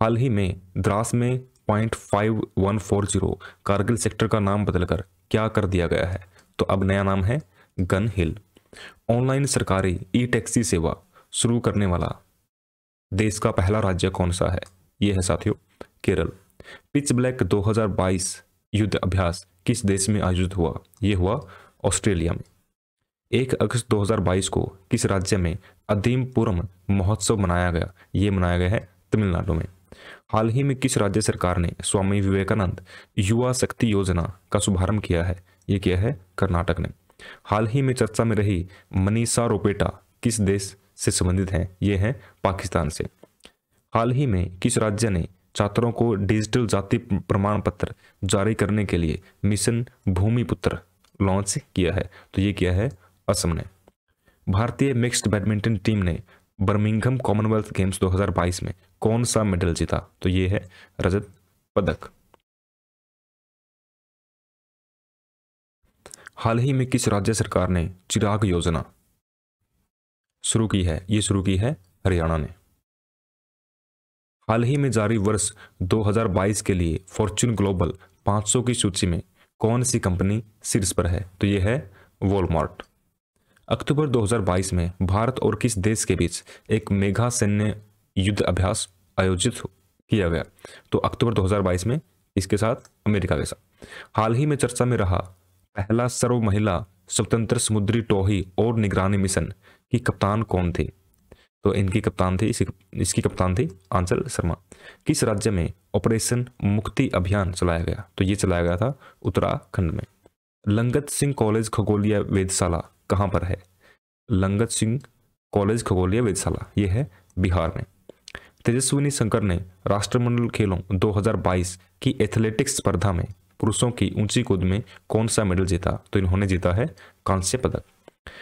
हाल ही में द्रास में पॉइंट कारगिल सेक्टर का नाम बदलकर क्या कर दिया गया है तो अब नया नाम है गन हिल ऑनलाइन सरकारी ई टैक्सी सेवा शुरू करने वाला देश का पहला राज्य कौन सा है यह है साथियों केरल पिच ब्लैक 2022 युद्ध अभ्यास किस देश में आयोजित हुआ ये हुआ ऑस्ट्रेलिया में एक अगस्त 2022 को किस राज्य में अधीमपुरम महोत्सव मनाया गया ये मनाया गया है तमिलनाडु में हाल ही में किस राज्य सरकार ने स्वामी विवेकानंद युवा शक्ति योजना का शुभारंभ किया है ये किया है कर्नाटक ने हाल ही में चर्चा में रही मनीषा रोपेटा किस देश से संबंधित हैं ये हैं पाकिस्तान से हाल ही में किस राज्य ने छात्रों को डिजिटल जाति प्रमाण पत्र जारी करने के लिए मिशन भूमिपुत्र लॉन्च किया है तो ये किया है असम ने भारतीय मिक्स्ड बैडमिंटन टीम ने बर्मिंघम कॉमनवेल्थ गेम्स 2022 में कौन सा मेडल जीता तो ये है रजत पदक हाल ही में किस राज्य सरकार ने चिराग योजना शुरू की है ये शुरू की है हरियाणा ने हाल ही में जारी वर्ष 2022 के लिए फॉर्च्यून ग्लोबल 500 की सूची में कौन सी कंपनी शीर्ष पर है तो यह है वॉलमार्ट अक्टूबर 2022 में भारत और किस देश के बीच एक मेघा सैन्य युद्ध अभ्यास आयोजित किया गया तो अक्टूबर 2022 में इसके साथ अमेरिका के साथ हाल ही में चर्चा में रहा पहला सर्व महिला स्वतंत्र समुद्री टोही और निगरानी मिशन की कप्तान कौन थी तो इनकी कप्तान थी इसकी कप्तान थी आंचल शर्मा किस राज्य में ऑपरेशन मुक्ति अभियान चलाया गया तो ये चलाया गया था उत्तराखंड में लंगत सिंह कॉलेज खगोलिया वेदशाला कहाँ पर है लंगत सिंह कॉलेज खगोलिया वेदशाला ये है बिहार में तेजस्विनी शंकर ने राष्ट्रमंडल खेलों 2022 की एथलेटिक्स स्पर्धा में पुरुषों की ऊंची कूद में कौन सा मेडल जीता तो इन्होंने जीता है कांस्य पदक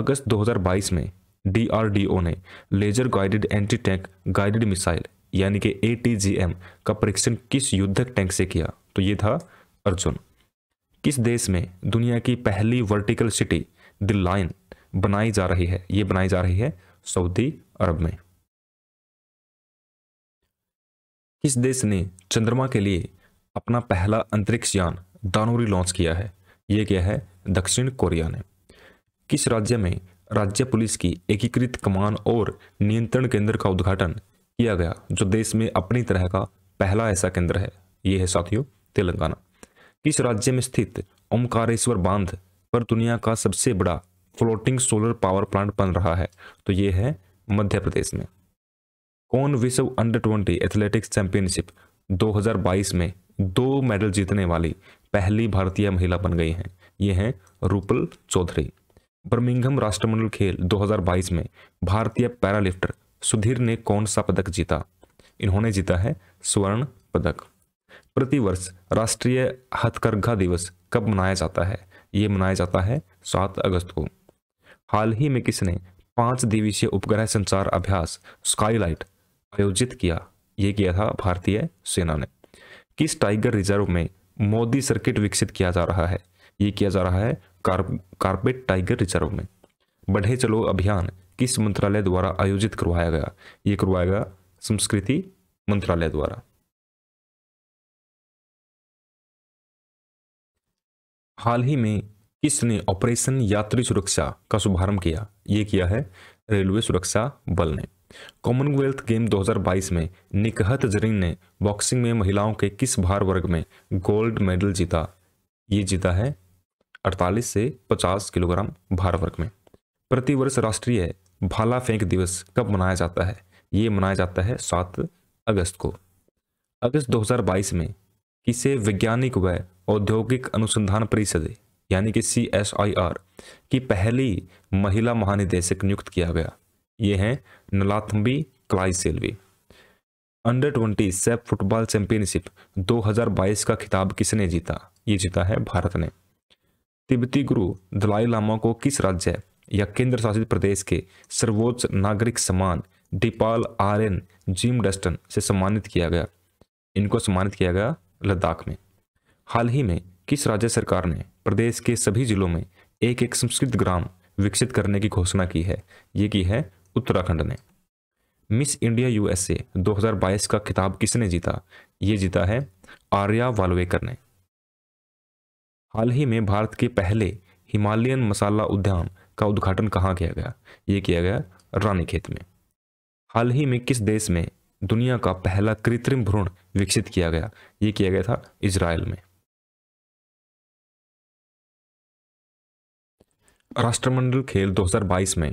अगस्त 2022 में डीआरडीओ ने laser guided anti tank guided missile यानी कि ए का परीक्षण किस युद्धक टैंक से किया तो ये था अर्जुन किस देश में दुनिया की पहली वर्टिकल सिटी द लाइन बनाई जा रही है ये बनाई जा रही है सऊदी अरब में किस देश ने चंद्रमा के लिए अपना पहला अंतरिक्ष यान दानोरी लॉन्च किया है यह क्या है दक्षिण कोरिया ने किस राज्य में राज्य पुलिस की एकीकृत कमान और नियंत्रण केंद्र का उद्घाटन किया गया जो देश में अपनी तरह का पहला ऐसा केंद्र है ये है साथियों तेलंगाना किस राज्य में स्थित ओमकारेश्वर बांध पर दुनिया का सबसे बड़ा फ्लोटिंग सोलर पावर प्लांट बन रहा है तो ये है मध्य प्रदेश में कौन विश्व अंडर ट्वेंटी एथलेटिक्स चैंपियनशिप 2022 में दो मेडल जीतने वाली पहली भारतीय महिला बन गई हैं ये हैं रूपल चौधरी बर्मिंघम राष्ट्रमंडल खेल 2022 में भारतीय पैरालिफ्टर सुधीर ने कौन सा पदक जीता इन्होंने जीता है स्वर्ण पदक प्रतिवर्ष राष्ट्रीय हथकरघा दिवस कब मनाया जाता है ये मनाया जाता है सात अगस्त को हाल ही में किसने पांच दिवसीय उपग्रह संचार अभ्यास स्काईलाइट आयोजित किया ये किया था भारतीय सेना ने किस टाइगर रिजर्व में मोदी सर्किट विकसित किया जा रहा है ये किया जा रहा है कार्पेट टाइगर रिजर्व में बढ़े चलो अभियान किस मंत्रालय द्वारा आयोजित करवाया गया ये गया संस्कृति मंत्रालय द्वारा हाल ही में किसने ऑपरेशन यात्री सुरक्षा का शुभारंभ किया ये किया है रेलवे सुरक्षा बल ने कॉमनवेल्थ गेम 2022 में निकहत जरीन ने बॉक्सिंग में महिलाओं के किस भार वर्ग में गोल्ड मेडल जीता ये जीता है 48 से 50 किलोग्राम भार वर्ग में प्रतिवर्ष राष्ट्रीय भाला फेंक दिवस कब मनाया जाता है ये मनाया जाता है 7 अगस्त को अगस्त 2022 में किसे वैज्ञानिक व औद्योगिक अनुसंधान परिषद यानी कि सी एस आई आर की पहली महिला महानिदेशक नियुक्त किया गया ये हैं Nallathamby Kalaiselvi under twenty SAFF football championship 2022 का खिताब किसने जीता ये जीता है भारत ने तिब्बती गुरु दलाई लामा को किस राज्य या केंद्र शासित प्रदेश के सर्वोच्च नागरिक सम्मान डिपाल आर एन जिम डस्टन से सम्मानित किया गया इनको सम्मानित किया गया लद्दाख में हाल ही में किस राज्य सरकार ने प्रदेश के सभी जिलों में एक एक संस्कृत ग्राम विकसित करने की घोषणा की है ये की है उत्तराखंड ने मिस इंडिया यूएसए 2022 का खिताब किसने जीता ये जीता है आर्या वालवेकर ने हाल ही में भारत के पहले हिमालयन मसाला उद्यान का उद्घाटन कहाँ किया गया ये किया गया रानीखेत में हाल ही में किस देश में दुनिया का पहला कृत्रिम भ्रूण विकसित किया गया ये किया गया था इसराइल में राष्ट्रमंडल खेल 2022 में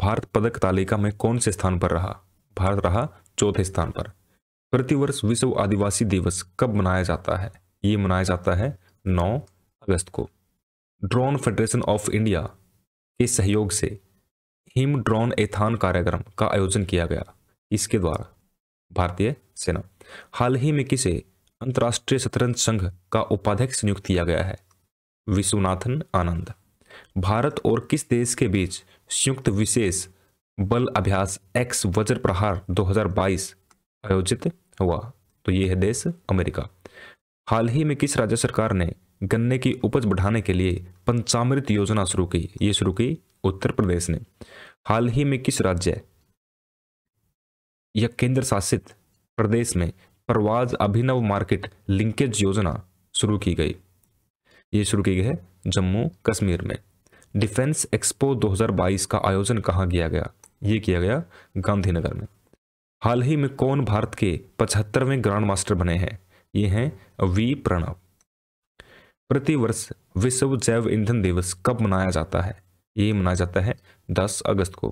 भारत पदक तालिका में कौन से स्थान पर रहा भारत रहा चौथे स्थान पर प्रतिवर्ष विश्व आदिवासी दिवस कब मनाया जाता है ये मनाया जाता है 9 अगस्त को ड्रोन फेडरेशन ऑफ इंडिया के सहयोग से हिम ड्रोन एथान कार्यक्रम का आयोजन किया गया इसके द्वारा भारतीय सेना हाल ही में किसे अंतर्राष्ट्रीय शतरंज संघ का उपाध्यक्ष नियुक्त किया गया है विश्वनाथन आनंद भारत और किस देश के बीच संयुक्त विशेष बल अभ्यास एक्स वज्र प्रहार 2022 आयोजित हुआ तो यह है देश अमेरिका हाल ही में किस राज्य सरकार ने गन्ने की उपज बढ़ाने के लिए पंचामृत योजना शुरू की ये शुरू की उत्तर प्रदेश ने हाल ही में किस राज्य या केंद्र शासित प्रदेश में परवाज अभिनव मार्केट लिंकेज योजना शुरू की गई ये शुरू की गई है जम्मू कश्मीर में डिफेंस एक्सपो 2022 का आयोजन कहाँ किया गया ये किया गया गांधीनगर में हाल ही में कौन भारत के पचहत्तरवें ग्रांड मास्टर बने हैं ये हैं वी प्रणव प्रतिवर्ष विश्व जैव ईंधन दिवस कब मनाया जाता है ये मनाया जाता है 10 अगस्त को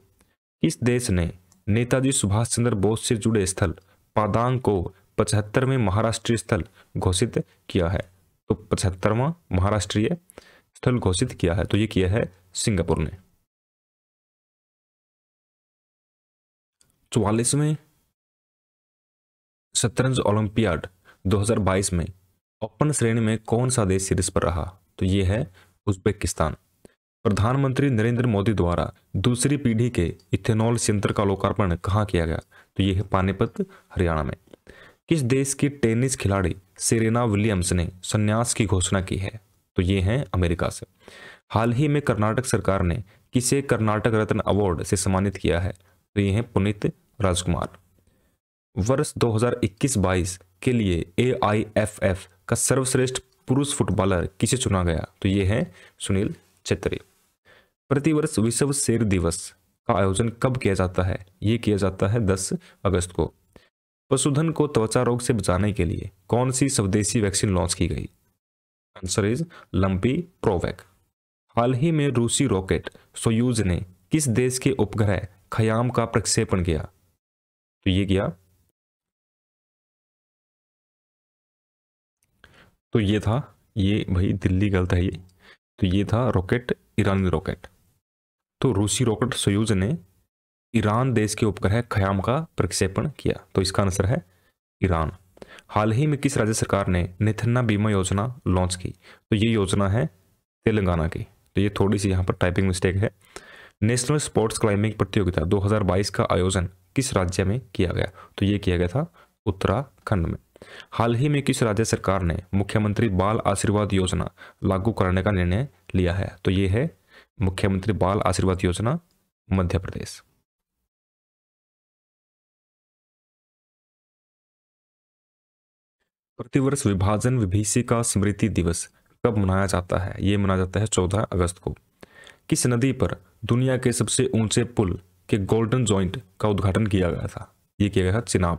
किस देश ने नेताजी सुभाष चंद्र बोस से जुड़े स्थल पादांग को पचहत्तरवें महाराष्ट्रीय स्थल घोषित किया है तो पचहत्तरवा महाराष्ट्रीय स्थल घोषित किया है तो ये किया है सिंगापुर ने चौवालीसवें शतरंज ओलंपियाड 2022 में ओपन श्रेणी में कौन सा देश शीर्ष पर रहा तो ये है उज्बेकिस्तान प्रधानमंत्री नरेंद्र मोदी द्वारा दूसरी पीढ़ी के इथेनॉल संयंत्र का लोकार्पण कहाँ किया गया तो यह है पानीपत हरियाणा में किस देश की टेनिस खिलाड़ी सेरेना विलियम्स ने संन्यास की घोषणा की है तो ये हैं अमेरिका से हाल ही में कर्नाटक सरकार ने किसे कर्नाटक रत्न अवार्ड से सम्मानित किया है तो ये हैं पुनित राजकुमार वर्ष 2021-22 के लिए ए का सर्वश्रेष्ठ पुरुष फुटबॉलर किसे चुना गया तो ये है सुनील छेत्री प्रतिवर्ष विश्व शेर दिवस का आयोजन कब किया जाता है ये किया जाता है दस अगस्त को पशुधन को त्वचा रोग से बचाने के लिए कौन सी स्वदेशी वैक्सीन लॉन्च की गई आंसर इज लंपी प्रोवैक हाल ही में रूसी रॉकेट सोयूज ने किस देश के उपग्रह खयाम का प्रक्षेपण किया तो ये किया तो ये था ये भाई दिल्ली गलत है ये तो ये था रॉकेट ईरानी रॉकेट तो रूसी रॉकेट सयूज ने ईरान देश के उपग्रह खयाम का प्रक्षेपण किया तो इसका आंसर है ईरान हाल ही में किस राज्य सरकार ने निथन्ना बीमा योजना लॉन्च की तो ये योजना है तेलंगाना की तो ये थोड़ी सी यहाँ पर टाइपिंग मिस्टेक है नेशनल स्पोर्ट्स क्लाइंबिंग प्रतियोगिता 2022 का आयोजन किस राज्य में किया गया तो ये किया गया था उत्तराखंड में हाल ही में किस राज्य सरकार ने मुख्यमंत्री बाल आशीर्वाद योजना लागू करने का निर्णय लिया है तो ये है मुख्यमंत्री बाल आशीर्वाद योजना मध्य प्रदेश प्रतिवर्ष विभाजन विभीषिका स्मृति दिवस कब मनाया जाता है ये मनाया जाता है 14 अगस्त को किस नदी पर दुनिया के सबसे ऊंचे पुल के गोल्डन जॉइंट का उद्घाटन किया गया था ये किया गया था चिनाब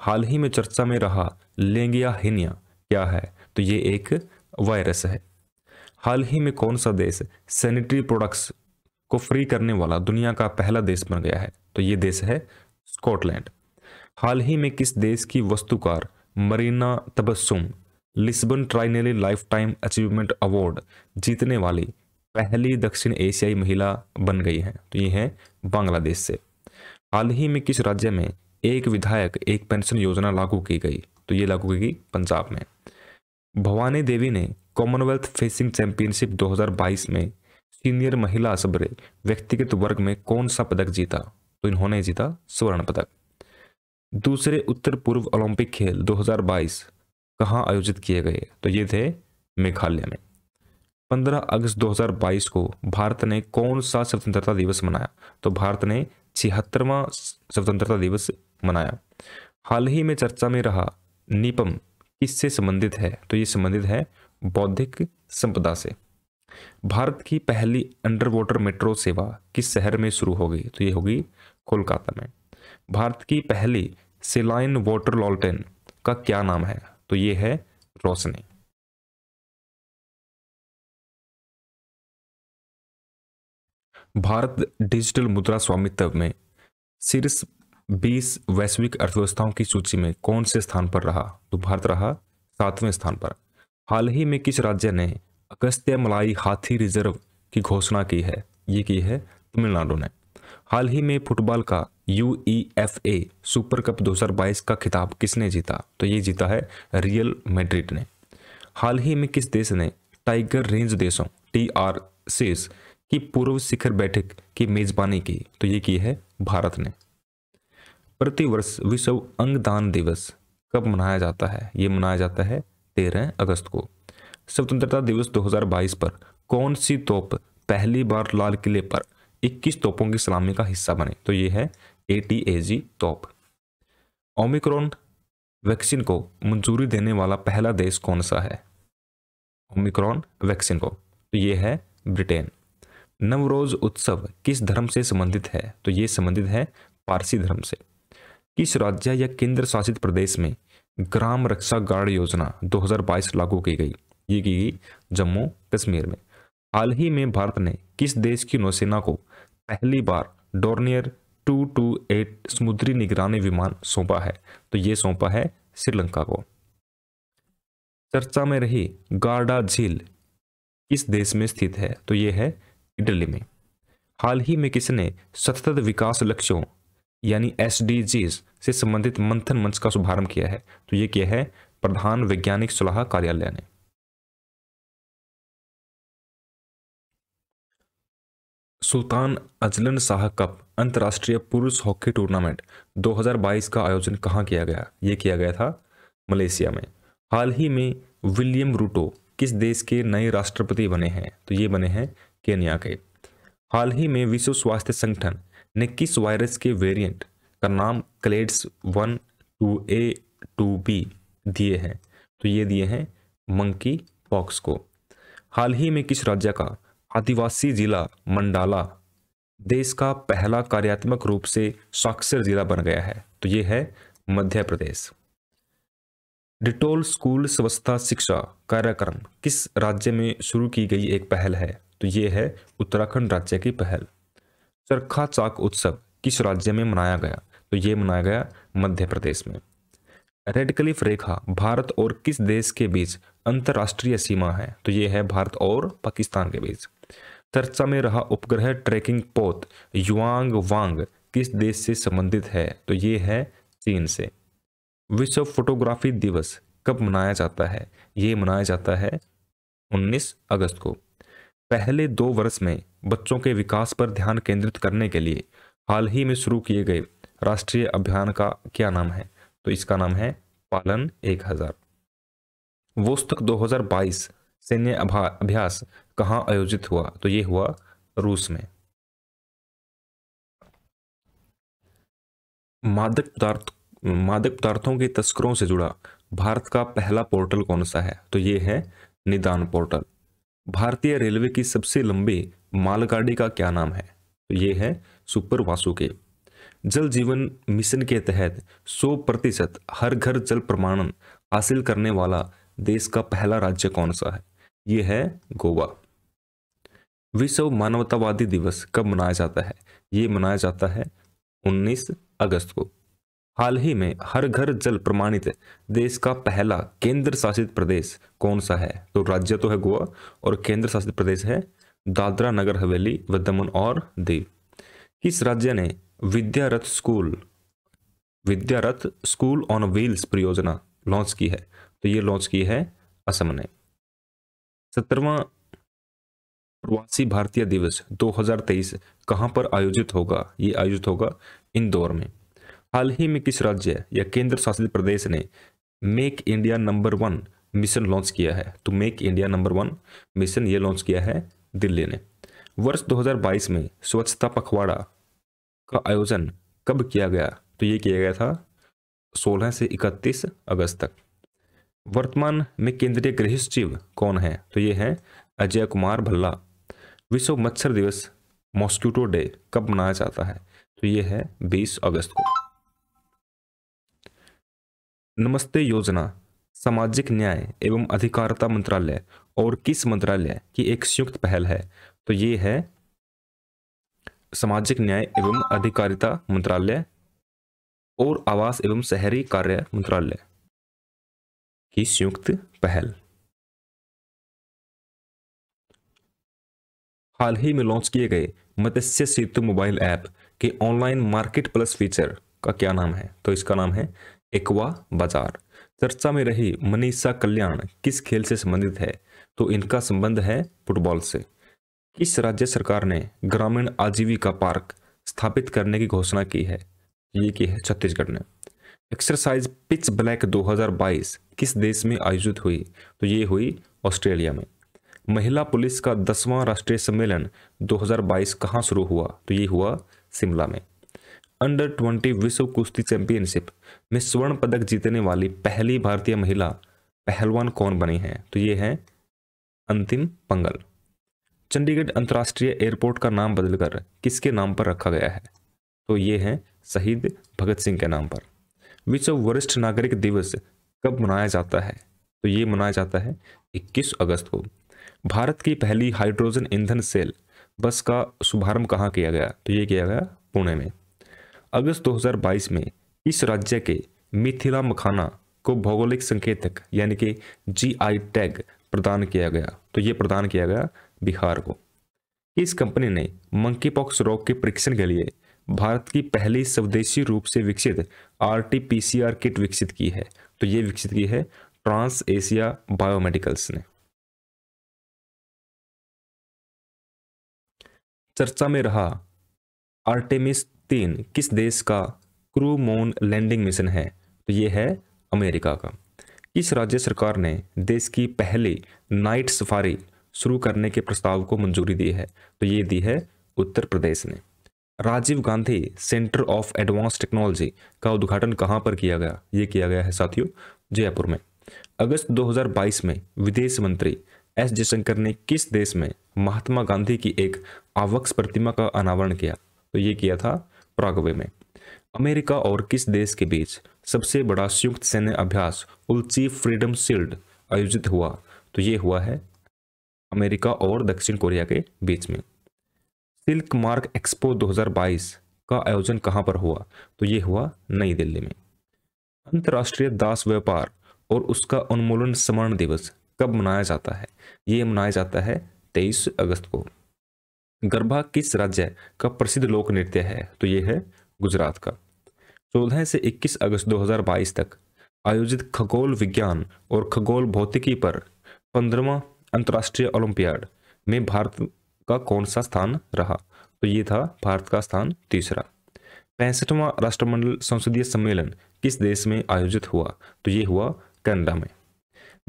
हाल ही में चर्चा में रहा लेंगिया हिनिया क्या है तो ये एक वायरस है हाल ही में कौन सा देश सैनिटरी प्रोडक्ट्स को फ्री करने वाला दुनिया का पहला देश बन गया है तो ये देश है स्कॉटलैंड हाल ही में किस देश की वस्तुकार Marina Tabassum Lisbon triennale lifetime achievement award जीतने वाली पहली दक्षिण एशियाई महिला बन गई हैं तो ये हैं बांग्लादेश से हाल ही में किस राज्य में एक विधायक एक पेंशन योजना लागू की गई तो ये लागू की गई पंजाब में भवानी देवी ने कॉमनवेल्थ फेसिंग चैंपियनशिप 2022 में सीनियर महिला सबरे व्यक्तिगत वर्ग में कौन सा पदक जीता तो इन्होंने जीता स्वर्ण पदक दूसरे उत्तर पूर्व ओलंपिक खेल 2022 कहाँ आयोजित किए गए तो ये थे मेघालय में 15 अगस्त 2022 को भारत ने कौन सा स्वतंत्रता दिवस मनाया तो भारत ने छिहत्तरवा स्वतंत्रता दिवस मनाया हाल ही में चर्चा में रहा निपम किससे संबंधित है तो ये संबंधित है बौद्धिक संपदा से भारत की पहली अंडर वाटर मेट्रो सेवा किस शहर में शुरू होगी तो ये होगी कोलकाता में भारत की पहली सिलाइन वाटर लॉल्टेन का क्या नाम है तो ये है रोशनी भारत डिजिटल मुद्रा स्वामित्व में शीर्ष बीस वैश्विक अर्थव्यवस्थाओं की सूची में कौन से स्थान पर रहा तो भारत रहा सातवें स्थान पर हाल ही में किस राज्य ने अगस्त्य मलाई हाथी रिजर्व की घोषणा की है ये की है तमिलनाडु ने हाल ही में फुटबॉल का U E F A super cup 2022 का खिताब किसने जीता तो ये जीता है रियल मैड्रिड ने हाल ही में किस देश ने टाइगर रेंज देशों टी आर सीस की पूर्व शिखर बैठक की मेजबानी की तो ये की है भारत ने प्रतिवर्ष विश्व अंगदान दिवस कब मनाया जाता है ये मनाया जाता है तेरह अगस्त को स्वतंत्रता दिवस 2022 पर कौन सी तोप पहली बार लाल किले पर 21 तोपों की सलामी का हिस्सा बने तो ये है ए टी ए जी तोप ओमिक्रॉन वैक्सीन को मंजूरी देने वाला पहला देश कौन सा है ओमिक्रॉन वैक्सीन को तो ये है ब्रिटेन नवरोज उत्सव किस धर्म से संबंधित है तो ये संबंधित है पारसी धर्म से किस राज्य या केंद्र शासित प्रदेश में ग्राम रक्षा गार्ड योजना 2022 लागू की गई ये की गई जम्मू कश्मीर में हाल ही में भारत ने किस देश की नौसेना को पहली बार डोर्नियर 228 समुद्री निगरानी विमान सौंपा है तो ये सौंपा है श्रीलंका को चर्चा में रही गार्डा झील किस देश में स्थित है तो ये है इटली में हाल ही में किसने सतत विकास लक्ष्यों यानी एस से संबंधित मंथन मंच का शुभारंभ किया है तो ये किया है प्रधान वैज्ञानिक सलाह कार्यालय ने सुल्तान अजलन शाह कप अंतर्राष्ट्रीय पुरुष हॉकी टूर्नामेंट 2022 का आयोजन कहाँ किया गया ये किया गया था मलेशिया में हाल ही में विलियम रूटो किस देश के नए राष्ट्रपति बने हैं तो ये बने हैं केन्या के हाल ही में विश्व स्वास्थ्य संगठन ने किस वायरस के वेरिएंट का नाम clades one two A two B दिए हैं तो ये दिए हैं मंकी पॉक्स को हाल ही में किस राज्य का आदिवासी जिला मंडाला देश का पहला कार्यात्मक रूप से साक्षर जिला बन गया है तो ये है मध्य प्रदेश डिटोल स्कूल स्वच्छता शिक्षा कार्यक्रम किस राज्य में शुरू की गई एक पहल है तो ये है उत्तराखंड राज्य की पहल चरखा चाक उत्सव किस राज्य में मनाया गया तो ये मनाया गया मध्य प्रदेश में रेड क्लिफ रेखा भारत और किस देश के बीच अंतर्राष्ट्रीय सीमा है तो ये है भारत और पाकिस्तान के बीच चर्चा में रहा उपग्रह ट्रैकिंग पोत युवांग वांग किस देश से संबंधित है तो ये है चीन से विश्व फोटोग्राफी दिवस कब मनाया जाता है ये मनाया जाता है 19 अगस्त को पहले दो वर्ष में बच्चों के विकास पर ध्यान केंद्रित करने के लिए हाल ही में शुरू किए गए राष्ट्रीय अभियान का क्या नाम है तो इसका नाम है पालन एक हजार वोस्तक 2022 सैन्य अभ्यास कहाँ आयोजित हुआ तो ये हुआ रूस में मादक पदार्थ मादक पदार्थों के तस्करों से जुड़ा भारत का पहला पोर्टल कौन सा है तो ये है निदान पोर्टल भारतीय रेलवे की सबसे लंबी मालगाड़ी का क्या नाम है तो ये है सुपर वासुकेव जल जीवन मिशन के तहत 100 प्रतिशत हर घर जल प्रमाणन हासिल करने वाला देश का पहला राज्य कौन सा है यह है गोवा विश्व मानवतावादी दिवस कब मनाया जाता है ये मनाया जाता है 19 अगस्त को हाल ही में हर घर जल प्रमाणित देश का पहला केंद्र शासित प्रदेश कौन सा है तो राज्य तो है गोवा और केंद्र शासित प्रदेश है दादरा नगर हवेली व दमन और दीव किस राज्य ने Vidyarath school Vidyarath school on wheels परियोजना लॉन्च की है तो ये लॉन्च की है असम ने सत्रवा प्रवासी भारतीय दिवस 2023 कहां पर आयोजित होगा ये आयोजित होगा इंदौर में हाल ही में किस राज्य या केंद्र शासित प्रदेश ने make India number one mission लॉन्च किया है तो make India number one mission ये लॉन्च किया है दिल्ली ने वर्ष 2022 में स्वच्छता पखवाड़ा का आयोजन कब किया गया तो ये किया गया था 16 से 31 अगस्त तक वर्तमान में केंद्रीय गृह सचिव कौन है तो ये है अजय कुमार भल्ला विश्व मच्छर दिवस मॉस्क्यूटो डे कब मनाया जाता है तो ये है 20 अगस्त को नमस्ते योजना सामाजिक न्याय एवं अधिकारिता मंत्रालय और किस मंत्रालय की एक संयुक्त पहल है तो ये है सामाजिक न्याय एवं अधिकारिता मंत्रालय और आवास एवं शहरी कार्य मंत्रालय की संयुक्त पहल हाल ही में लॉन्च किए गए मत्स्य सेतु मोबाइल ऐप के ऑनलाइन मार्केट प्लस फीचर का क्या नाम है तो इसका नाम है एक्वा बाजार चर्चा में रही मनीषा कल्याण किस खेल से संबंधित है तो इनका संबंध है फुटबॉल से किस राज्य सरकार ने ग्रामीण आजीविका पार्क स्थापित करने की घोषणा की है ये की है छत्तीसगढ़ ने एक्सरसाइज पिच ब्लैक 2022 किस देश में आयोजित हुई तो ये हुई ऑस्ट्रेलिया में महिला पुलिस का दसवां राष्ट्रीय सम्मेलन 2022 कहाँ शुरू हुआ तो ये हुआ शिमला में अंडर ट्वेंटी विश्व कुश्ती चैंपियनशिप में स्वर्ण पदक जीतने वाली पहली भारतीय महिला पहलवान कौन बनी है तो ये है अंतिम पंगल चंडीगढ़ अंतर्राष्ट्रीय एयरपोर्ट का नाम बदलकर किसके नाम पर रखा गया है तो ये हैं शहीद भगत सिंह के नाम पर विश्व वरिष्ठ नागरिक दिवस कब मनाया जाता है तो ये मनाया जाता है 21 अगस्त को भारत की पहली हाइड्रोजन ईंधन सेल बस का शुभारंभ कहाँ किया गया तो ये किया गया पुणे में अगस्त 2022 में इस राज्य के मिथिला मखाना को भौगोलिक संकेतक यानी कि जी आई टैग प्रदान किया गया तो ये प्रदान किया गया बिहार को इस कंपनी ने मंकी पॉक्स रोग के परीक्षण के लिए भारत की पहली स्वदेशी रूप से विकसित R T P C R kit विकसित की है तो ये विकसित की है ट्रांस एशिया बायोमेडिकल्स ने चर्चा में रहा आर्टेमिस तीन किस देश का क्रू मोन लैंडिंग मिशन है तो ये है अमेरिका का इस राज्य सरकार ने देश की पहली नाइट सफारी शुरू करने के प्रस्ताव को मंजूरी दी है तो ये दी है उत्तर प्रदेश ने Rajiv Gandhi centre of advance technology का उद्घाटन कहाँ पर किया गया ये किया गया है साथियों जयपुर में अगस्त 2022 में विदेश मंत्री एस जयशंकर ने किस देश में महात्मा गांधी की एक आवक्स प्रतिमा का अनावरण किया तो ये किया था प्रागवे में अमेरिका और किस देश के बीच सबसे बड़ा संयुक्त सैन्य अभ्यास उल चीफ फ्रीडम शील्ड आयोजित हुआ तो ये हुआ है अमेरिका और दक्षिण कोरिया के बीच में सिल्क मार्क एक्सपो 2022 का आयोजन कहां पर हुआ तो ये हुआ नई दिल्ली में अंतर्राष्ट्रीय दास व्यापार और उसका उन्मूलन स्मरण दिवस कब मनाया जाता है ये मनाया जाता है तेईस अगस्त को गरबा किस राज्य का प्रसिद्ध लोक नृत्य है तो ये है गुजरात का चौदह से 21 अगस्त 2022 तक आयोजित खगोल विज्ञान और खगोल भौतिकी पर पंद्रवा अंतर्राष्ट्रीय ओलंपियाड में भारत का कौन सा स्थान रहा तो ये था भारत का स्थान तीसरा पैंसठवां राष्ट्रमंडल संसदीय सम्मेलन किस देश में आयोजित हुआ तो ये हुआ कनाडा में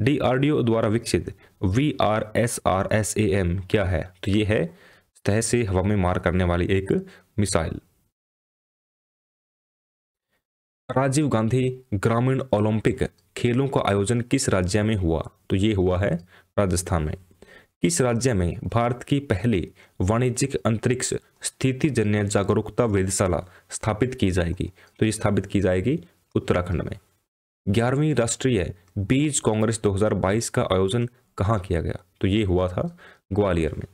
डीआरडीओ द्वारा विकसित V R S R S A M क्या है तो ये है तह से हवा में मार करने वाली एक मिसाइल राजीव गांधी ग्रामीण ओलंपिक खेलों का आयोजन किस राज्य में हुआ तो ये हुआ है राजस्थान में इस राज्य में भारत की पहली वाणिज्यिक अंतरिक्ष स्थिति जन्य जागरूकता वेधशाला स्थापित की जाएगी तो ये स्थापित की जाएगी उत्तराखंड में ग्यारहवीं राष्ट्रीय बीज कांग्रेस 2022 का आयोजन कहाँ किया गया तो ये हुआ था ग्वालियर में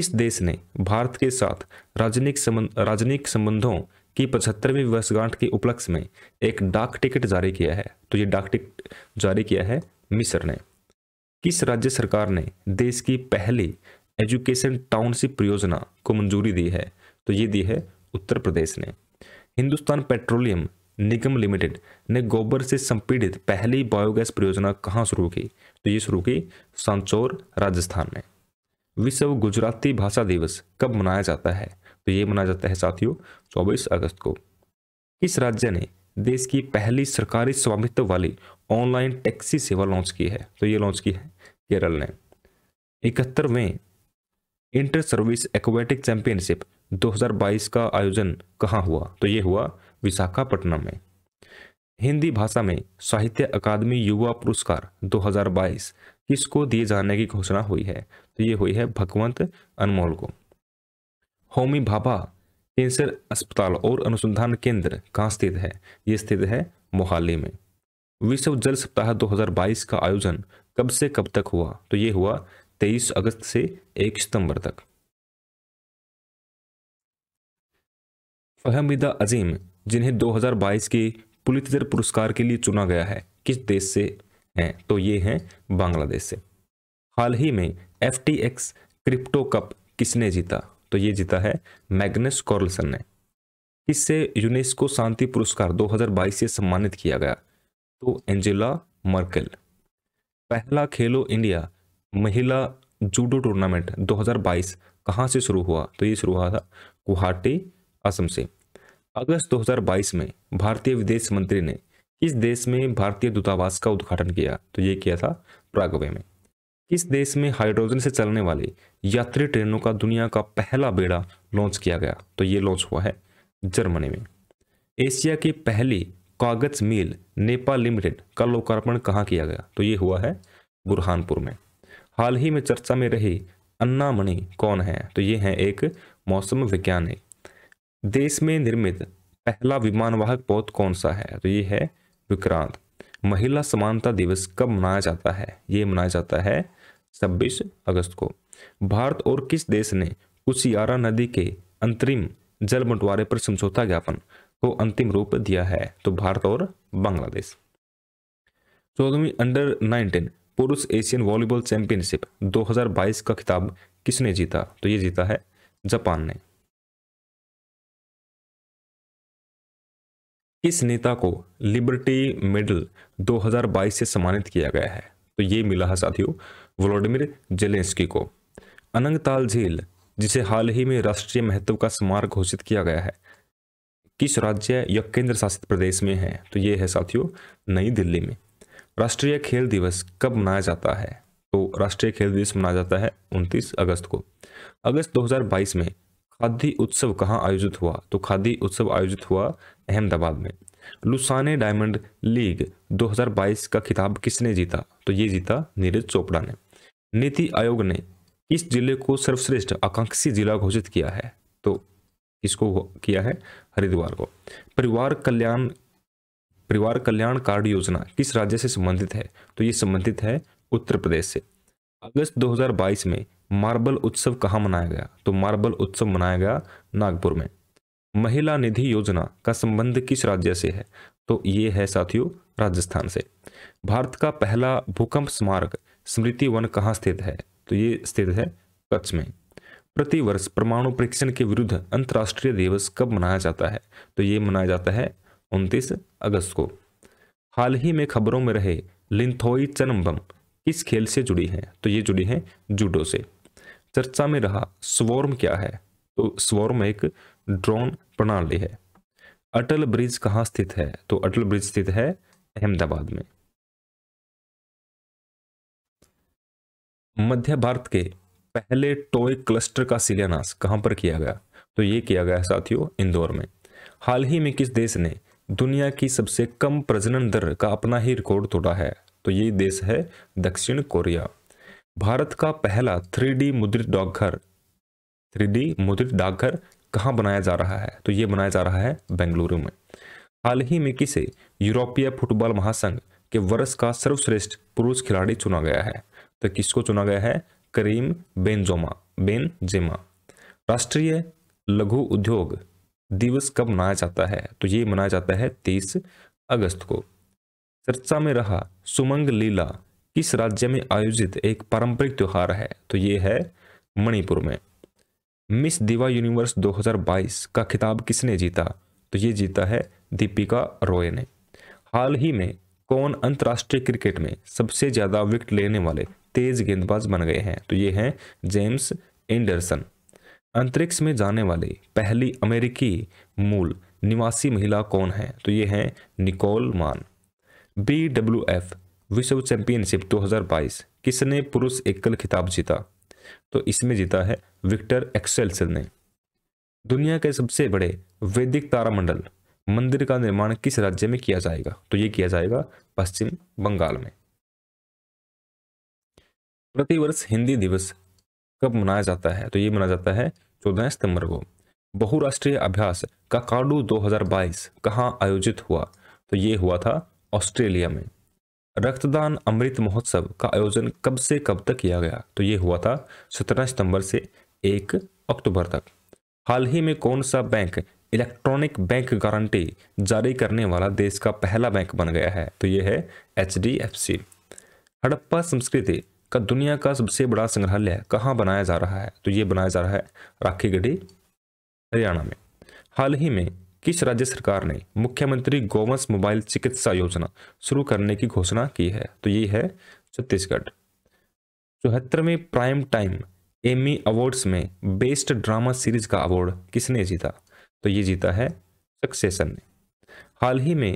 इस देश ने भारत के साथ राजनीतिक संबंध राजनीतिक संबंधों की पचहत्तरवीं वर्षगांठ के उपलक्ष्य में एक डाक टिकट जारी किया है तो ये डाक टिकट जारी किया है मिस्र ने किस राज्य सरकार ने देश की पहली एजुकेशन टाउनशिप परियोजना को मंजूरी दी है तो ये दी है उत्तर प्रदेश ने हिंदुस्तान पेट्रोलियम निगम लिमिटेड ने गोबर से संपीड़ित पहली बायोगैस परियोजना कहाँ शुरू की तो ये शुरू की सांचौर राजस्थान में विश्व गुजराती भाषा दिवस कब मनाया जाता है तो ये मनाया जाता है साथियों 24 अगस्त को किस राज्य ने देश की पहली सरकारी स्वामित्व वाली ऑनलाइन टैक्सी सेवा लॉन्च की है तो ये लॉन्च की है केरल ने इकहत्तरवें इंटर सर्विस एक्वेटिक चैंपियनशिप 2022 का आयोजन कहाँ हुआ तो ये हुआ विशाखापट्टनम में हिंदी भाषा में साहित्य अकादमी युवा पुरस्कार 2022 किसको दिए जाने की घोषणा हुई है तो ये हुई है भगवंत अनमोल को होमी भाभा कैंसर अस्पताल और अनुसंधान केंद्र कहाँ स्थित है ये स्थित है मोहाली में विश्व जल सप्ताह 2022 का आयोजन कब से कब तक हुआ तो ये हुआ तेईस अगस्त से एक सितंबर तक फहमिदा अजीम जिन्हें 2022 के पुलितर पुरस्कार के लिए चुना गया है किस देश से हैं तो ये हैं बांग्लादेश से हाल ही में F T X crypto cup किसने जीता तो ये जीता है मैग्नस कॉर्लसन ने इससे यूनेस्को शांति पुरस्कार 2022 से सम्मानित किया गया तो एंजेला मर्केल पहला खेलो इंडिया महिला जूडो टूर्नामेंट 2022 कहां से शुरू हुआ तो ये शुरू हुआ था गुवाहाटी असम से अगस्त 2022 में भारतीय विदेश मंत्री ने किस देश में भारतीय दूतावास का उद्घाटन किया तो ये किया था प्रागवे में किस देश में हाइड्रोजन से चलने वाले यात्री ट्रेनों का दुनिया का पहला बेड़ा लॉन्च किया गया तो ये लॉन्च हुआ है जर्मनी में एशिया की पहली कागज मिल नेपाल लिमिटेड का लोकार्पण कहाँ किया गया तो ये हुआ है बुरहानपुर में हाल ही में चर्चा में रही अन्नामणि कौन है तो ये हैं एक मौसम वैज्ञानिक देश में निर्मित पहला विमानवाहक पौध कौन सा है तो ये है विक्रांत महिला समानता दिवस कब मनाया जाता है ये मनाया जाता है 26 अगस्त को भारत और किस देश ने कुशियारा नदी के अंतरिम जल बंटवारे पर समझौता ज्ञापन को अंतिम रूप दिया है तो भारत और बांग्लादेश चौदहवीं अंडर नाइनटीन पुरुष एशियन वॉलीबॉल चैंपियनशिप 2022 का खिताब किसने जीता तो ये जीता है जापान ने किस नेता को लिबर्टी मेडल 2022 से सम्मानित किया गया है तो ये मिला है साथियों व्लोडिमिर जेलेंस्की को अनंगताल झील जिसे हाल ही में राष्ट्रीय महत्व का स्मारक घोषित किया गया है किस राज्य या केंद्र शासित प्रदेश में है तो ये है साथियों नई दिल्ली में राष्ट्रीय खेल दिवस कब मनाया जाता है तो राष्ट्रीय खेल दिवस मनाया जाता है 29 अगस्त को अगस्त 2022 में खादी उत्सव कहाँ आयोजित हुआ तो खादी उत्सव आयोजित हुआ अहमदाबाद में लुसाने डायमंड लीग 2022 का खिताब किसने जीता तो ये जीता नीरज चोपड़ा ने नीति आयोग ने इस जिले को सर्वश्रेष्ठ आकांक्षी जिला घोषित किया है तो इसको किया है हरिद्वार को परिवार कल्याण परिवार कल्याण कार्ड योजना किस राज्य से संबंधित है तो ये संबंधित है उत्तर प्रदेश से अगस्त 2022 में मार्बल उत्सव कहाँ मनाया गया तो मार्बल उत्सव मनाया गया नागपुर में महिला निधि योजना का संबंध किस राज्य से है तो ये है साथियों राजस्थान से भारत का पहला भूकंप स्मारक स्मृति वन कहाँ स्थित है तो ये स्थित है कच्छ में प्रतिवर्ष परमाणु परीक्षण के विरुद्ध अंतर्राष्ट्रीय दिवस कब मनाया जाता है तो ये मनाया जाता है उनतीस अगस्त को हाल ही में खबरों में रहे लिंथोई चनम्बम किस खेल से जुड़ी हैं तो ये जुड़ी हैं जूडो से चर्चा में रहा स्वॉर्म क्या है तो स्वॉर्म एक ड्रोन प्रणाली है अटल ब्रिज कहाँ स्थित है तो अटल ब्रिज स्थित है अहमदाबाद में मध्य भारत के पहले टॉय क्लस्टर का शिलान्यास कहाँ पर किया गया तो ये किया गया साथियों इंदौर में हाल ही में किस देश ने दुनिया की सबसे कम प्रजनन दर का अपना ही रिकॉर्ड तोड़ा है तो ये देश है दक्षिण कोरिया भारत का पहला थ्री डी मुद्रित डाकघर थ्री डी मुद्रित डाकघर कहाँ बनाया जा रहा है तो ये बनाया जा रहा है बेंगलुरु में हाल ही में किसे यूरोपीय फुटबॉल महासंघ के वर्ष का सर्वश्रेष्ठ पुरुष खिलाड़ी चुना गया है तो किसको चुना गया है करीम बेंजोमा बेनजेमा राष्ट्रीय लघु उद्योग दिवस कब मनाया जाता है तो ये मनाया जाता है तेईस अगस्त को चर्चा में रहा सुमंग लीला किस राज्य में आयोजित एक पारंपरिक त्यौहार है तो ये है मणिपुर में मिस दिवा यूनिवर्स 2022 का खिताब किसने जीता तो ये जीता है दीपिका रॉय ने हाल ही में कौन अंतर्राष्ट्रीय क्रिकेट में सबसे ज़्यादा विकेट लेने वाले तेज गेंदबाज बन गए हैं तो ये हैं जेम्स एंडरसन अंतरिक्ष में जाने वाली पहली अमेरिकी मूल निवासी महिला कौन है तो ये हैं Nicole Mann B W F विश्व चैंपियनशिप 2022 किसने पुरुष एकल खिताब जीता तो इसमें जीता है विक्टर एक्सेलसन ने दुनिया के सबसे बड़े वैदिक तारामंडल मंदिर का निर्माण किस राज्य में किया जाएगा तो ये किया जाएगा पश्चिम बंगाल में प्रतिवर्ष हिंदी दिवस कब मनाया जाता है तो ये मनाया जाता है चौदह सितंबर को बहुराष्ट्रीय अभ्यास काकाडू 2022 कहाँ आयोजित हुआ तो ये हुआ था ऑस्ट्रेलिया में रक्तदान अमृत महोत्सव का आयोजन कब से कब तक किया गया तो ये हुआ था 17 सितंबर से 1 अक्टूबर तक हाल ही में कौन सा बैंक इलेक्ट्रॉनिक बैंक गारंटी जारी करने वाला देश का पहला बैंक बन गया है तो ये है एच हड़प्पा संस्कृति का दुनिया का सबसे बड़ा संग्रहालय कहाँ बनाया जा रहा है तो ये बनाया जा रहा है गढ़ी हरियाणा में हाल ही में किस राज्य सरकार ने मुख्यमंत्री गोवंश मोबाइल चिकित्सा योजना शुरू करने की घोषणा की है तो ये है छत्तीसगढ़ चौहत्तरवें प्राइम टाइम एमी अवार्ड्स में बेस्ट ड्रामा सीरीज का अवार्ड किसने जीता तो ये जीता है सक्सेसन ने हाल ही में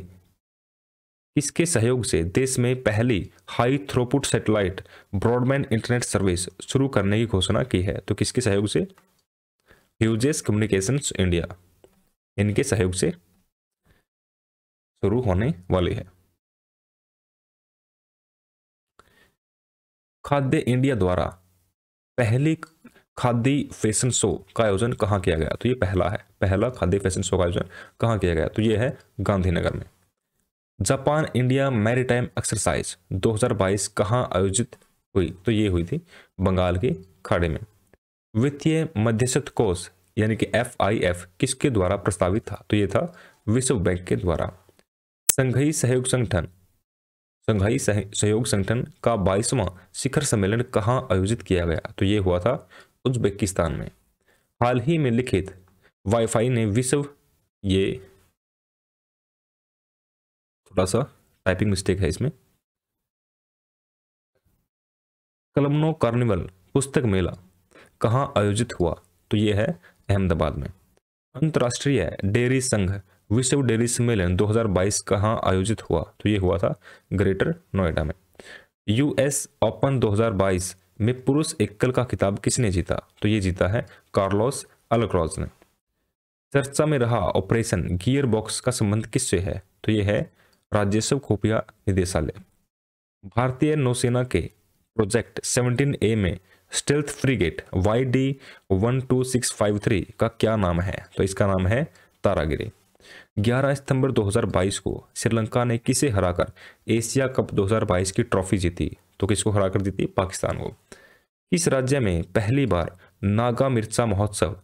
इसके सहयोग से देश में पहली high throughput satellite broadband internet service शुरू करने की घोषणा की है तो किसके सहयोग से ह्यूजेस कम्युनिकेशंस इंडिया इनके सहयोग से शुरू होने वाली है खाद्य इंडिया द्वारा पहली खादी फैशन शो का आयोजन कहाँ किया गया तो ये पहला है पहला खादी फैशन शो का आयोजन कहाँ किया गया तो ये है गांधीनगर में जापान इंडिया मैरीटाइम एक्सरसाइज 2022 कहाँ आयोजित हुई तो ये हुई थी बंगाल के खाड़े में वित्तीय मध्यस्थ कोष यानी कि एफ किसके द्वारा प्रस्तावित था तो ये था विश्व बैंक के द्वारा संघई सहयोग संगठन संघाई सहयोग संगठन का बाईसवां शिखर सम्मेलन कहाँ आयोजित किया गया तो ये हुआ था उज्बेकिस्तान में हाल ही में लिखित वाईफाई ने विश्व ये थोड़ा सा टाइपिंग मिस्टेक है इसमें कलमनो कार्निवल पुस्तक मेला कहाँ आयोजित हुआ तो ये है अहमदाबाद में अंतर्राष्ट्रीय डेयरी संघ विश्व डेयरी सम्मेलन 2022 कहाँ आयोजित हुआ तो ये हुआ था ग्रेटर नोएडा में यूएस ओपन 2022 में पुरुष एकल का खिताब किसने जीता तो ये जीता है कार्लोस अलक्रॉज ने चर्चा में रहा ऑपरेशन गियर बॉक्स का संबंध किससे है तो ये है राजस्व खोपिया निदेशालय भारतीय नौसेना के प्रोजेक्ट 17 ए में stealth frigate Y D one two six five three का क्या नाम है तो इसका नाम है तारागिरी 11 सितंबर 2022 को श्रीलंका ने किसे हराकर एशिया कप 2022 की ट्रॉफी जीती तो किसको हराकर जीती पाकिस्तान को इस राज्य में पहली बार नागा मिर्चा महोत्सव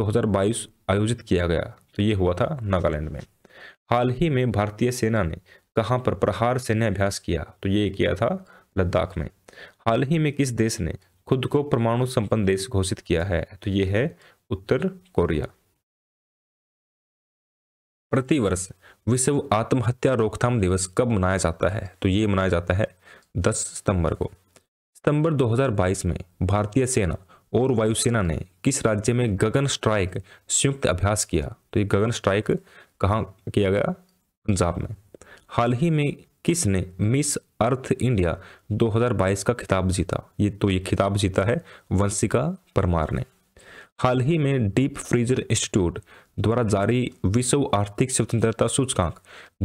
2022 आयोजित किया गया तो ये हुआ था नागालैंड में हाल ही में भारतीय सेना ने कहां पर प्रहार सैन्य अभ्यास किया तो ये किया था लद्दाख में हाल ही में किस देश ने खुद को परमाणु संपन्न देश घोषित किया है तो ये है उत्तर कोरिया प्रतिवर्ष विश्व आत्महत्या रोकथाम दिवस कब मनाया जाता है तो ये मनाया जाता है 10 सितंबर को सितंबर 2022 में भारतीय सेना और वायुसेना ने किस राज्य में गगन स्ट्राइक संयुक्त अभ्यास किया तो ये गगन स्ट्राइक कहाँ किया गया पंजाब में हाल ही में किसने मिस अर्थ इंडिया 2022 का खिताब जीता ये तो ये खिताब जीता है वंशिका परमार ने हाल ही में डीप फ्रीजर इंस्टीट्यूट द्वारा जारी विश्व आर्थिक स्वतंत्रता सूचकांक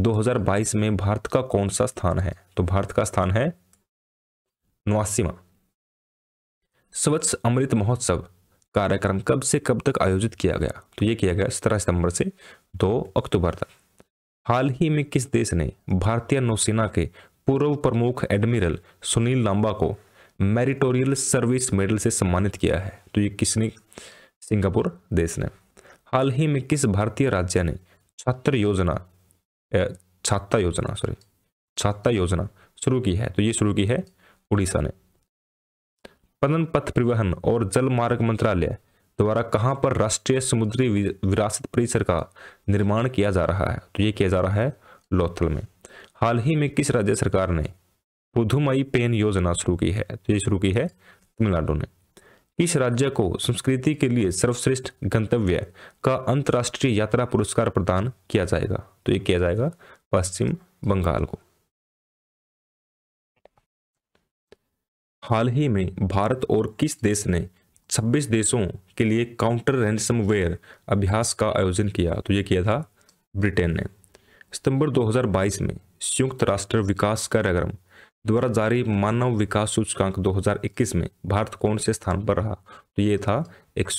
2022 में भारत का कौन सा स्थान है तो भारत का स्थान है नवासीवा स्वच्छ अमृत महोत्सव कार्यक्रम कब से कब तक आयोजित किया गया तो ये किया गया सत्रह सितंबर से दो अक्टूबर तक हाल ही में किस देश ने भारतीय नौसेना के पूर्व प्रमुख एडमिरल सुनील लांबा को मेरिटोरियल सर्विस मेडल से सम्मानित किया है तो ये किसने सिंगापुर देश ने हाल ही में किस भारतीय राज्य ने छात्र योजना छात्रा योजना सॉरी छात्रा योजना शुरू की है तो ये शुरू की है उड़ीसा ने पनन पथ परिवहन और जल मार्ग मंत्रालय द्वारा कहाँ पर राष्ट्रीय समुद्री विरासत परिसर का निर्माण किया जा रहा है तो ये किया जा रहा है लोथल में हाल ही में किस राज्य सरकार ने पुधुमई पेन योजना शुरू की है तो ये शुरू की है तमिलनाडु ने किस राज्य को संस्कृति के लिए सर्वश्रेष्ठ गंतव्य का अंतर्राष्ट्रीय यात्रा पुरस्कार प्रदान किया जाएगा तो ये किया जाएगा पश्चिम बंगाल को हाल ही में भारत और किस देश ने 26 देशों के लिए काउंटर रैंसमवेयर अभ्यास का आयोजन किया तो ये किया था ब्रिटेन ने सितंबर 2022 में संयुक्त राष्ट्र विकास कार्यक्रम द्वारा जारी मानव विकास सूचकांक 2021 में भारत कौन से स्थान पर रहा तो ये था एक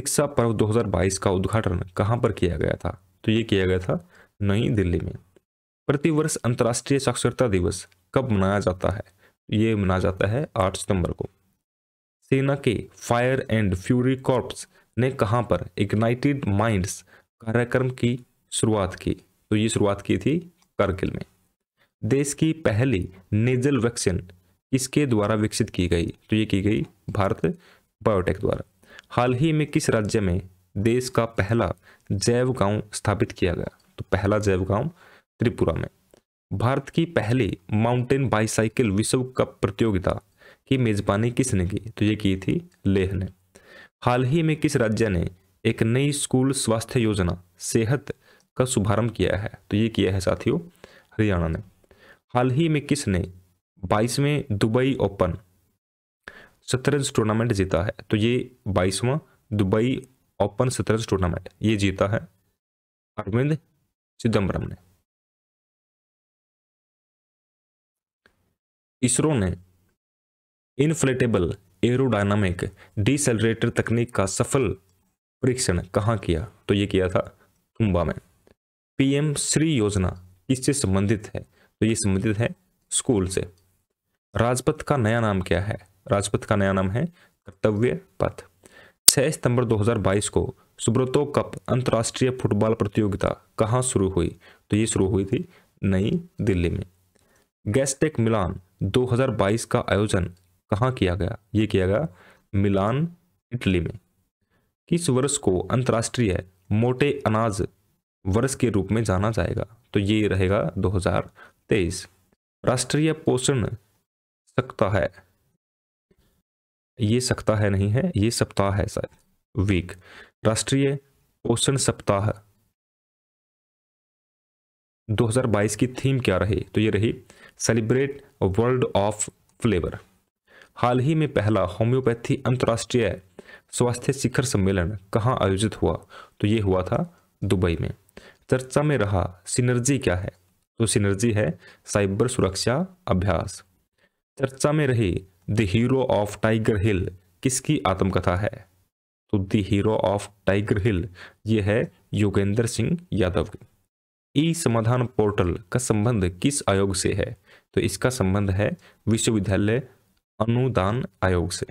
शिक्षा पर्व 2022 का उद्घाटन कहाँ पर किया गया था तो ये किया गया था नई दिल्ली में प्रतिवर्ष अंतर्राष्ट्रीय साक्षरता दिवस कब मनाया जाता है ये मनाया जाता है आठ सितंबर को सेना के फायर एंड फ्यूरी कॉर्प्स ने कहाँ पर इग्नाइटेड माइंड्स कार्यक्रम की शुरुआत की तो ये शुरुआत की थी करगिल में देश की पहली नेजल वैक्सीन इसके द्वारा विकसित की गई तो ये की गई भारत बायोटेक द्वारा हाल ही में किस राज्य में देश का पहला जैव गांव स्थापित किया गया तो पहला जैव गांव त्रिपुरा में भारत की पहली माउंटेन बाईसाइकिल विश्व कप प्रतियोगिता की मेजबानी किसने की तो ये की थी लेह ने हाल ही में किस राज्य ने एक नई स्कूल स्वास्थ्य योजना सेहत का शुभारंभ किया है तो ये किया है साथियों हरियाणा ने हाल ही में किसने बाईसवें दुबई ओपन शतरंज टूर्नामेंट जीता है तो ये बाईसवां दुबई ओपन शतरंज टूर्नामेंट ये जीता है अरविंद चिदम्बरम ने इसरो ने इनफ्लेटेबल एरोडायनामिक डिसलरेटर तकनीक का सफल परीक्षण कहाँ किया तो ये किया था तुम्बा में पीएम श्री योजना किससे संबंधित है तो ये संबंधित है स्कूल से राजपथ का नया नाम क्या है राजपथ का नया नाम है कर्तव्य पथ 6 सितंबर 2022 को सुब्रतो कप अंतर्राष्ट्रीय फुटबॉल प्रतियोगिता कहाँ शुरू हुई तो ये शुरू हुई थी नई दिल्ली में गैस्टेक मिलान 2022 का आयोजन कहाँ किया गया ये किया गया मिलान इटली में किस वर्ष को अंतर्राष्ट्रीय मोटे अनाज वर्ष के रूप में जाना जाएगा तो ये रहेगा 2023 राष्ट्रीय पोषण सप्ताह है ये सप्ताह नहीं है ये सप्ताह है शायद वीक राष्ट्रीय पोषण सप्ताह 2022 की थीम क्या रही तो ये रही सेलिब्रेट वर्ल्ड ऑफ फ्लेवर हाल ही में पहला होम्योपैथी अंतर्राष्ट्रीय स्वास्थ्य शिखर सम्मेलन कहाँ आयोजित हुआ तो ये हुआ था दुबई में चर्चा में रहा सिनर्जी क्या है तो सिनर्जी है साइबर सुरक्षा अभ्यास चर्चा में रही the hero of Tiger Hill किसकी आत्मकथा है तो the hero of Tiger Hill ये है योगेंद्र सिंह यादव की ई समाधान पोर्टल का संबंध किस आयोग से है तो इसका संबंध है विश्वविद्यालय अनुदान आयोग से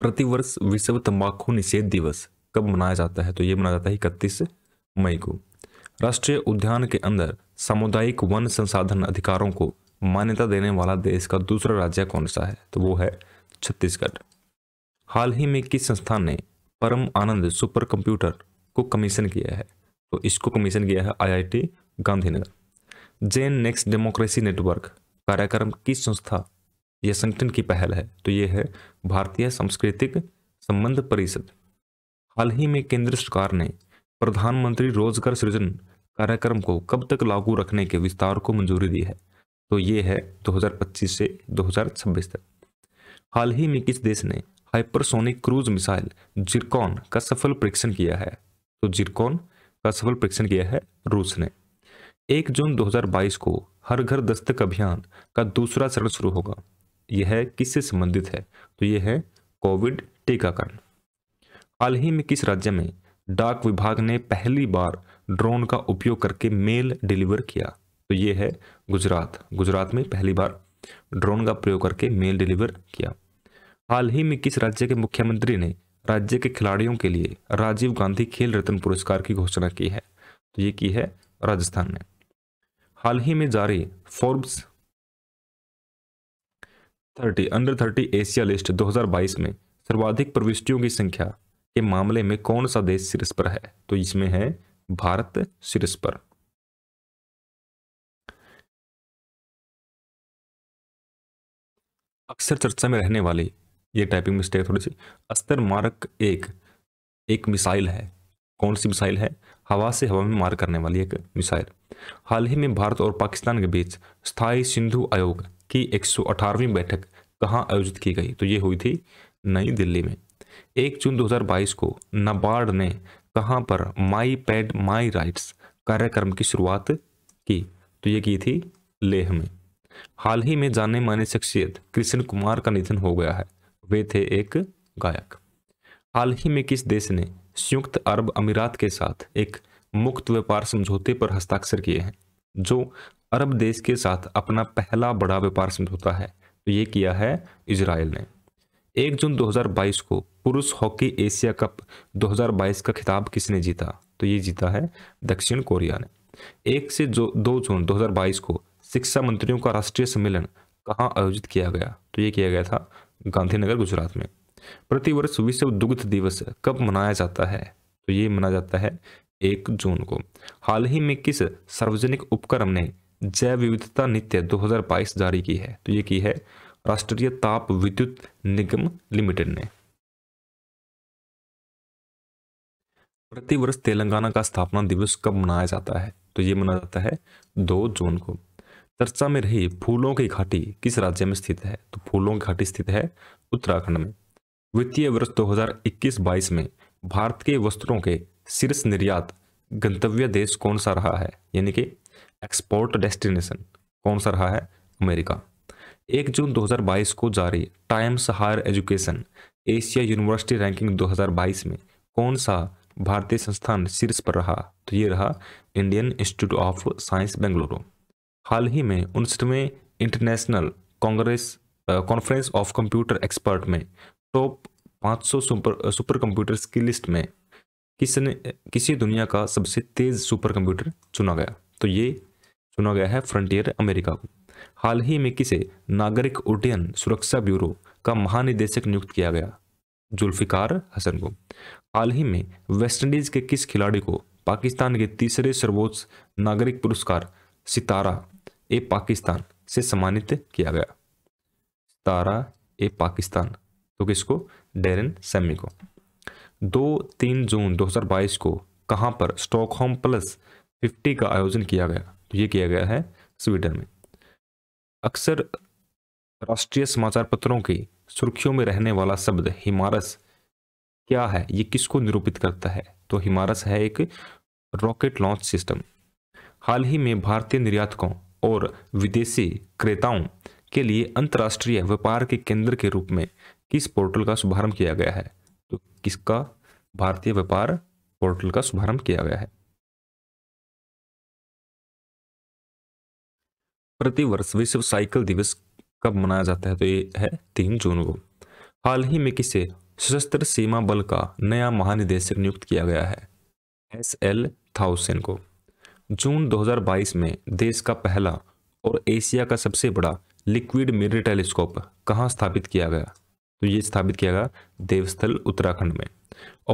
प्रतिवर्ष विश्व तंबाकू निषेध दिवस कब मनाया जाता है तो यह मनाया जाता है इकतीस मई को राष्ट्रीय उद्यान के अंदर सामुदायिक वन संसाधन अधिकारों को मान्यता देने वाला देश का दूसरा राज्य कौन सा है तो वो है छत्तीसगढ़ हाल ही में किस संस्थान ने परम आनंद सुपर कंप्यूटर को कमीशन किया है तो इसको कमीशन किया है IIT Gandhinagar gen next democracy network कार्यक्रम की संस्था यह संगठन की पहल है तो यह है भारतीय सांस्कृतिक संबंध परिषद हाल ही में केंद्र सरकार ने प्रधानमंत्री रोजगार सृजन कार्यक्रम को कब तक लागू रखने के विस्तार को मंजूरी दी है तो ये है 2025 से 2026 तक हाल ही में किस देश ने हाइपरसोनिक क्रूज मिसाइल जिरकॉन का सफल परीक्षण किया है तो जिरकॉन का सफल परीक्षण किया है रूस ने एक जून 2022 को हर घर दस्तक अभियान का दूसरा चरण शुरू होगा यह किससे संबंधित है तो यह है कोविड टीकाकरण हाल ही में किस राज्य में डाक विभाग ने पहली बार ड्रोन का उपयोग करके मेल डिलीवर किया तो यह है गुजरात गुजरात में पहली बार ड्रोन का प्रयोग करके मेल डिलीवर किया हाल ही में किस राज्य के मुख्यमंत्री ने राज्य के खिलाड़ियों के लिए राजीव गांधी खेल रत्न पुरस्कार की घोषणा की है तो ये की है राजस्थान ने हाल ही में जारी Forbes thirty under thirty Asia list 2022 में सर्वाधिक प्रविष्टियों की संख्या के मामले में कौन सा देश शीर्ष पर है तो इसमें है भारत शीर्ष पर अक्सर चर्चा में रहने वाली ये टाइपिंग मिस्टेक थोड़ी सी अस्तर मारक एक एक मिसाइल है कौन सी मिसाइल है हवा से हवा में मार करने वाली एक मिसाइल हाल ही में भारत और पाकिस्तान के बीच स्थायी सिंधु आयोग की एक बैठक कहाँ आयोजित की गई तो ये हुई थी नई दिल्ली में एक जून 2022 को नाबार्ड ने कहाँ पर माई पैड माई राइट्स कार्यक्रम की शुरुआत की तो ये की थी लेह में हाल ही में जाने माने शख्सियत कृष्ण कुमार का निधन हो गया है वे थे एक गायक हाल ही में किस देश ने संयुक्त अरब अमीरात के साथ एक मुक्त व्यापार समझौते पर हस्ताक्षर किए हैं जो अरब देश के साथ अपना पहला बड़ा व्यापार समझौता है तो ये किया है इसराइल ने एक जून 2022 को पुरुष हॉकी एशिया कप 2022 का खिताब किसने जीता तो ये जीता है दक्षिण कोरिया ने एक से जो दो जून 2022 को शिक्षा मंत्रियों का राष्ट्रीय सम्मेलन कहाँ आयोजित किया गया तो ये किया गया था गांधीनगर गुजरात में प्रतिवर्ष विश्व दुग्ध दिवस कब मनाया जाता है तो ये मनाया जाता है एक जून को हाल ही में किस सार्वजनिक उपक्रम ने जैव विविधता नित्य 2022 जारी की है तो ये की है राष्ट्रीय ताप विद्युत निगम लिमिटेड ने प्रतिवर्ष तेलंगाना का स्थापना दिवस कब मनाया जाता है तो ये मनाया जाता है दो जून को चर्चा में रही फूलों की घाटी किस राज्य में स्थित है तो फूलों की घाटी स्थित है उत्तराखंड में वित्तीय वर्ष 2021-22 में भारत के वस्त्रों के शीर्ष निर्यात गंतव्य देश कौन सा रहा है यानी कि एक्सपोर्ट डेस्टिनेशन कौन सा रहा है अमेरिका एक जून 2022 को जारी Times Higher Education Asia university ranking 2022 में कौन सा भारतीय संस्थान शीर्ष पर रहा तो ये रहा Indian Institute of Science Bengaluru हाल ही में उनसठवें international congress conference of computer expert में टॉप 500 सुपर सुपर कंप्यूटर्स की लिस्ट में किसने किसी दुनिया का सबसे तेज़ सुपर कंप्यूटर चुना गया तो ये चुना गया है फ्रंटियर अमेरिका को हाल ही में किसे नागरिक उड्डयन सुरक्षा ब्यूरो का महानिदेशक नियुक्त किया गया जुल्फिकार हसन को हाल ही में वेस्टइंडीज़ के किस खिलाड़ी को पाकिस्तान के तीसरे सर्वोच्च नागरिक पुरस्कार सितारा ए पाकिस्तान से सम्मानित किया गया तारा ए पाकिस्तान तो किसको डेरन सेमी को दो तीन जून 2022 को कहां पर स्टॉकहोम प्लस 50 का आयोजन किया गया तो ये किया गया है स्वीडन में अक्सर राष्ट्रीय समाचार पत्रों की सुर्खियों में रहने वाला शब्द हिमारस क्या है ये किसको निरूपित करता है तो हिमारस है एक रॉकेट लॉन्च सिस्टम हाल ही में भारतीय निर्यातकों और विदेशी क्रेताओं के लिए अंतर्राष्ट्रीय व्यापार के केंद्र के रूप में किस पोर्टल का शुभारंभ किया गया है तो किसका भारतीय व्यापार पोर्टल का शुभारंभ किया गया है प्रतिवर्ष विश्व साइकिल दिवस कब मनाया जाता है तो ये है तीन जून को हाल ही में किसे सशस्त्र सीमा बल का नया महानिदेशक नियुक्त किया गया है एस एल थाउसेन को जून 2022 में देश का पहला और एशिया का सबसे बड़ा लिक्विड मिरर टेलीस्कोप कहाँ स्थापित किया गया तो ये स्थापित किया गया देवस्थल उत्तराखंड में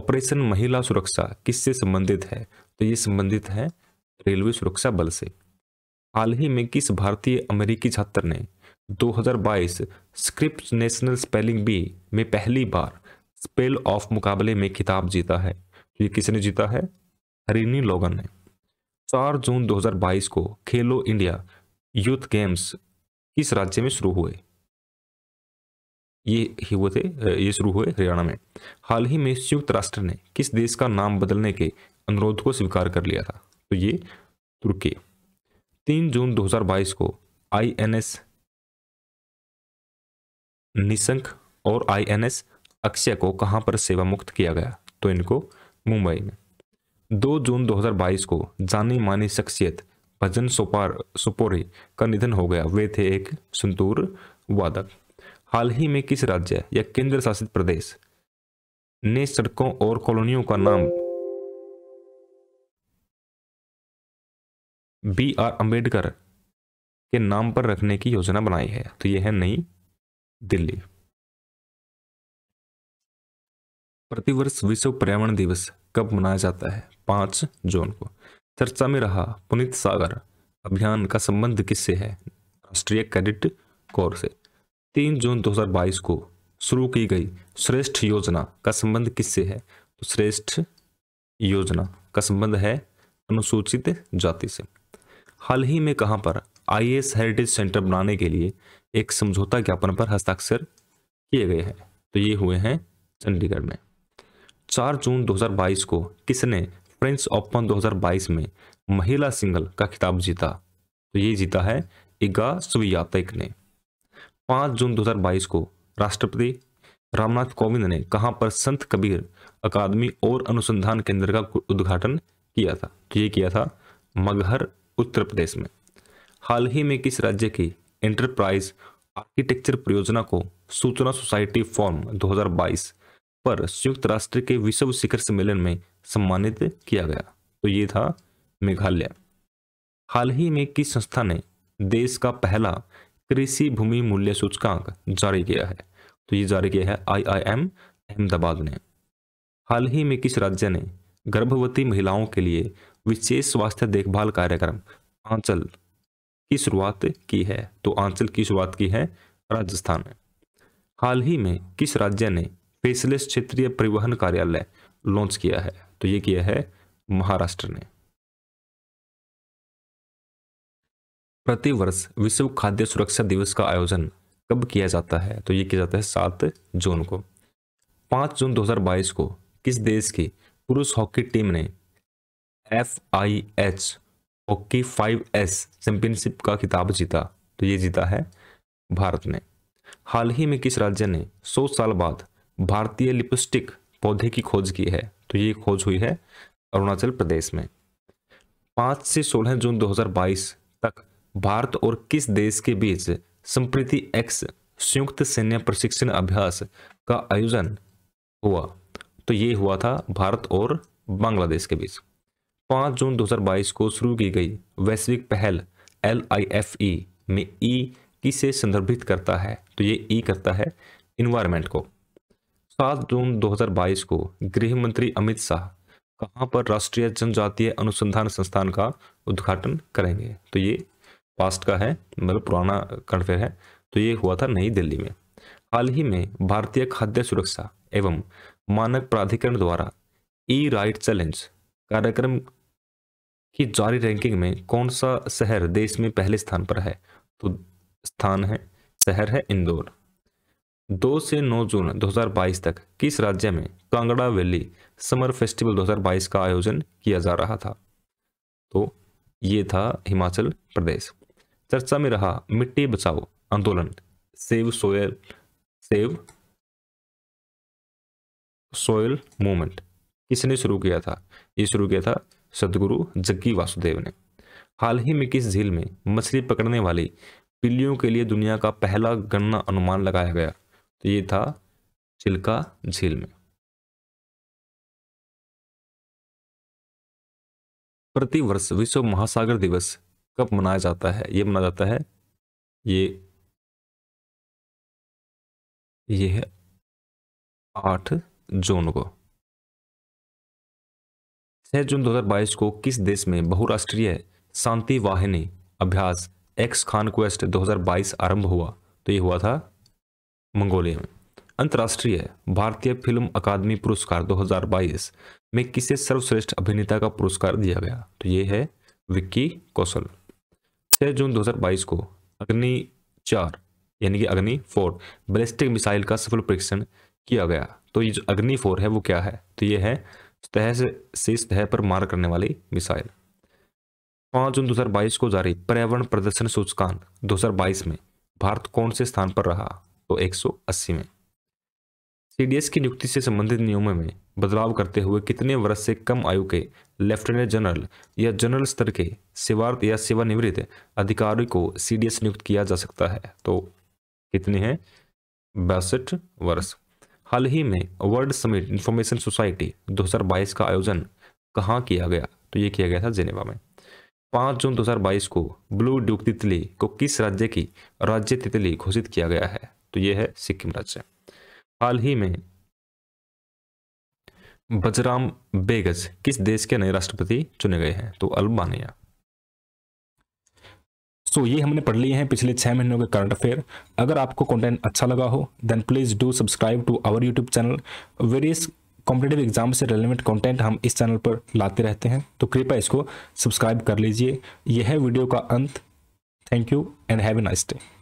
ऑपरेशन महिला सुरक्षा किससे संबंधित है तो ये संबंधित है रेलवे सुरक्षा बल से हाल ही में किस भारतीय अमेरिकी छात्र ने 2022 स्क्रिप्ट नेशनल स्पेलिंग बी में पहली बार स्पेल ऑफ मुकाबले में खिताब जीता है तो ये किसने जीता है हरिनी लोगन ने चार जून 2022 को खेलो इंडिया यूथ गेम्स किस राज्य में शुरू हुए ये ही हुए थे ये शुरू हुए हरियाणा में हाल ही में संयुक्त राष्ट्र ने किस देश का नाम बदलने के अनुरोध को स्वीकार कर लिया था तो ये तुर्की तीन जून 2022 को आईएनएस निशंक और आईएनएस अक्षय को कहां पर सेवा मुक्त किया गया तो इनको मुंबई में दो जून 2022 को जानी मानी शख्सियत भजन सोपार सुपोरे का निधन हो गया वे थे एक संतूर वादक हाल ही में किस राज्य या केंद्र शासित प्रदेश ने सड़कों और कॉलोनियों का नाम बी आर अंबेडकर के नाम पर रखने की योजना बनाई है तो यह है नई दिल्ली प्रतिवर्ष विश्व पर्यावरण दिवस कब मनाया जाता है पाँच जून को चर्चा में रहा पुनित सागर अभियान का संबंध किससे है राष्ट्रीय कैडिट कोर से तीन जून 2022 को शुरू की गई श्रेष्ठ योजना का संबंध किससे है तो श्रेष्ठ योजना का संबंध है अनुसूचित जाति से हाल ही में कहां पर आईएएस हेरिटेज सेंटर बनाने के लिए एक समझौता ज्ञापन पर हस्ताक्षर किए गए हैं तो ये हुए हैं चंडीगढ़ में चार जून 2022 को किसने फ्रेंच ओपन 2022 में महिला सिंगल का खिताब जीता तो ये जीता है इगा सुवियातिक ने 5 जून 2022 को राष्ट्रपति रामनाथ कोविंद ने कहाँ पर संत कबीर अकादमी और अनुसंधान केंद्र का उद्घाटन किया था तो ये किया था मगहर उत्तर प्रदेश में हाल ही में किस राज्य की एंटरप्राइज आर्किटेक्चर परियोजना को सूचना सोसाइटी फॉर्म 2022 पर संयुक्त राष्ट्र के विश्व शिखर सम्मेलन में सम्मानित किया गया तो ये था मेघालय हाल ही में किस संस्था ने देश का पहला कृषि भूमि मूल्य सूचकांक जारी किया है तो ये जारी किया है आईआईएम अहमदाबाद ने हाल ही में किस राज्य ने गर्भवती महिलाओं के लिए विशेष स्वास्थ्य देखभाल कार्यक्रम आंचल की शुरुआत की है तो आंचल की शुरुआत की है राजस्थान ने हाल ही में किस राज्य ने स्पेशलिस्ट क्षेत्रीय परिवहन कार्यालय लॉन्च किया है तो ये किया है महाराष्ट्र ने प्रतिवर्ष विश्व खाद्य सुरक्षा दिवस का आयोजन कब किया जाता है तो ये किया जाता है सात जून को पांच जून 2022 को किस देश की पुरुष हॉकी टीम ने F I H hockey five S championship का खिताब जीता तो ये जीता है भारत ने हाल ही में किस राज्य ने 100 साल बाद भारतीय लिपस्टिक पौधे की खोज की है तो ये खोज हुई है अरुणाचल प्रदेश में पाँच से सोलह जून 2022 तक भारत और किस देश के बीच संप्रति एक्स संयुक्त सैन्य प्रशिक्षण अभ्यास का आयोजन हुआ तो ये हुआ था भारत और बांग्लादेश के बीच 5 जून 2022 को शुरू की गई वैश्विक पहल एल आई एफ ई में ई किसे संदर्भित करता है तो ये ई करता है इन्वायरमेंट को सात जून 2022 को गृह मंत्री अमित शाह कहाँ पर राष्ट्रीय जनजातीय अनुसंधान संस्थान का उद्घाटन करेंगे तो ये पास्ट का है मतलब पुराना करंट है तो ये हुआ था नई दिल्ली में हाल ही में भारतीय खाद्य सुरक्षा एवं मानक प्राधिकरण द्वारा ई राइट चैलेंज कार्यक्रम की जारी रैंकिंग में कौन सा शहर देश में पहले स्थान पर है तो स्थान है शहर है इंदौर दो से नौ जून 2022 तक किस राज्य में कांगड़ा वैली समर फेस्टिवल 2022 का आयोजन किया जा रहा था तो ये था हिमाचल प्रदेश चर्चा में रहा मिट्टी बचाओ आंदोलन save soil save soil movement किसने शुरू किया था ये शुरू किया था सदगुरु जग्गी वासुदेव ने हाल ही में किस झील में मछली पकड़ने वाली पिल्लियों के लिए दुनिया का पहला गणना अनुमान लगाया गया तो ये था चिल्का झील में प्रतिवर्ष विश्व महासागर दिवस कब मनाया जाता है ये मनाया जाता है ये ये है आठ जून को छह जून 2022 को किस देश में बहुराष्ट्रीय शांति वाहिनी अभ्यास एक्स खान क्वेस्ट 2022 आरंभ हुआ तो ये हुआ था मंगोलिया में अंतर्राष्ट्रीय भारतीय फिल्म अकादमी पुरस्कार 2022 में किसे सर्वश्रेष्ठ अभिनेता का पुरस्कार दिया गया तो ये है विक्की कौशल छः जून 2022 को अग्नि चार यानी कि अग्नि फोर बैलिस्टिक मिसाइल का सफल परीक्षण किया गया तो ये जो अग्नि फोर है वो क्या है तो ये है तह से शीर्ष तह पर मार करने वाली मिसाइल पाँच जून 2022 को जारी पर्यावरण प्रदर्शन सूचकांक 2022 में भारत कौन से स्थान पर रहा 1980 में सीडीएस की नियुक्ति से संबंधित नियमों में बदलाव करते हुए कितने वर्ष से कम आयु के लेफ्टिनेंट जनरल या जनरल स्तर के सेवार्थ या सेवानिवृत्त अधिकारी को सीडीएस नियुक्त किया जा सकता है तो कितने हैं बासठ वर्ष हाल ही में वर्ल्ड समिट इंफॉर्मेशन सोसाइटी 2022 का आयोजन कहाँ किया गया तो ये किया गया था जेनेवा में पाँच जून 2022 को ब्लू ड्यूक तितली को किस राज्य की राज्य तितली घोषित किया गया है तो ये है सिक्किम राज्य हाल ही में बजराम बेगज किस देश के नए राष्ट्रपति चुने गए हैं तो अल्बानिया सो so, ये हमने पढ़ लिए हैं पिछले छः महीनों के करंट अफेयर अगर आपको कंटेंट अच्छा लगा हो then please do subscribe to our YouTube channel various competitive exam से रिलेवेंट कंटेंट हम इस चैनल पर लाते रहते हैं तो कृपया इसको सब्सक्राइब कर लीजिए यह है वीडियो का अंत thank you and have a nice day